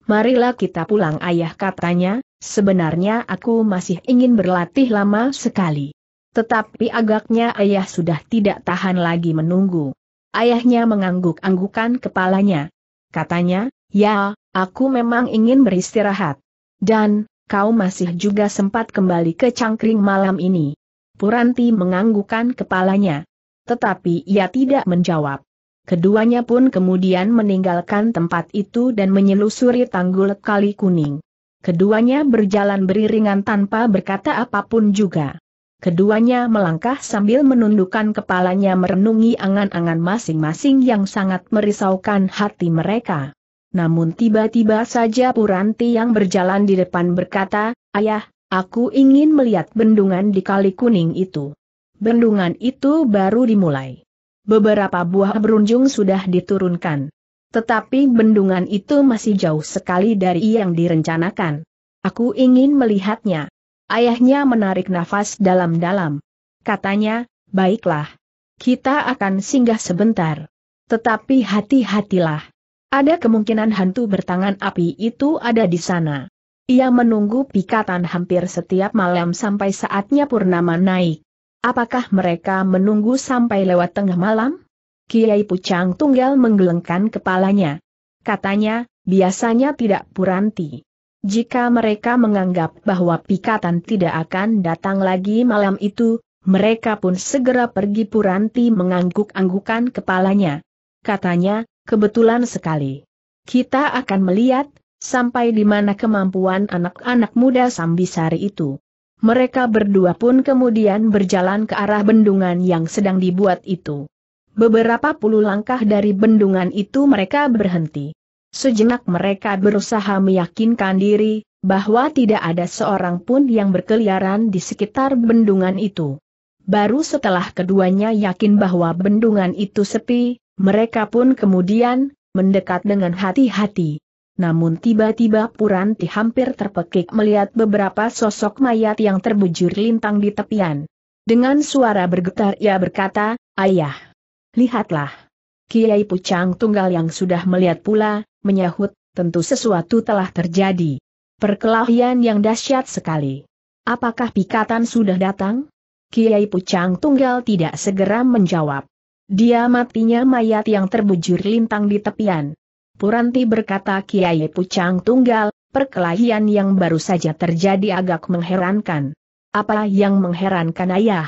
Marilah kita pulang ayah katanya, sebenarnya aku masih ingin berlatih lama sekali. Tetapi agaknya ayah sudah tidak tahan lagi menunggu. Ayahnya mengangguk-anggukan kepalanya. Katanya, ya, aku memang ingin beristirahat. Dan, kau masih juga sempat kembali ke cangkring malam ini. Puranti menganggukkan kepalanya. Tetapi ia tidak menjawab. Keduanya pun kemudian meninggalkan tempat itu dan menyelusuri tanggul kali kuning. Keduanya berjalan beriringan tanpa berkata apapun juga. Keduanya melangkah sambil menundukkan kepalanya merenungi angan-angan masing-masing yang sangat merisaukan hati mereka. Namun tiba-tiba saja Puranti yang berjalan di depan berkata, Ayah, aku ingin melihat bendungan di kali kuning itu. Bendungan itu baru dimulai. Beberapa buah berunjung sudah diturunkan. Tetapi bendungan itu masih jauh sekali dari yang direncanakan. Aku ingin melihatnya. Ayahnya menarik nafas dalam-dalam. Katanya, baiklah. Kita akan singgah sebentar. Tetapi hati-hatilah. Ada kemungkinan hantu bertangan api itu ada di sana. Ia menunggu pikatan hampir setiap malam sampai saatnya purnama naik. Apakah mereka menunggu sampai lewat tengah malam? Kiai Pucang Tunggal menggelengkan kepalanya. Katanya, biasanya tidak puranti. Jika mereka menganggap bahwa pikatan tidak akan datang lagi malam itu, mereka pun segera pergi puranti mengangguk-anggukan kepalanya. Katanya, Kebetulan sekali. Kita akan melihat, sampai di mana kemampuan anak-anak muda Sambisari itu. Mereka berdua pun kemudian berjalan ke arah bendungan yang sedang dibuat itu. Beberapa puluh langkah dari bendungan itu mereka berhenti. Sejenak mereka berusaha meyakinkan diri, bahwa tidak ada seorang pun yang berkeliaran di sekitar bendungan itu. Baru setelah keduanya yakin bahwa bendungan itu sepi, mereka pun kemudian, mendekat dengan hati-hati. Namun tiba-tiba Puranti hampir terpekik melihat beberapa sosok mayat yang terbujur lintang di tepian. Dengan suara bergetar ia berkata, Ayah! Lihatlah! Kiai Pucang Tunggal yang sudah melihat pula, menyahut, tentu sesuatu telah terjadi. Perkelahian yang dahsyat sekali. Apakah pikatan sudah datang? Kiai Pucang Tunggal tidak segera menjawab. Dia matinya mayat yang terbujur lintang di tepian. Puranti berkata Kiai Pucang Tunggal, perkelahian yang baru saja terjadi agak mengherankan. Apa yang mengherankan ayah?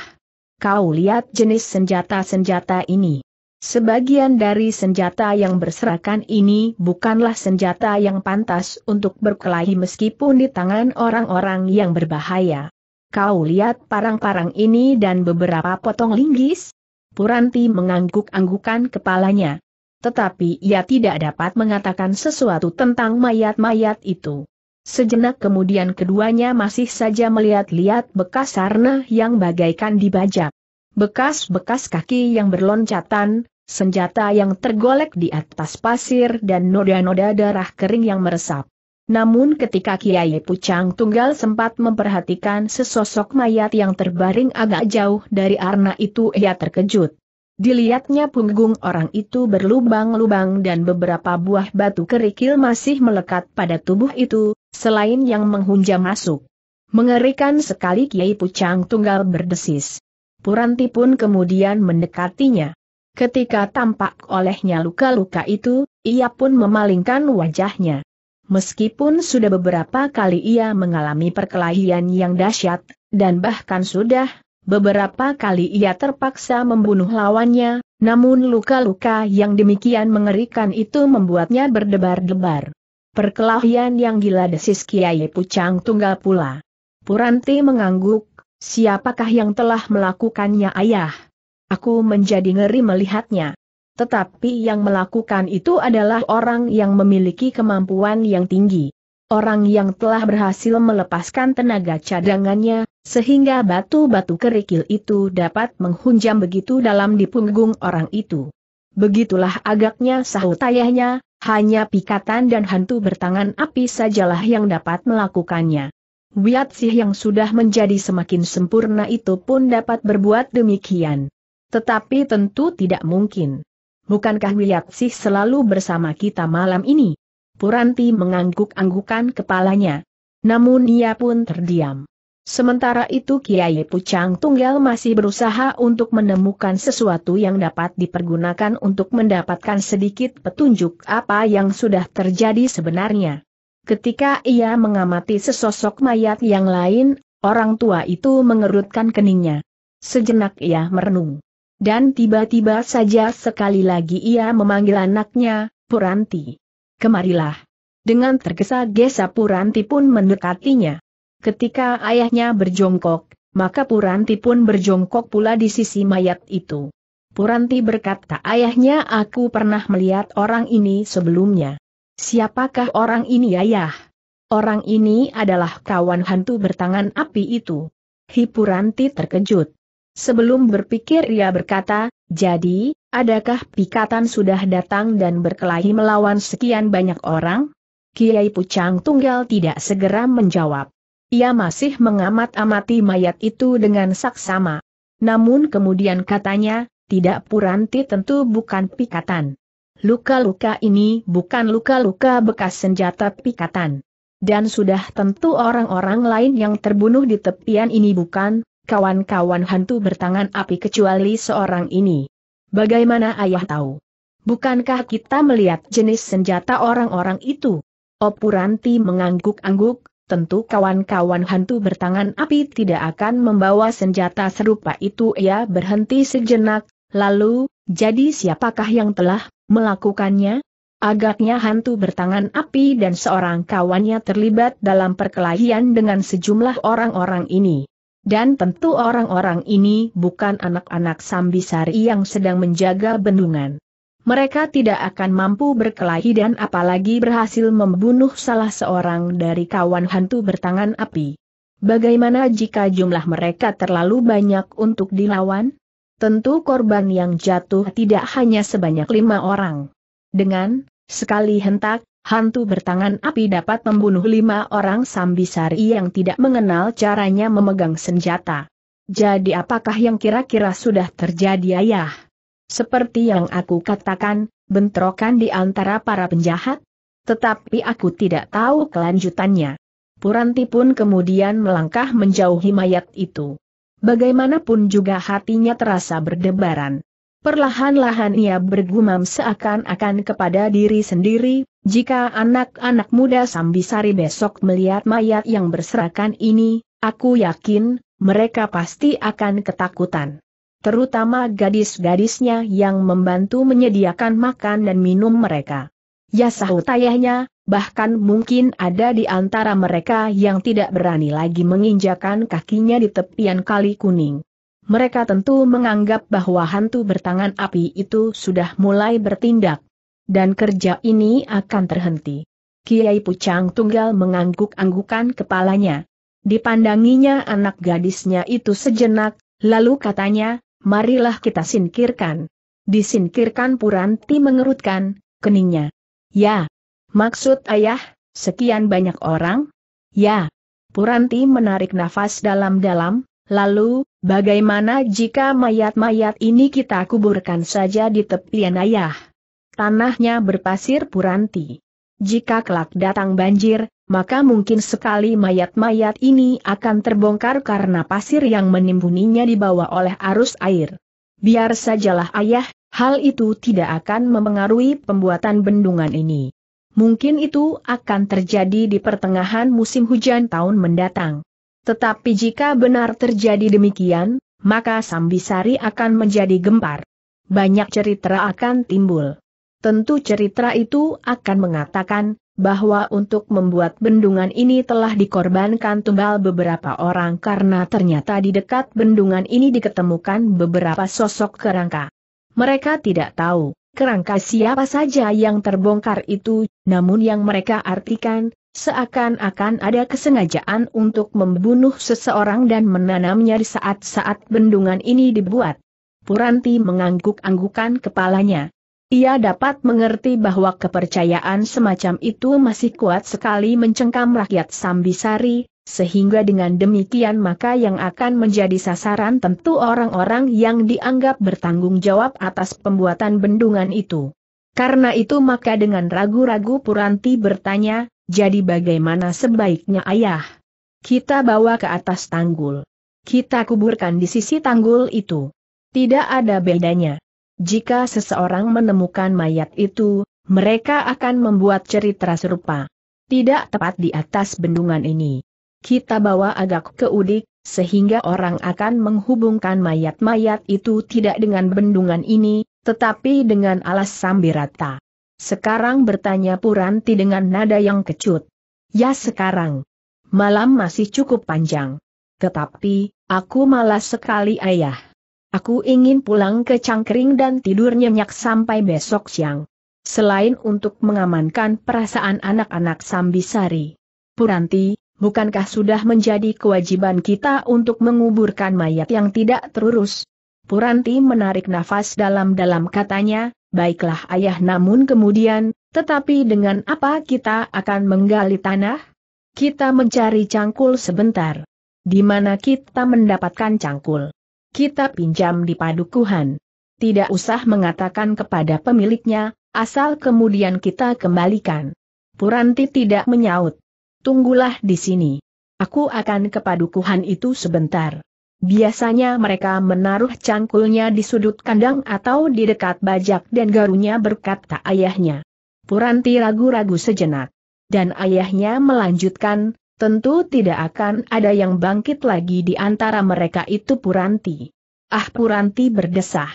Kau lihat jenis senjata-senjata ini. Sebagian dari senjata yang berserakan ini bukanlah senjata yang pantas untuk berkelahi meskipun di tangan orang-orang yang berbahaya. Kau lihat parang-parang ini dan beberapa potong linggis, Puranti mengangguk-anggukan kepalanya. Tetapi ia tidak dapat mengatakan sesuatu tentang mayat-mayat itu. Sejenak kemudian keduanya masih saja melihat-lihat bekas sarna yang bagaikan dibajak. Bekas-bekas kaki yang berloncatan, senjata yang tergolek di atas pasir dan noda-noda darah kering yang meresap. Namun ketika Kiai Pucang Tunggal sempat memperhatikan sesosok mayat yang terbaring agak jauh dari arna itu ia terkejut. Dilihatnya punggung orang itu berlubang-lubang dan beberapa buah batu kerikil masih melekat pada tubuh itu, selain yang menghunjam masuk. Mengerikan sekali Kiai Pucang Tunggal berdesis. Puranti pun kemudian mendekatinya. Ketika tampak olehnya luka-luka itu, ia pun memalingkan wajahnya. Meskipun sudah beberapa kali ia mengalami perkelahian yang dahsyat, dan bahkan sudah beberapa kali ia terpaksa membunuh lawannya, namun luka-luka yang demikian mengerikan itu membuatnya berdebar-debar. Perkelahian yang gila desis Kiai Pucang Tunggal pula. Puranti mengangguk, siapakah yang telah melakukannya ayah? Aku menjadi ngeri melihatnya. Tetapi yang melakukan itu adalah orang yang memiliki kemampuan yang tinggi. Orang yang telah berhasil melepaskan tenaga cadangannya, sehingga batu-batu kerikil itu dapat menghunjam begitu dalam di punggung orang itu. Begitulah agaknya sahut ayahnya, hanya pikatan dan hantu bertangan api sajalah yang dapat melakukannya. Wiat sih yang sudah menjadi semakin sempurna itu pun dapat berbuat demikian. Tetapi tentu tidak mungkin. Bukankah sih selalu bersama kita malam ini? Puranti mengangguk-anggukan kepalanya. Namun ia pun terdiam. Sementara itu Kiai Pucang Tunggal masih berusaha untuk menemukan sesuatu yang dapat dipergunakan untuk mendapatkan sedikit petunjuk apa yang sudah terjadi sebenarnya. Ketika ia mengamati sesosok mayat yang lain, orang tua itu mengerutkan keningnya. Sejenak ia merenung. Dan tiba-tiba saja sekali lagi ia memanggil anaknya, Puranti. Kemarilah. Dengan tergesa-gesa Puranti pun mendekatinya. Ketika ayahnya berjongkok, maka Puranti pun berjongkok pula di sisi mayat itu. Puranti berkata ayahnya aku pernah melihat orang ini sebelumnya. Siapakah orang ini ayah? Orang ini adalah kawan hantu bertangan api itu. Hipuranti terkejut. Sebelum berpikir ia berkata, jadi, adakah pikatan sudah datang dan berkelahi melawan sekian banyak orang? Kiai Pucang Tunggal tidak segera menjawab. Ia masih mengamat-amati mayat itu dengan saksama. Namun kemudian katanya, tidak puranti tentu bukan pikatan. Luka-luka ini bukan luka-luka bekas senjata pikatan. Dan sudah tentu orang-orang lain yang terbunuh di tepian ini bukan, kawan-kawan hantu bertangan api kecuali seorang ini. Bagaimana ayah tahu? Bukankah kita melihat jenis senjata orang-orang itu? Opuranti mengangguk-angguk, tentu kawan-kawan hantu bertangan api tidak akan membawa senjata serupa itu. Ia berhenti sejenak, lalu, jadi siapakah yang telah melakukannya? Agaknya hantu bertangan api dan seorang kawannya terlibat dalam perkelahian dengan sejumlah orang-orang ini. Dan tentu orang-orang ini bukan anak-anak Sambisari yang sedang menjaga bendungan. Mereka tidak akan mampu berkelahi dan apalagi berhasil membunuh salah seorang dari kawan hantu bertangan api. Bagaimana jika jumlah mereka terlalu banyak untuk dilawan? Tentu korban yang jatuh tidak hanya sebanyak lima orang. Dengan sekali hentak, hantu bertangan api dapat membunuh lima orang sambisari yang tidak mengenal caranya memegang senjata. Jadi apakah yang kira-kira sudah terjadi ayah? Seperti yang aku katakan, bentrokan di antara para penjahat? Tetapi aku tidak tahu kelanjutannya. Puranti pun kemudian melangkah menjauhi mayat itu. Bagaimanapun juga hatinya terasa berdebaran. Perlahan-lahan ia bergumam seakan-akan kepada diri sendiri, jika anak-anak muda Sambisari besok melihat mayat yang berserakan ini, aku yakin, mereka pasti akan ketakutan. Terutama gadis-gadisnya yang membantu menyediakan makan dan minum mereka. Ya sahut ayahnya, bahkan mungkin ada di antara mereka yang tidak berani lagi menginjakan kakinya di tepian kali kuning. Mereka tentu menganggap bahwa hantu bertangan api itu sudah mulai bertindak dan kerja ini akan terhenti. Kiai Pucang Tunggal mengangguk-anggukan kepalanya. Dipandanginya anak gadisnya itu sejenak, lalu katanya, marilah kita singkirkan. Disingkirkan Puranti mengerutkan, keningnya. Ya. Maksud ayah, sekian banyak orang? Ya. Puranti menarik nafas dalam-dalam, lalu, bagaimana jika mayat-mayat ini kita kuburkan saja di tepian ayah? tanahnya berpasir puranti. Jika kelak datang banjir, maka mungkin sekali mayat-mayat ini akan terbongkar karena pasir yang menimbuninya dibawa oleh arus air. Biar sajalah ayah, hal itu tidak akan mempengaruhi pembuatan bendungan ini. Mungkin itu akan terjadi di pertengahan musim hujan tahun mendatang. Tetapi jika benar terjadi demikian, maka Sambisari akan menjadi gempar. Banyak cerita akan timbul. Tentu cerita itu akan mengatakan, bahwa untuk membuat bendungan ini telah dikorbankan tumbal beberapa orang karena ternyata di dekat bendungan ini diketemukan beberapa sosok kerangka. Mereka tidak tahu, kerangka siapa saja yang terbongkar itu, namun yang mereka artikan, seakan-akan ada kesengajaan untuk membunuh seseorang dan menanamnya di saat-saat bendungan ini dibuat. Puranti mengangguk-anggukan kepalanya. Ia dapat mengerti bahwa kepercayaan semacam itu masih kuat sekali mencengkam rakyat Sambisari, sehingga dengan demikian maka yang akan menjadi sasaran tentu orang-orang yang dianggap bertanggung jawab atas pembuatan bendungan itu. Karena itu maka dengan ragu-ragu Puranti bertanya, jadi bagaimana sebaiknya ayah? Kita bawa ke atas tanggul. Kita kuburkan di sisi tanggul itu. Tidak ada bedanya. Jika seseorang menemukan mayat itu, mereka akan membuat cerita serupa. Tidak tepat di atas bendungan ini. Kita bawa agak ke udik, sehingga orang akan menghubungkan mayat-mayat itu tidak dengan bendungan ini, tetapi dengan alas sambirata. Sekarang bertanya Puranti dengan nada yang kecut. Ya sekarang. Malam masih cukup panjang. Tetapi, aku malas sekali ayah. Aku ingin pulang ke Cangkring dan tidur nyenyak sampai besok siang. Selain untuk mengamankan perasaan anak-anak Sambisari. Puranti, bukankah sudah menjadi kewajiban kita untuk menguburkan mayat yang tidak terurus? Puranti menarik nafas dalam-dalam katanya, baiklah ayah namun kemudian, tetapi dengan apa kita akan menggali tanah? Kita mencari cangkul sebentar. Di mana kita mendapatkan cangkul? kita pinjam di padukuhan. Tidak usah mengatakan kepada pemiliknya, asal kemudian kita kembalikan. Puranti tidak menyaut. Tunggulah di sini. Aku akan ke padukuhan itu sebentar. Biasanya mereka menaruh cangkulnya di sudut kandang atau di dekat bajak dan garunya berkata ayahnya. Puranti ragu-ragu sejenak. Dan ayahnya melanjutkan, Tentu tidak akan ada yang bangkit lagi di antara mereka itu Puranti. Ah Puranti berdesah.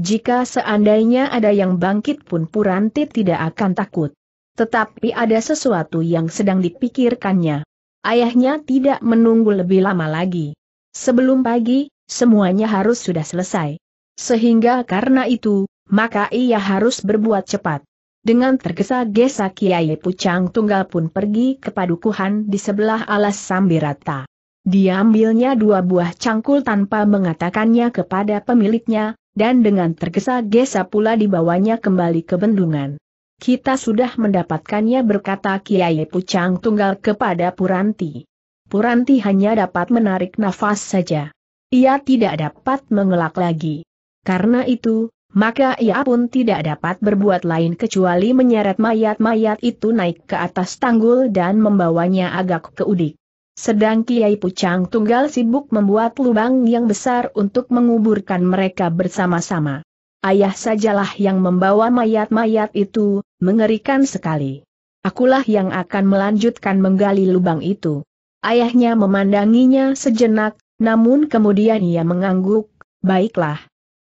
Jika seandainya ada yang bangkit pun Puranti tidak akan takut. Tetapi ada sesuatu yang sedang dipikirkannya. Ayahnya tidak menunggu lebih lama lagi. Sebelum pagi, semuanya harus sudah selesai. Sehingga karena itu, maka ia harus berbuat cepat. Dengan tergesa-gesa Kiai Pucang Tunggal pun pergi ke padukuhan di sebelah alas Sambirata. Diambilnya dua buah cangkul tanpa mengatakannya kepada pemiliknya, dan dengan tergesa-gesa pula dibawanya kembali ke bendungan. Kita sudah mendapatkannya berkata Kiai Pucang Tunggal kepada Puranti. Puranti hanya dapat menarik nafas saja. Ia tidak dapat mengelak lagi. Karena itu, maka ia pun tidak dapat berbuat lain kecuali menyeret mayat-mayat itu naik ke atas tanggul dan membawanya agak ke udik. Sedang Kiai Pucang Tunggal sibuk membuat lubang yang besar untuk menguburkan mereka bersama-sama. Ayah sajalah yang membawa mayat-mayat itu, mengerikan sekali. Akulah yang akan melanjutkan menggali lubang itu. Ayahnya memandanginya sejenak, namun kemudian ia mengangguk, baiklah,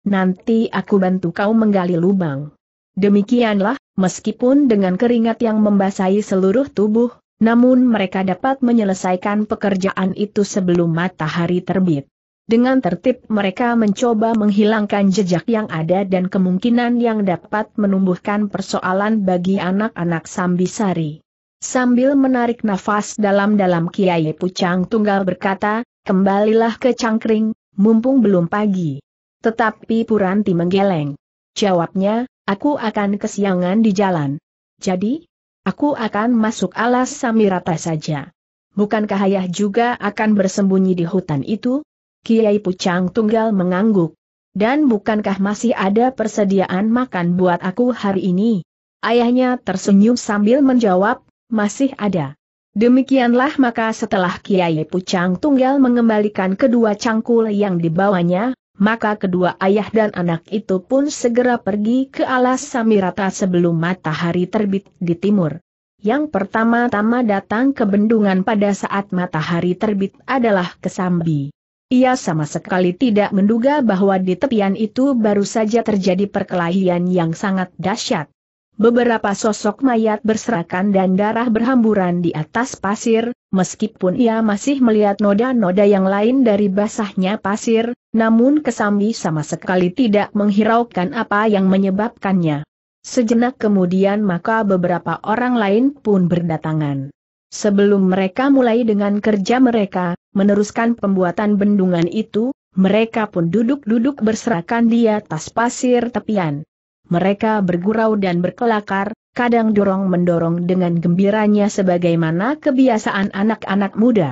Nanti aku bantu kau menggali lubang. Demikianlah, meskipun dengan keringat yang membasahi seluruh tubuh, namun mereka dapat menyelesaikan pekerjaan itu sebelum matahari terbit. Dengan tertib mereka mencoba menghilangkan jejak yang ada dan kemungkinan yang dapat menumbuhkan persoalan bagi anak-anak Sambisari. Sambil menarik nafas dalam-dalam Kiai Pucang Tunggal berkata, kembalilah ke Cangkring, mumpung belum pagi. Tetapi Puranti menggeleng. Jawabnya, aku akan kesiangan di jalan. Jadi, aku akan masuk alas Samirata saja. Bukankah ayah juga akan bersembunyi di hutan itu? Kiai Pucang Tunggal mengangguk. Dan bukankah masih ada persediaan makan buat aku hari ini? Ayahnya tersenyum sambil menjawab, masih ada. Demikianlah maka setelah Kiai Pucang Tunggal mengembalikan kedua cangkul yang dibawanya, maka kedua ayah dan anak itu pun segera pergi ke alas Samirata sebelum matahari terbit di timur. Yang pertama-tama datang ke bendungan pada saat matahari terbit adalah Kesambi. Ia sama sekali tidak menduga bahwa di tepian itu baru saja terjadi perkelahian yang sangat dahsyat. Beberapa sosok mayat berserakan dan darah berhamburan di atas pasir, meskipun ia masih melihat noda-noda yang lain dari basahnya pasir, namun Kesambi sama sekali tidak menghiraukan apa yang menyebabkannya. Sejenak kemudian maka beberapa orang lain pun berdatangan. Sebelum mereka mulai dengan kerja mereka, meneruskan pembuatan bendungan itu, mereka pun duduk-duduk berserakan di atas pasir tepian mereka bergurau dan berkelakar, kadang dorong-mendorong dengan gembiranya sebagaimana kebiasaan anak-anak muda.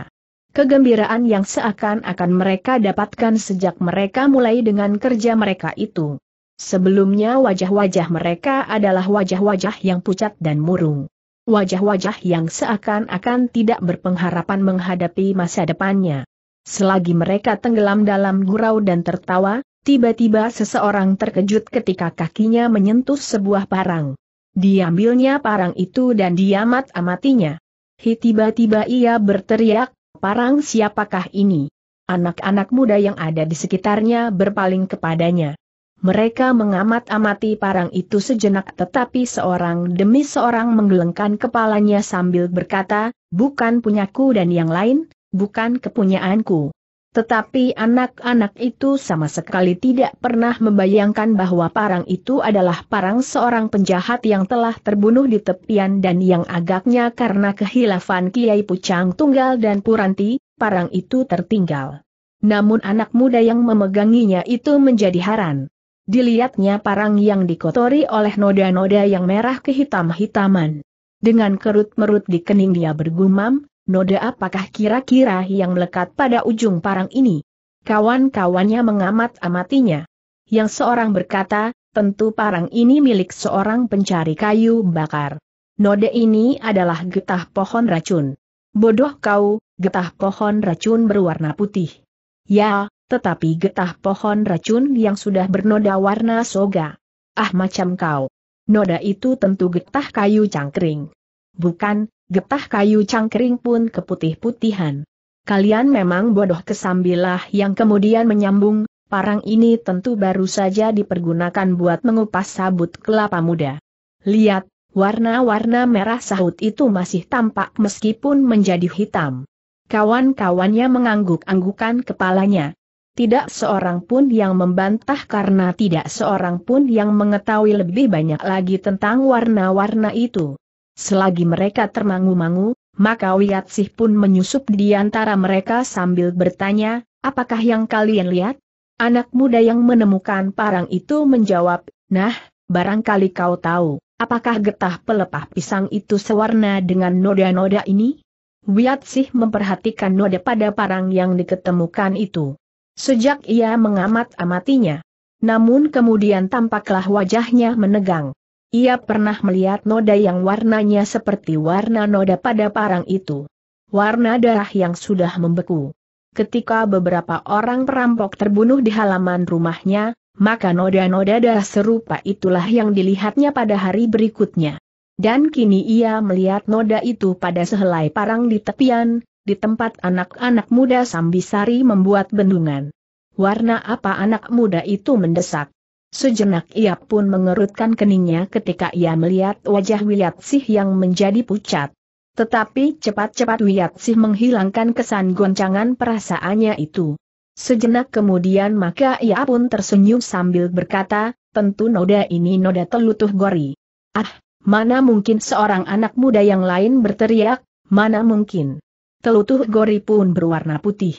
Kegembiraan yang seakan-akan mereka dapatkan sejak mereka mulai dengan kerja mereka itu. Sebelumnya wajah-wajah mereka adalah wajah-wajah yang pucat dan murung. Wajah-wajah yang seakan-akan tidak berpengharapan menghadapi masa depannya. Selagi mereka tenggelam dalam gurau dan tertawa, Tiba-tiba seseorang terkejut ketika kakinya menyentuh sebuah parang. Diambilnya parang itu dan diamat-amatinya. Hi, Tiba-tiba ia berteriak, parang siapakah ini? Anak-anak muda yang ada di sekitarnya berpaling kepadanya. Mereka mengamat-amati parang itu sejenak tetapi seorang demi seorang menggelengkan kepalanya sambil berkata, bukan punyaku dan yang lain, bukan kepunyaanku. Tetapi anak-anak itu sama sekali tidak pernah membayangkan bahwa parang itu adalah parang seorang penjahat yang telah terbunuh di tepian dan yang agaknya karena kehilafan Kiai Pucang Tunggal dan Puranti, parang itu tertinggal. Namun anak muda yang memeganginya itu menjadi haran. Dilihatnya parang yang dikotori oleh noda-noda yang merah kehitam-hitaman. Dengan kerut-merut di kening dia bergumam, Noda apakah kira-kira yang melekat pada ujung parang ini? Kawan-kawannya mengamat-amatinya. Yang seorang berkata, tentu parang ini milik seorang pencari kayu bakar. Noda ini adalah getah pohon racun. Bodoh kau, getah pohon racun berwarna putih. Ya, tetapi getah pohon racun yang sudah bernoda warna soga. Ah macam kau. Noda itu tentu getah kayu cangkring. Bukan, getah kayu cangkering pun keputih-putihan. Kalian memang bodoh kesambilah yang kemudian menyambung, parang ini tentu baru saja dipergunakan buat mengupas sabut kelapa muda. Lihat, warna-warna merah sahut itu masih tampak meskipun menjadi hitam. Kawan-kawannya mengangguk-anggukan kepalanya. Tidak seorang pun yang membantah karena tidak seorang pun yang mengetahui lebih banyak lagi tentang warna-warna itu. Selagi mereka termangu-mangu, maka Wiatsih pun menyusup di antara mereka sambil bertanya, apakah yang kalian lihat? Anak muda yang menemukan parang itu menjawab, nah, barangkali kau tahu, apakah getah pelepah pisang itu sewarna dengan noda-noda ini? Wiatsih memperhatikan noda pada parang yang diketemukan itu. Sejak ia mengamat-amatinya. Namun kemudian tampaklah wajahnya menegang. Ia pernah melihat noda yang warnanya seperti warna noda pada parang itu. Warna darah yang sudah membeku. Ketika beberapa orang perampok terbunuh di halaman rumahnya, maka noda-noda darah serupa itulah yang dilihatnya pada hari berikutnya. Dan kini ia melihat noda itu pada sehelai parang di tepian, di tempat anak-anak muda Sambisari membuat bendungan. Warna apa anak muda itu mendesak? Sejenak ia pun mengerutkan keningnya ketika ia melihat wajah Wiyatsih yang menjadi pucat. Tetapi cepat-cepat Wiyatsih menghilangkan kesan goncangan perasaannya itu. Sejenak kemudian maka ia pun tersenyum sambil berkata, tentu noda ini noda telutuh gori. Ah, mana mungkin seorang anak muda yang lain berteriak, mana mungkin. Telutuh gori pun berwarna putih.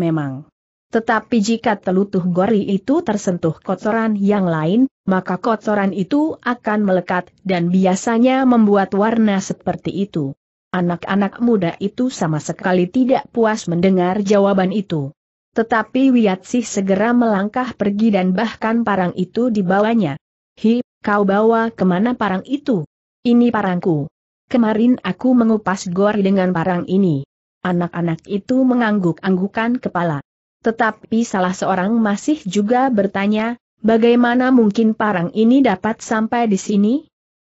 Memang. Tetapi jika telutuh gori itu tersentuh kotoran yang lain, maka kotoran itu akan melekat dan biasanya membuat warna seperti itu. Anak-anak muda itu sama sekali tidak puas mendengar jawaban itu. Tetapi Wiatsih segera melangkah pergi dan bahkan parang itu dibawanya. Hi, kau bawa kemana parang itu? Ini parangku. Kemarin aku mengupas gori dengan parang ini. Anak-anak itu mengangguk-anggukan kepala. Tetapi salah seorang masih juga bertanya, bagaimana mungkin parang ini dapat sampai di sini?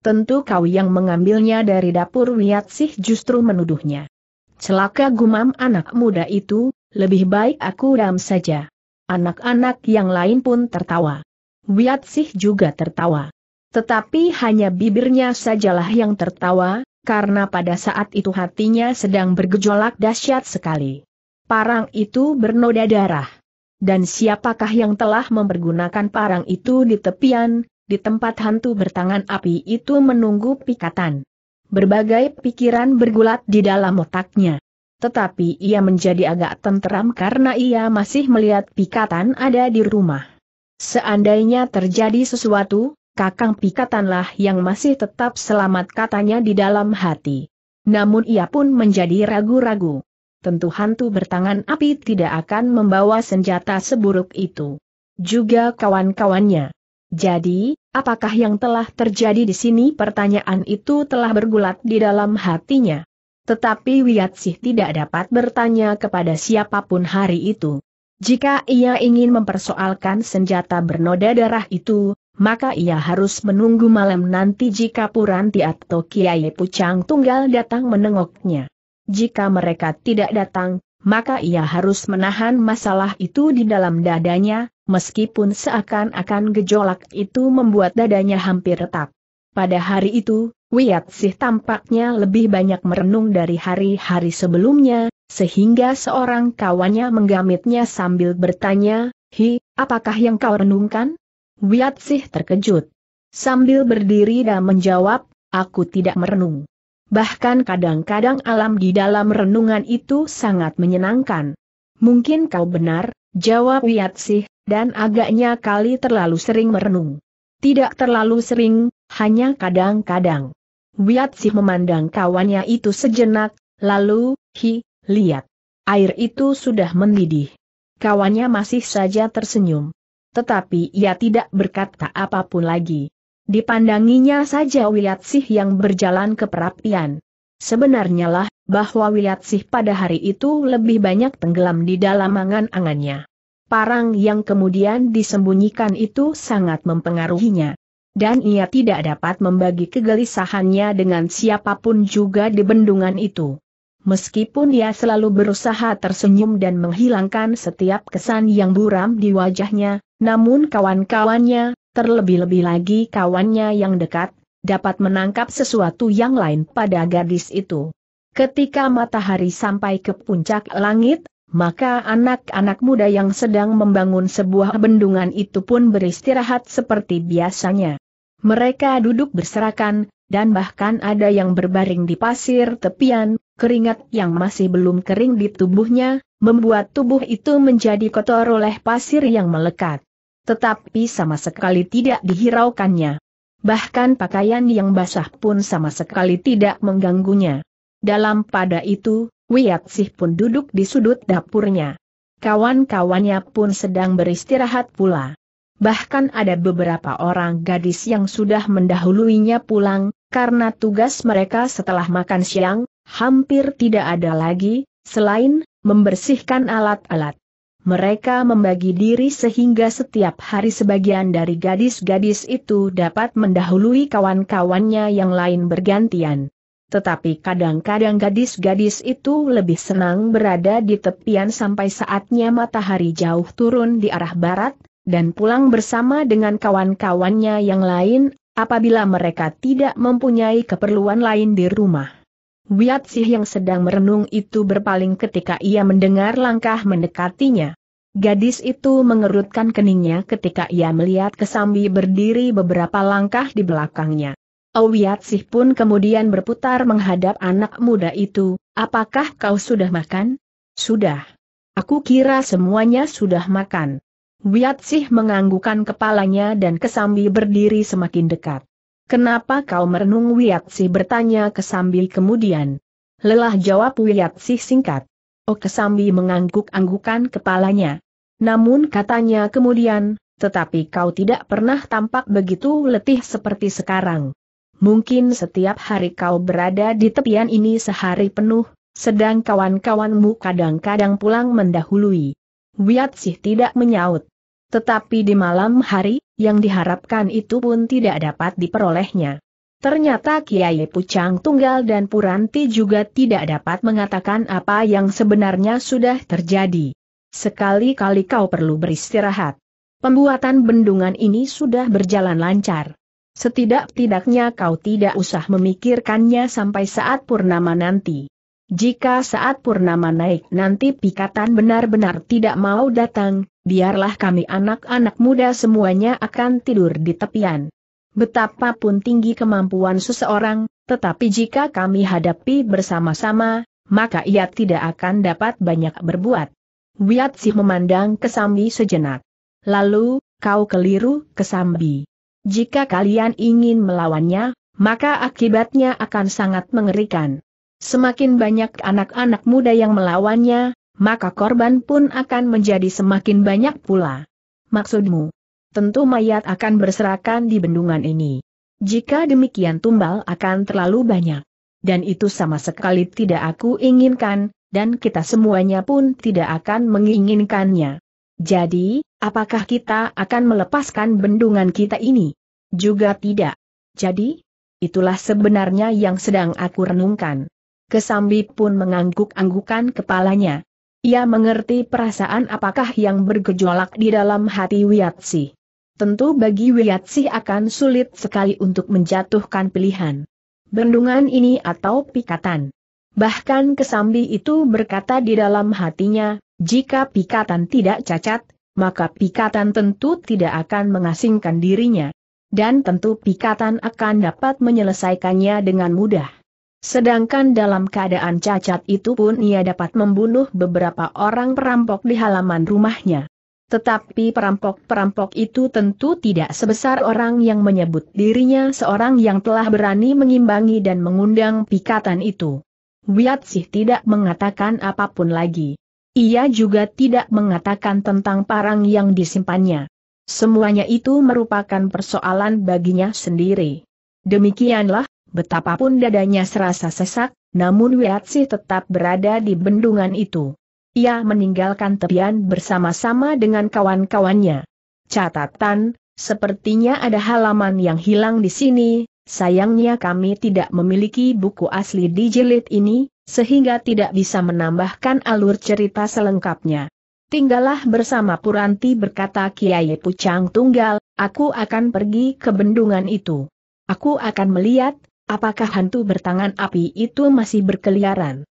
Tentu kau yang mengambilnya dari dapur sih justru menuduhnya. Celaka gumam anak muda itu, lebih baik aku dam saja. Anak-anak yang lain pun tertawa. sih juga tertawa. Tetapi hanya bibirnya sajalah yang tertawa, karena pada saat itu hatinya sedang bergejolak dahsyat sekali. Parang itu bernoda darah. Dan siapakah yang telah mempergunakan parang itu di tepian, di tempat hantu bertangan api itu menunggu pikatan. Berbagai pikiran bergulat di dalam otaknya. Tetapi ia menjadi agak tenteram karena ia masih melihat pikatan ada di rumah. Seandainya terjadi sesuatu, kakang pikatanlah yang masih tetap selamat katanya di dalam hati. Namun ia pun menjadi ragu-ragu tentu hantu bertangan api tidak akan membawa senjata seburuk itu. Juga kawan-kawannya. Jadi, apakah yang telah terjadi di sini? Pertanyaan itu telah bergulat di dalam hatinya. Tetapi Wiyatsih tidak dapat bertanya kepada siapapun hari itu. Jika ia ingin mempersoalkan senjata bernoda darah itu, maka ia harus menunggu malam nanti jika Puranti atau Kiai Pucang Tunggal datang menengoknya. Jika mereka tidak datang, maka ia harus menahan masalah itu di dalam dadanya, meskipun seakan-akan gejolak itu membuat dadanya hampir retak. Pada hari itu, Wiat Sih tampaknya lebih banyak merenung dari hari-hari sebelumnya, sehingga seorang kawannya menggamitnya sambil bertanya, Hi, apakah yang kau renungkan? Wiat Sih terkejut. Sambil berdiri dan menjawab, aku tidak merenung. Bahkan kadang-kadang alam di dalam renungan itu sangat menyenangkan. Mungkin kau benar, jawab Wiatsih, dan agaknya kali terlalu sering merenung. Tidak terlalu sering, hanya kadang-kadang. Wiatsih memandang kawannya itu sejenak, lalu, hi, lihat. Air itu sudah mendidih. Kawannya masih saja tersenyum. Tetapi ia tidak berkata apapun lagi. Dipandanginya saja Sih yang berjalan ke perapian. Sebenarnya lah, bahwa Sih pada hari itu lebih banyak tenggelam di dalam angan-angannya. Parang yang kemudian disembunyikan itu sangat mempengaruhinya. Dan ia tidak dapat membagi kegelisahannya dengan siapapun juga di bendungan itu. Meskipun ia selalu berusaha tersenyum dan menghilangkan setiap kesan yang buram di wajahnya, namun kawan-kawannya, terlebih-lebih lagi kawannya yang dekat, dapat menangkap sesuatu yang lain pada gadis itu. Ketika matahari sampai ke puncak langit, maka anak-anak muda yang sedang membangun sebuah bendungan itu pun beristirahat seperti biasanya. Mereka duduk berserakan, dan bahkan ada yang berbaring di pasir tepian, keringat yang masih belum kering di tubuhnya, membuat tubuh itu menjadi kotor oleh pasir yang melekat tetapi sama sekali tidak dihiraukannya. Bahkan pakaian yang basah pun sama sekali tidak mengganggunya. Dalam pada itu, Wiyatsih pun duduk di sudut dapurnya. Kawan-kawannya pun sedang beristirahat pula. Bahkan ada beberapa orang gadis yang sudah mendahuluinya pulang, karena tugas mereka setelah makan siang, hampir tidak ada lagi, selain membersihkan alat-alat. Mereka membagi diri sehingga setiap hari sebagian dari gadis-gadis itu dapat mendahului kawan-kawannya yang lain bergantian. Tetapi kadang-kadang gadis-gadis itu lebih senang berada di tepian sampai saatnya matahari jauh turun di arah barat, dan pulang bersama dengan kawan-kawannya yang lain, apabila mereka tidak mempunyai keperluan lain di rumah. Wiat Sih yang sedang merenung itu berpaling ketika ia mendengar langkah mendekatinya. Gadis itu mengerutkan keningnya ketika ia melihat Kesambi berdiri beberapa langkah di belakangnya. Oh, Wiat Sih pun kemudian berputar menghadap anak muda itu, apakah kau sudah makan? Sudah. Aku kira semuanya sudah makan. Wiat Sih menganggukan kepalanya dan Kesambi berdiri semakin dekat. Kenapa kau merenung Wiatsi bertanya Kesambi kemudian. Lelah jawab Wiatsi singkat. Oh Kesambi mengangguk-anggukan kepalanya. Namun katanya kemudian, tetapi kau tidak pernah tampak begitu letih seperti sekarang. Mungkin setiap hari kau berada di tepian ini sehari penuh, sedang kawan-kawanmu kadang-kadang pulang mendahului. Wiat tidak menyaut. Tetapi di malam hari, yang diharapkan itu pun tidak dapat diperolehnya. Ternyata Kiai Pucang Tunggal dan Puranti juga tidak dapat mengatakan apa yang sebenarnya sudah terjadi. Sekali-kali kau perlu beristirahat. Pembuatan bendungan ini sudah berjalan lancar. Setidak-tidaknya kau tidak usah memikirkannya sampai saat purnama nanti. Jika saat purnama naik nanti pikatan benar-benar tidak mau datang, biarlah kami anak-anak muda semuanya akan tidur di tepian. Betapapun tinggi kemampuan seseorang, tetapi jika kami hadapi bersama-sama, maka ia tidak akan dapat banyak berbuat. Wiatsi memandang Kesambi sejenak. Lalu, kau keliru, Kesambi. Jika kalian ingin melawannya, maka akibatnya akan sangat mengerikan. Semakin banyak anak-anak muda yang melawannya, maka korban pun akan menjadi semakin banyak pula. Maksudmu? Tentu mayat akan berserakan di bendungan ini. Jika demikian tumbal akan terlalu banyak. Dan itu sama sekali tidak aku inginkan, dan kita semuanya pun tidak akan menginginkannya. Jadi, apakah kita akan melepaskan bendungan kita ini? Juga tidak. Jadi, itulah sebenarnya yang sedang aku renungkan. Kesambi pun mengangguk-anggukan kepalanya. Ia mengerti perasaan apakah yang bergejolak di dalam hati Wiatsi. Tentu bagi Wiatsi akan sulit sekali untuk menjatuhkan pilihan. Bendungan ini atau pikatan. Bahkan Kesambi itu berkata di dalam hatinya, jika pikatan tidak cacat, maka pikatan tentu tidak akan mengasingkan dirinya. Dan tentu pikatan akan dapat menyelesaikannya dengan mudah. Sedangkan dalam keadaan cacat itu pun ia dapat membunuh beberapa orang perampok di halaman rumahnya. Tetapi perampok-perampok itu tentu tidak sebesar orang yang menyebut dirinya seorang yang telah berani mengimbangi dan mengundang pikatan itu. Wiatsih tidak mengatakan apapun lagi. Ia juga tidak mengatakan tentang parang yang disimpannya. Semuanya itu merupakan persoalan baginya sendiri. Demikianlah Betapapun dadanya serasa sesak, namun Wiatsi tetap berada di bendungan itu. Ia meninggalkan tepian bersama-sama dengan kawan-kawannya. Catatan, sepertinya ada halaman yang hilang di sini, sayangnya kami tidak memiliki buku asli di jilid ini, sehingga tidak bisa menambahkan alur cerita selengkapnya. Tinggallah bersama Puranti berkata Kiai Pucang Tunggal, aku akan pergi ke bendungan itu. Aku akan melihat Apakah hantu bertangan api itu masih berkeliaran?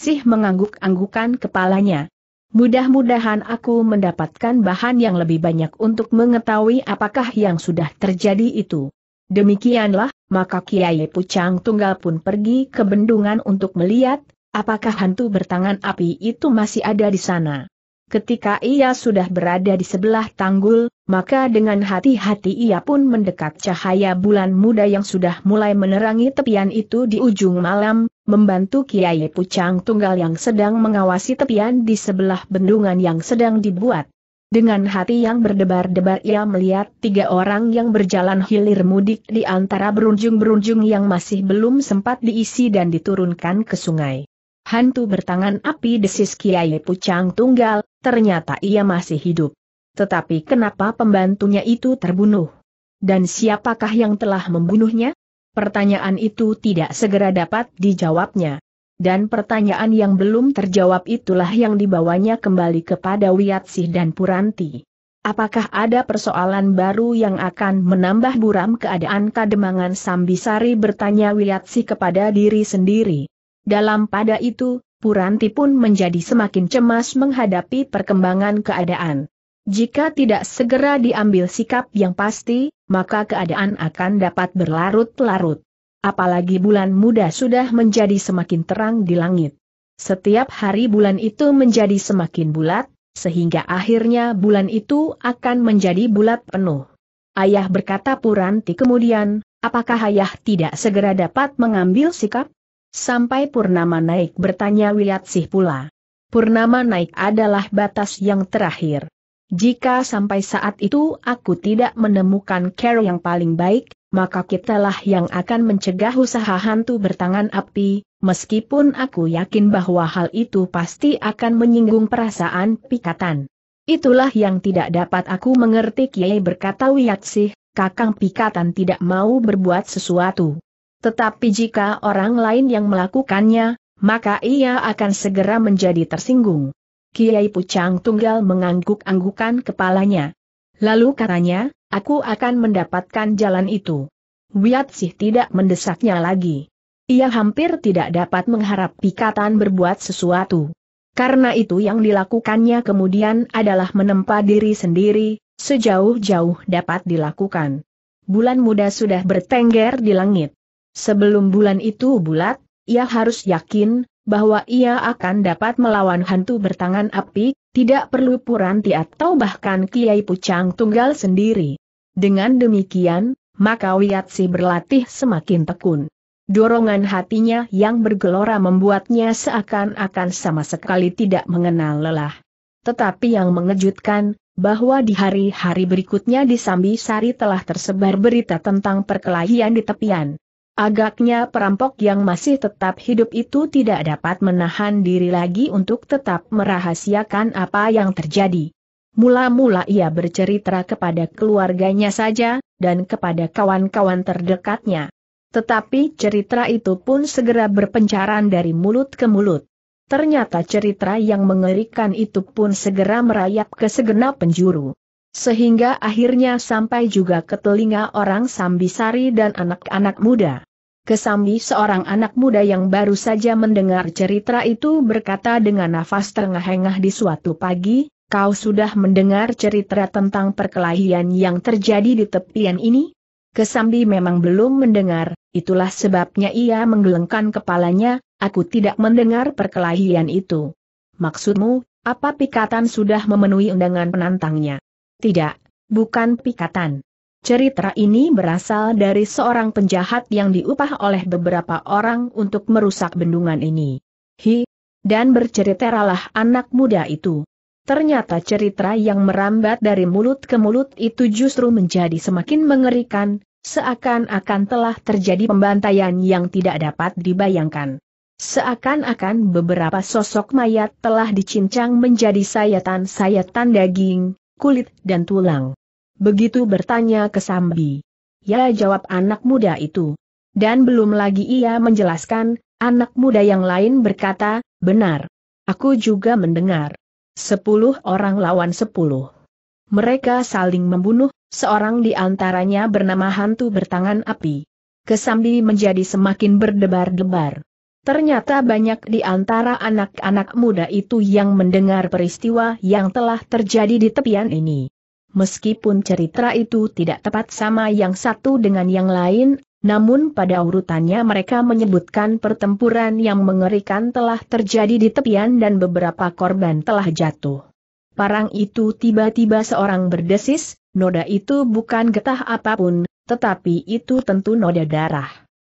sih mengangguk-anggukan kepalanya. Mudah-mudahan aku mendapatkan bahan yang lebih banyak untuk mengetahui apakah yang sudah terjadi itu. Demikianlah, maka Kiai Pucang Tunggal pun pergi ke bendungan untuk melihat, apakah hantu bertangan api itu masih ada di sana. Ketika ia sudah berada di sebelah tanggul, maka dengan hati-hati ia pun mendekat cahaya bulan muda yang sudah mulai menerangi tepian itu di ujung malam, membantu Kiai Pucang Tunggal yang sedang mengawasi tepian di sebelah bendungan yang sedang dibuat. Dengan hati yang berdebar-debar ia melihat tiga orang yang berjalan hilir mudik di antara berunjung-berunjung yang masih belum sempat diisi dan diturunkan ke sungai. Hantu bertangan api desis Kiai Pucang Tunggal, ternyata ia masih hidup. Tetapi kenapa pembantunya itu terbunuh? Dan siapakah yang telah membunuhnya? Pertanyaan itu tidak segera dapat dijawabnya. Dan pertanyaan yang belum terjawab itulah yang dibawanya kembali kepada Wiatsih dan Puranti. Apakah ada persoalan baru yang akan menambah buram keadaan Kademangan Sambisari bertanya Wiatsih kepada diri sendiri. Dalam pada itu, Puranti pun menjadi semakin cemas menghadapi perkembangan keadaan. Jika tidak segera diambil sikap yang pasti, maka keadaan akan dapat berlarut-larut. Apalagi bulan muda sudah menjadi semakin terang di langit. Setiap hari bulan itu menjadi semakin bulat, sehingga akhirnya bulan itu akan menjadi bulat penuh. Ayah berkata Puranti kemudian, apakah ayah tidak segera dapat mengambil sikap? Sampai Purnama Naik bertanya Wiyatsih pula. Purnama Naik adalah batas yang terakhir. Jika sampai saat itu aku tidak menemukan care yang paling baik, maka kitalah yang akan mencegah usaha hantu bertangan api, meskipun aku yakin bahwa hal itu pasti akan menyinggung perasaan pikatan. Itulah yang tidak dapat aku mengerti Kiai berkata Wiyatsih, kakang pikatan tidak mau berbuat sesuatu. Tetapi jika orang lain yang melakukannya, maka ia akan segera menjadi tersinggung. Kiai Pucang Tunggal mengangguk-anggukan kepalanya. Lalu katanya, aku akan mendapatkan jalan itu. Wiat Sih tidak mendesaknya lagi. Ia hampir tidak dapat mengharap pikatan berbuat sesuatu. Karena itu yang dilakukannya kemudian adalah menempa diri sendiri, sejauh-jauh dapat dilakukan. Bulan muda sudah bertengger di langit. Sebelum bulan itu bulat, ia harus yakin bahwa ia akan dapat melawan hantu bertangan api, tidak perlu Puranti atau bahkan Kiai Pucang tunggal sendiri. Dengan demikian, maka Wiatsi berlatih semakin tekun. Dorongan hatinya yang bergelora membuatnya seakan-akan sama sekali tidak mengenal lelah. Tetapi yang mengejutkan, bahwa di hari-hari berikutnya di Sambi Sari telah tersebar berita tentang perkelahian di tepian. Agaknya perampok yang masih tetap hidup itu tidak dapat menahan diri lagi untuk tetap merahasiakan apa yang terjadi. Mula-mula ia bercerita kepada keluarganya saja, dan kepada kawan-kawan terdekatnya. Tetapi cerita itu pun segera berpencaran dari mulut ke mulut. Ternyata cerita yang mengerikan itu pun segera merayap ke segenap penjuru sehingga akhirnya sampai juga ke telinga orang Sambisari dan anak-anak muda. Kesambi seorang anak muda yang baru saja mendengar cerita itu berkata dengan nafas terengah-engah di suatu pagi, kau sudah mendengar cerita tentang perkelahian yang terjadi di tepian ini? Kesambi memang belum mendengar, itulah sebabnya ia menggelengkan kepalanya, aku tidak mendengar perkelahian itu. Maksudmu, apa pikatan sudah memenuhi undangan penantangnya? Tidak, bukan pikatan. Cerita ini berasal dari seorang penjahat yang diupah oleh beberapa orang untuk merusak bendungan ini. Hi, dan berceriteralah anak muda itu. Ternyata cerita yang merambat dari mulut ke mulut itu justru menjadi semakin mengerikan, seakan-akan telah terjadi pembantaian yang tidak dapat dibayangkan. Seakan-akan beberapa sosok mayat telah dicincang menjadi sayatan-sayatan daging, kulit dan tulang. Begitu bertanya ke Sambi. Ya jawab anak muda itu. Dan belum lagi ia menjelaskan, anak muda yang lain berkata, benar. Aku juga mendengar. Sepuluh orang lawan sepuluh. Mereka saling membunuh, seorang di antaranya bernama hantu bertangan api. Kesambi menjadi semakin berdebar-debar. Ternyata banyak di antara anak-anak muda itu yang mendengar peristiwa yang telah terjadi di tepian ini. Meskipun cerita itu tidak tepat sama yang satu dengan yang lain, namun pada urutannya mereka menyebutkan pertempuran yang mengerikan telah terjadi di tepian dan beberapa korban telah jatuh. Parang itu tiba-tiba seorang berdesis, noda itu bukan getah apapun, tetapi itu tentu noda darah.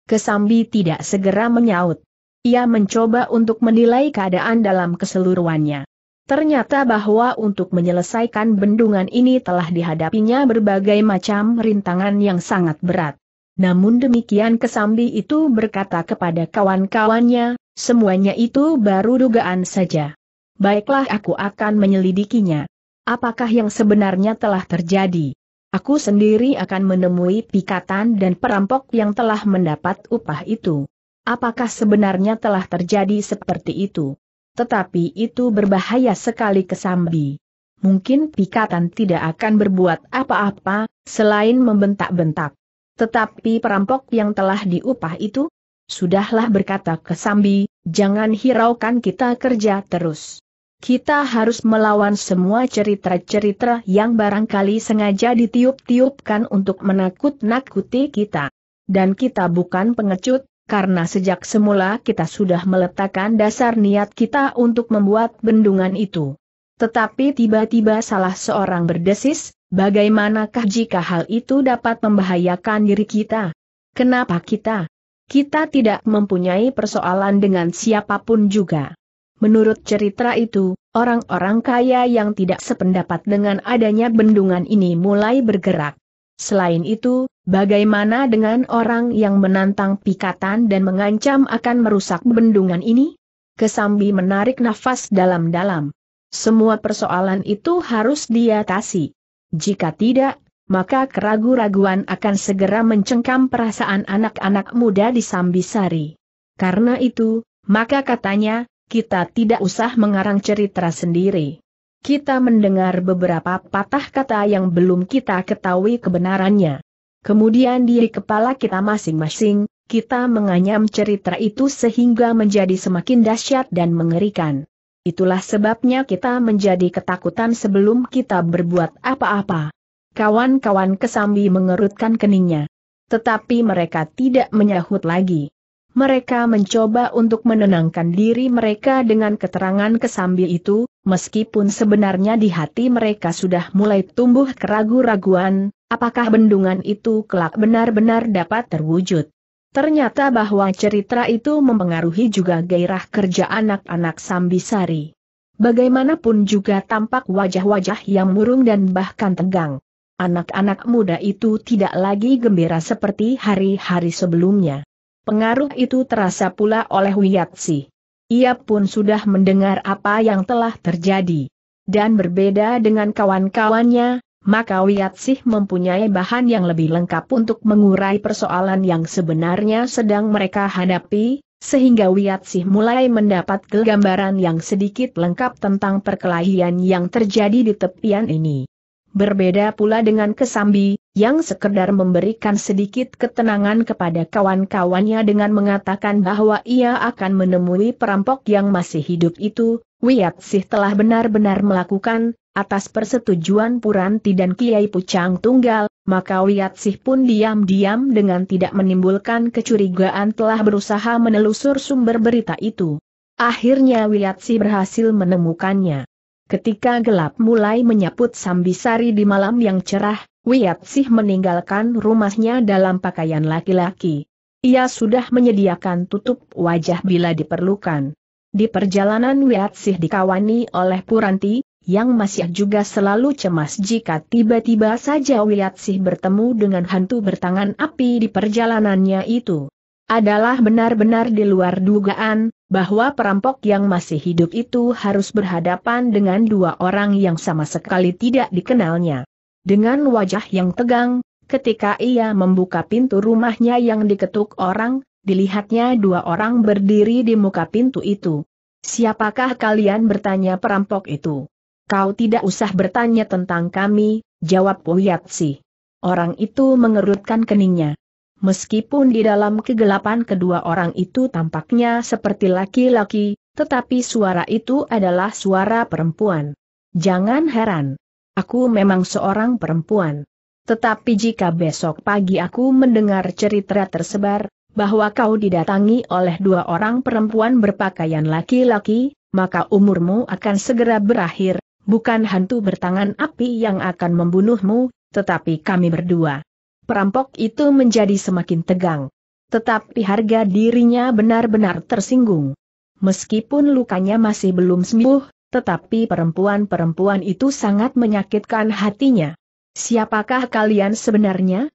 Kesambi tidak segera menyaut. Ia mencoba untuk menilai keadaan dalam keseluruhannya. Ternyata bahwa untuk menyelesaikan bendungan ini telah dihadapinya berbagai macam rintangan yang sangat berat. Namun demikian Kesambi itu berkata kepada kawan-kawannya, semuanya itu baru dugaan saja. Baiklah aku akan menyelidikinya. Apakah yang sebenarnya telah terjadi? Aku sendiri akan menemui pikatan dan perampok yang telah mendapat upah itu. Apakah sebenarnya telah terjadi seperti itu? Tetapi itu berbahaya sekali ke Sambi. Mungkin Pikatan tidak akan berbuat apa-apa, selain membentak-bentak. Tetapi perampok yang telah diupah itu, sudahlah berkata ke Sambi, jangan hiraukan kita kerja terus. Kita harus melawan semua cerita-cerita yang barangkali sengaja ditiup-tiupkan untuk menakut-nakuti kita. Dan kita bukan pengecut, karena sejak semula kita sudah meletakkan dasar niat kita untuk membuat bendungan itu. Tetapi tiba-tiba salah seorang berdesis, bagaimanakah jika hal itu dapat membahayakan diri kita? Kenapa kita? Kita tidak mempunyai persoalan dengan siapapun juga. Menurut cerita itu, orang-orang kaya yang tidak sependapat dengan adanya bendungan ini mulai bergerak. Selain itu, bagaimana dengan orang yang menantang pikatan dan mengancam akan merusak bendungan ini? Kesambi menarik nafas dalam-dalam. Semua persoalan itu harus diatasi. Jika tidak, maka keragu raguan akan segera mencengkam perasaan anak-anak muda di Sambisari. Karena itu, maka katanya, kita tidak usah mengarang cerita sendiri kita mendengar beberapa patah kata yang belum kita ketahui kebenarannya. Kemudian di kepala kita masing-masing, kita menganyam cerita itu sehingga menjadi semakin dahsyat dan mengerikan. Itulah sebabnya kita menjadi ketakutan sebelum kita berbuat apa-apa. Kawan-kawan kesambi mengerutkan keningnya. Tetapi mereka tidak menyahut lagi mereka mencoba untuk menenangkan diri mereka dengan keterangan kesambi itu, meskipun sebenarnya di hati mereka sudah mulai tumbuh keragu-raguan, apakah bendungan itu kelak benar-benar dapat terwujud. Ternyata bahwa cerita itu mempengaruhi juga gairah kerja anak-anak Sambisari. Bagaimanapun juga tampak wajah-wajah yang murung dan bahkan tegang. Anak-anak muda itu tidak lagi gembira seperti hari-hari sebelumnya. Pengaruh itu terasa pula oleh Wiyatsi. Ia pun sudah mendengar apa yang telah terjadi. Dan berbeda dengan kawan-kawannya, maka Wiyatsih mempunyai bahan yang lebih lengkap untuk mengurai persoalan yang sebenarnya sedang mereka hadapi, sehingga Wiyatsih mulai mendapat gambaran yang sedikit lengkap tentang perkelahian yang terjadi di tepian ini. Berbeda pula dengan Kesambi, yang sekedar memberikan sedikit ketenangan kepada kawan-kawannya dengan mengatakan bahwa ia akan menemui perampok yang masih hidup itu, Wiyatsih telah benar-benar melakukan, atas persetujuan Puranti dan Kiai Pucang Tunggal, maka Wiyatsih pun diam-diam dengan tidak menimbulkan kecurigaan telah berusaha menelusur sumber berita itu. Akhirnya Wiyatsih berhasil menemukannya. Ketika gelap mulai menyaput Sambisari di malam yang cerah, Wiyatsih meninggalkan rumahnya dalam pakaian laki-laki. Ia sudah menyediakan tutup wajah bila diperlukan. Di perjalanan Wiyatsih dikawani oleh Puranti, yang masih juga selalu cemas jika tiba-tiba saja Wiyatsih bertemu dengan hantu bertangan api di perjalanannya itu. Adalah benar-benar di luar dugaan, bahwa perampok yang masih hidup itu harus berhadapan dengan dua orang yang sama sekali tidak dikenalnya. Dengan wajah yang tegang, ketika ia membuka pintu rumahnya yang diketuk orang, dilihatnya dua orang berdiri di muka pintu itu. Siapakah kalian bertanya perampok itu? Kau tidak usah bertanya tentang kami, jawab Poyatsi. Orang itu mengerutkan keningnya. Meskipun di dalam kegelapan kedua orang itu tampaknya seperti laki-laki, tetapi suara itu adalah suara perempuan. Jangan heran. Aku memang seorang perempuan. Tetapi jika besok pagi aku mendengar cerita tersebar, bahwa kau didatangi oleh dua orang perempuan berpakaian laki-laki, maka umurmu akan segera berakhir, bukan hantu bertangan api yang akan membunuhmu, tetapi kami berdua. Perampok itu menjadi semakin tegang. Tetapi harga dirinya benar-benar tersinggung. Meskipun lukanya masih belum sembuh, tetapi perempuan-perempuan itu sangat menyakitkan hatinya. Siapakah kalian sebenarnya?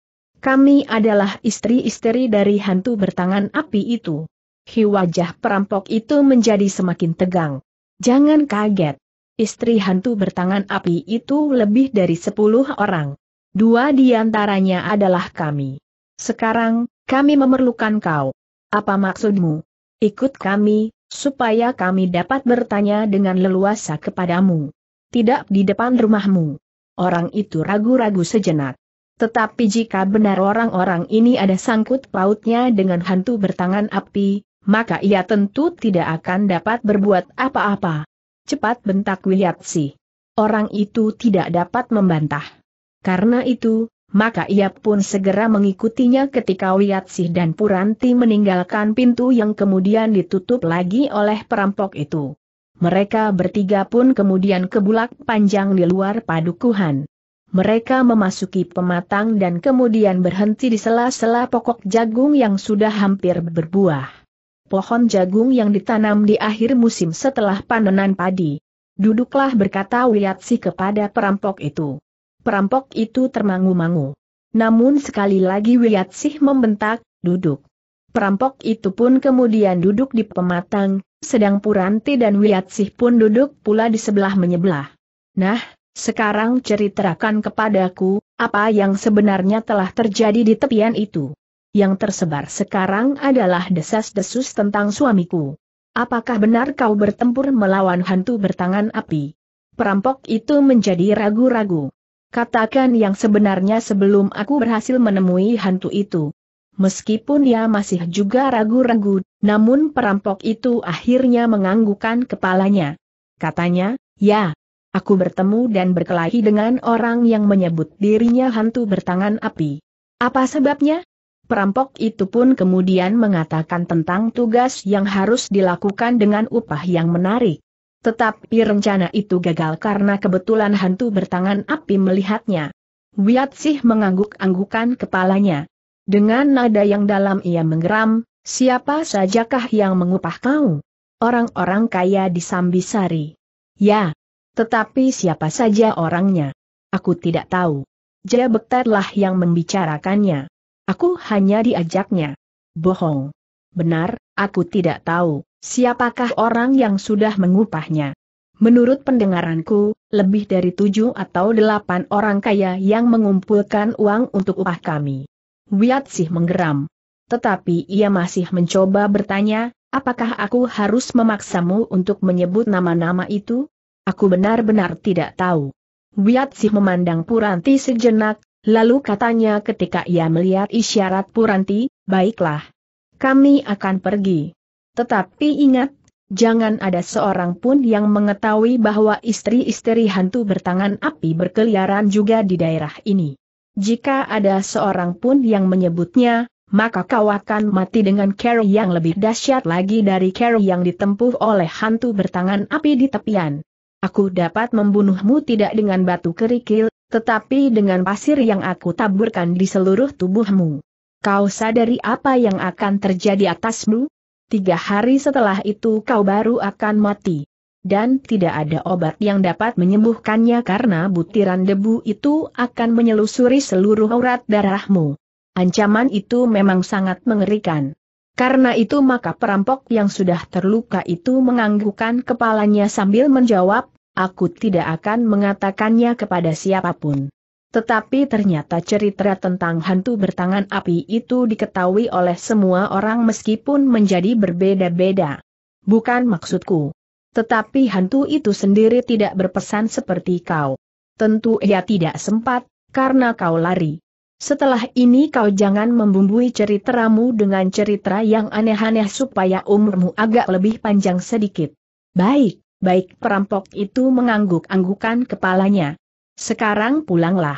Kami adalah istri-istri dari hantu bertangan api itu. Hi wajah perampok itu menjadi semakin tegang. Jangan kaget. Istri hantu bertangan api itu lebih dari sepuluh orang. Dua di antaranya adalah kami. Sekarang, kami memerlukan kau. Apa maksudmu? Ikut kami, supaya kami dapat bertanya dengan leluasa kepadamu. Tidak di depan rumahmu. Orang itu ragu-ragu sejenak. Tetapi jika benar orang-orang ini ada sangkut pautnya dengan hantu bertangan api, maka ia tentu tidak akan dapat berbuat apa-apa. Cepat bentak Wiliatsi. Orang itu tidak dapat membantah. Karena itu, maka ia pun segera mengikutinya ketika Wiatsih dan Puranti meninggalkan pintu yang kemudian ditutup lagi oleh perampok itu. Mereka bertiga pun kemudian kebulak panjang di luar padukuhan. Mereka memasuki pematang dan kemudian berhenti di sela-sela pokok jagung yang sudah hampir berbuah. Pohon jagung yang ditanam di akhir musim setelah panenan padi. Duduklah berkata Wiatsi kepada perampok itu perampok itu termangu-mangu. Namun sekali lagi Sih membentak, duduk. Perampok itu pun kemudian duduk di pematang, sedang Puranti dan Sih pun duduk pula di sebelah menyebelah. Nah, sekarang ceritakan kepadaku, apa yang sebenarnya telah terjadi di tepian itu. Yang tersebar sekarang adalah desas-desus tentang suamiku. Apakah benar kau bertempur melawan hantu bertangan api? Perampok itu menjadi ragu-ragu. Katakan yang sebenarnya sebelum aku berhasil menemui hantu itu. Meskipun ia masih juga ragu-ragu, namun perampok itu akhirnya menganggukkan kepalanya. Katanya, ya, aku bertemu dan berkelahi dengan orang yang menyebut dirinya hantu bertangan api. Apa sebabnya? Perampok itu pun kemudian mengatakan tentang tugas yang harus dilakukan dengan upah yang menarik. Tetapi rencana itu gagal karena kebetulan hantu bertangan api melihatnya. Wiat Sih mengangguk-anggukan kepalanya. Dengan nada yang dalam ia menggeram, siapa sajakah yang mengupah kau? Orang-orang kaya di Sambisari. Ya, tetapi siapa saja orangnya? Aku tidak tahu. Jebekterlah yang membicarakannya. Aku hanya diajaknya. Bohong. Benar, aku tidak tahu. Siapakah orang yang sudah mengupahnya? Menurut pendengaranku, lebih dari tujuh atau delapan orang kaya yang mengumpulkan uang untuk upah kami. Wiat sih menggeram. Tetapi ia masih mencoba bertanya, apakah aku harus memaksamu untuk menyebut nama-nama itu? Aku benar-benar tidak tahu. Wiat sih memandang Puranti sejenak, lalu katanya ketika ia melihat isyarat Puranti, baiklah. Kami akan pergi. Tetapi ingat, jangan ada seorang pun yang mengetahui bahwa istri-istri hantu bertangan api berkeliaran juga di daerah ini. Jika ada seorang pun yang menyebutnya, maka kau akan mati dengan cara yang lebih dahsyat lagi dari cara yang ditempuh oleh hantu bertangan api di tepian. Aku dapat membunuhmu tidak dengan batu kerikil, tetapi dengan pasir yang aku taburkan di seluruh tubuhmu. Kau sadari apa yang akan terjadi atasmu? tiga hari setelah itu kau baru akan mati. Dan tidak ada obat yang dapat menyembuhkannya karena butiran debu itu akan menyelusuri seluruh urat darahmu. Ancaman itu memang sangat mengerikan. Karena itu maka perampok yang sudah terluka itu menganggukkan kepalanya sambil menjawab, aku tidak akan mengatakannya kepada siapapun. Tetapi ternyata cerita tentang hantu bertangan api itu diketahui oleh semua orang meskipun menjadi berbeda-beda. Bukan maksudku. Tetapi hantu itu sendiri tidak berpesan seperti kau. Tentu ia tidak sempat, karena kau lari. Setelah ini kau jangan membumbui ceritamu dengan cerita yang aneh-aneh supaya umurmu agak lebih panjang sedikit. Baik, baik perampok itu mengangguk-anggukan kepalanya. Sekarang pulanglah.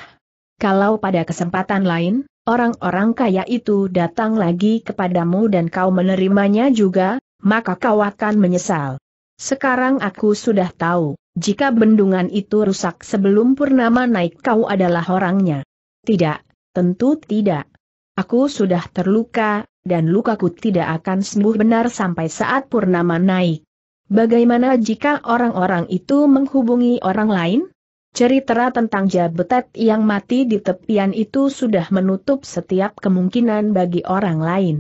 Kalau pada kesempatan lain, orang-orang kaya itu datang lagi kepadamu dan kau menerimanya juga, maka kau akan menyesal. Sekarang aku sudah tahu, jika bendungan itu rusak sebelum purnama naik kau adalah orangnya. Tidak, tentu tidak. Aku sudah terluka, dan lukaku tidak akan sembuh benar sampai saat purnama naik. Bagaimana jika orang-orang itu menghubungi orang lain? Cerita tentang Jabetet yang mati di tepian itu sudah menutup setiap kemungkinan bagi orang lain.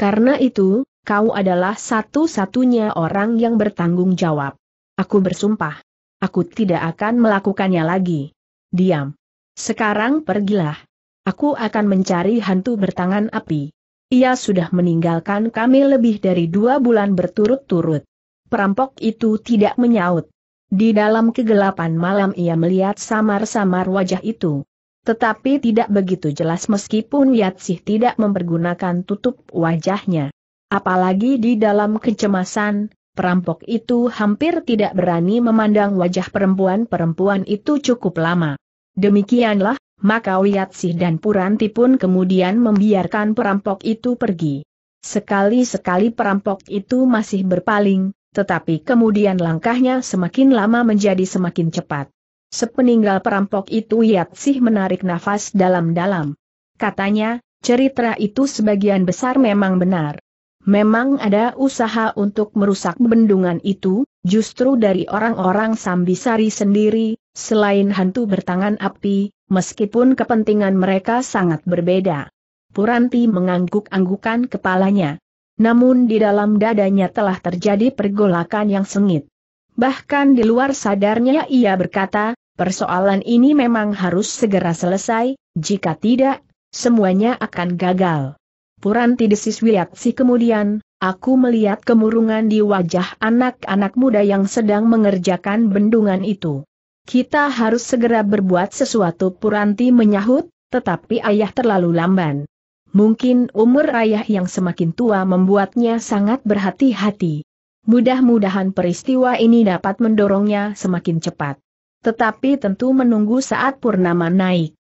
Karena itu, kau adalah satu-satunya orang yang bertanggung jawab. Aku bersumpah. Aku tidak akan melakukannya lagi. Diam. Sekarang pergilah. Aku akan mencari hantu bertangan api. Ia sudah meninggalkan kami lebih dari dua bulan berturut-turut. Perampok itu tidak menyaut. Di dalam kegelapan malam ia melihat samar-samar wajah itu. Tetapi tidak begitu jelas meskipun Yatsih tidak mempergunakan tutup wajahnya. Apalagi di dalam kecemasan, perampok itu hampir tidak berani memandang wajah perempuan-perempuan itu cukup lama. Demikianlah, maka Yatsih dan Puranti pun kemudian membiarkan perampok itu pergi. Sekali-sekali perampok itu masih berpaling, tetapi kemudian langkahnya semakin lama menjadi semakin cepat. Sepeninggal perampok itu Yatsih menarik nafas dalam-dalam. Katanya, cerita itu sebagian besar memang benar. Memang ada usaha untuk merusak bendungan itu, justru dari orang-orang Sambisari sendiri, selain hantu bertangan api, meskipun kepentingan mereka sangat berbeda. Puranti mengangguk-anggukan kepalanya. Namun di dalam dadanya telah terjadi pergolakan yang sengit. Bahkan di luar sadarnya ia berkata, persoalan ini memang harus segera selesai, jika tidak, semuanya akan gagal. Puranti desiswiatsi kemudian, aku melihat kemurungan di wajah anak-anak muda yang sedang mengerjakan bendungan itu. Kita harus segera berbuat sesuatu Puranti menyahut, tetapi ayah terlalu lamban. Mungkin umur ayah yang semakin tua membuatnya sangat berhati-hati. Mudah-mudahan peristiwa ini dapat mendorongnya semakin cepat. Tetapi tentu menunggu saat purnama naik.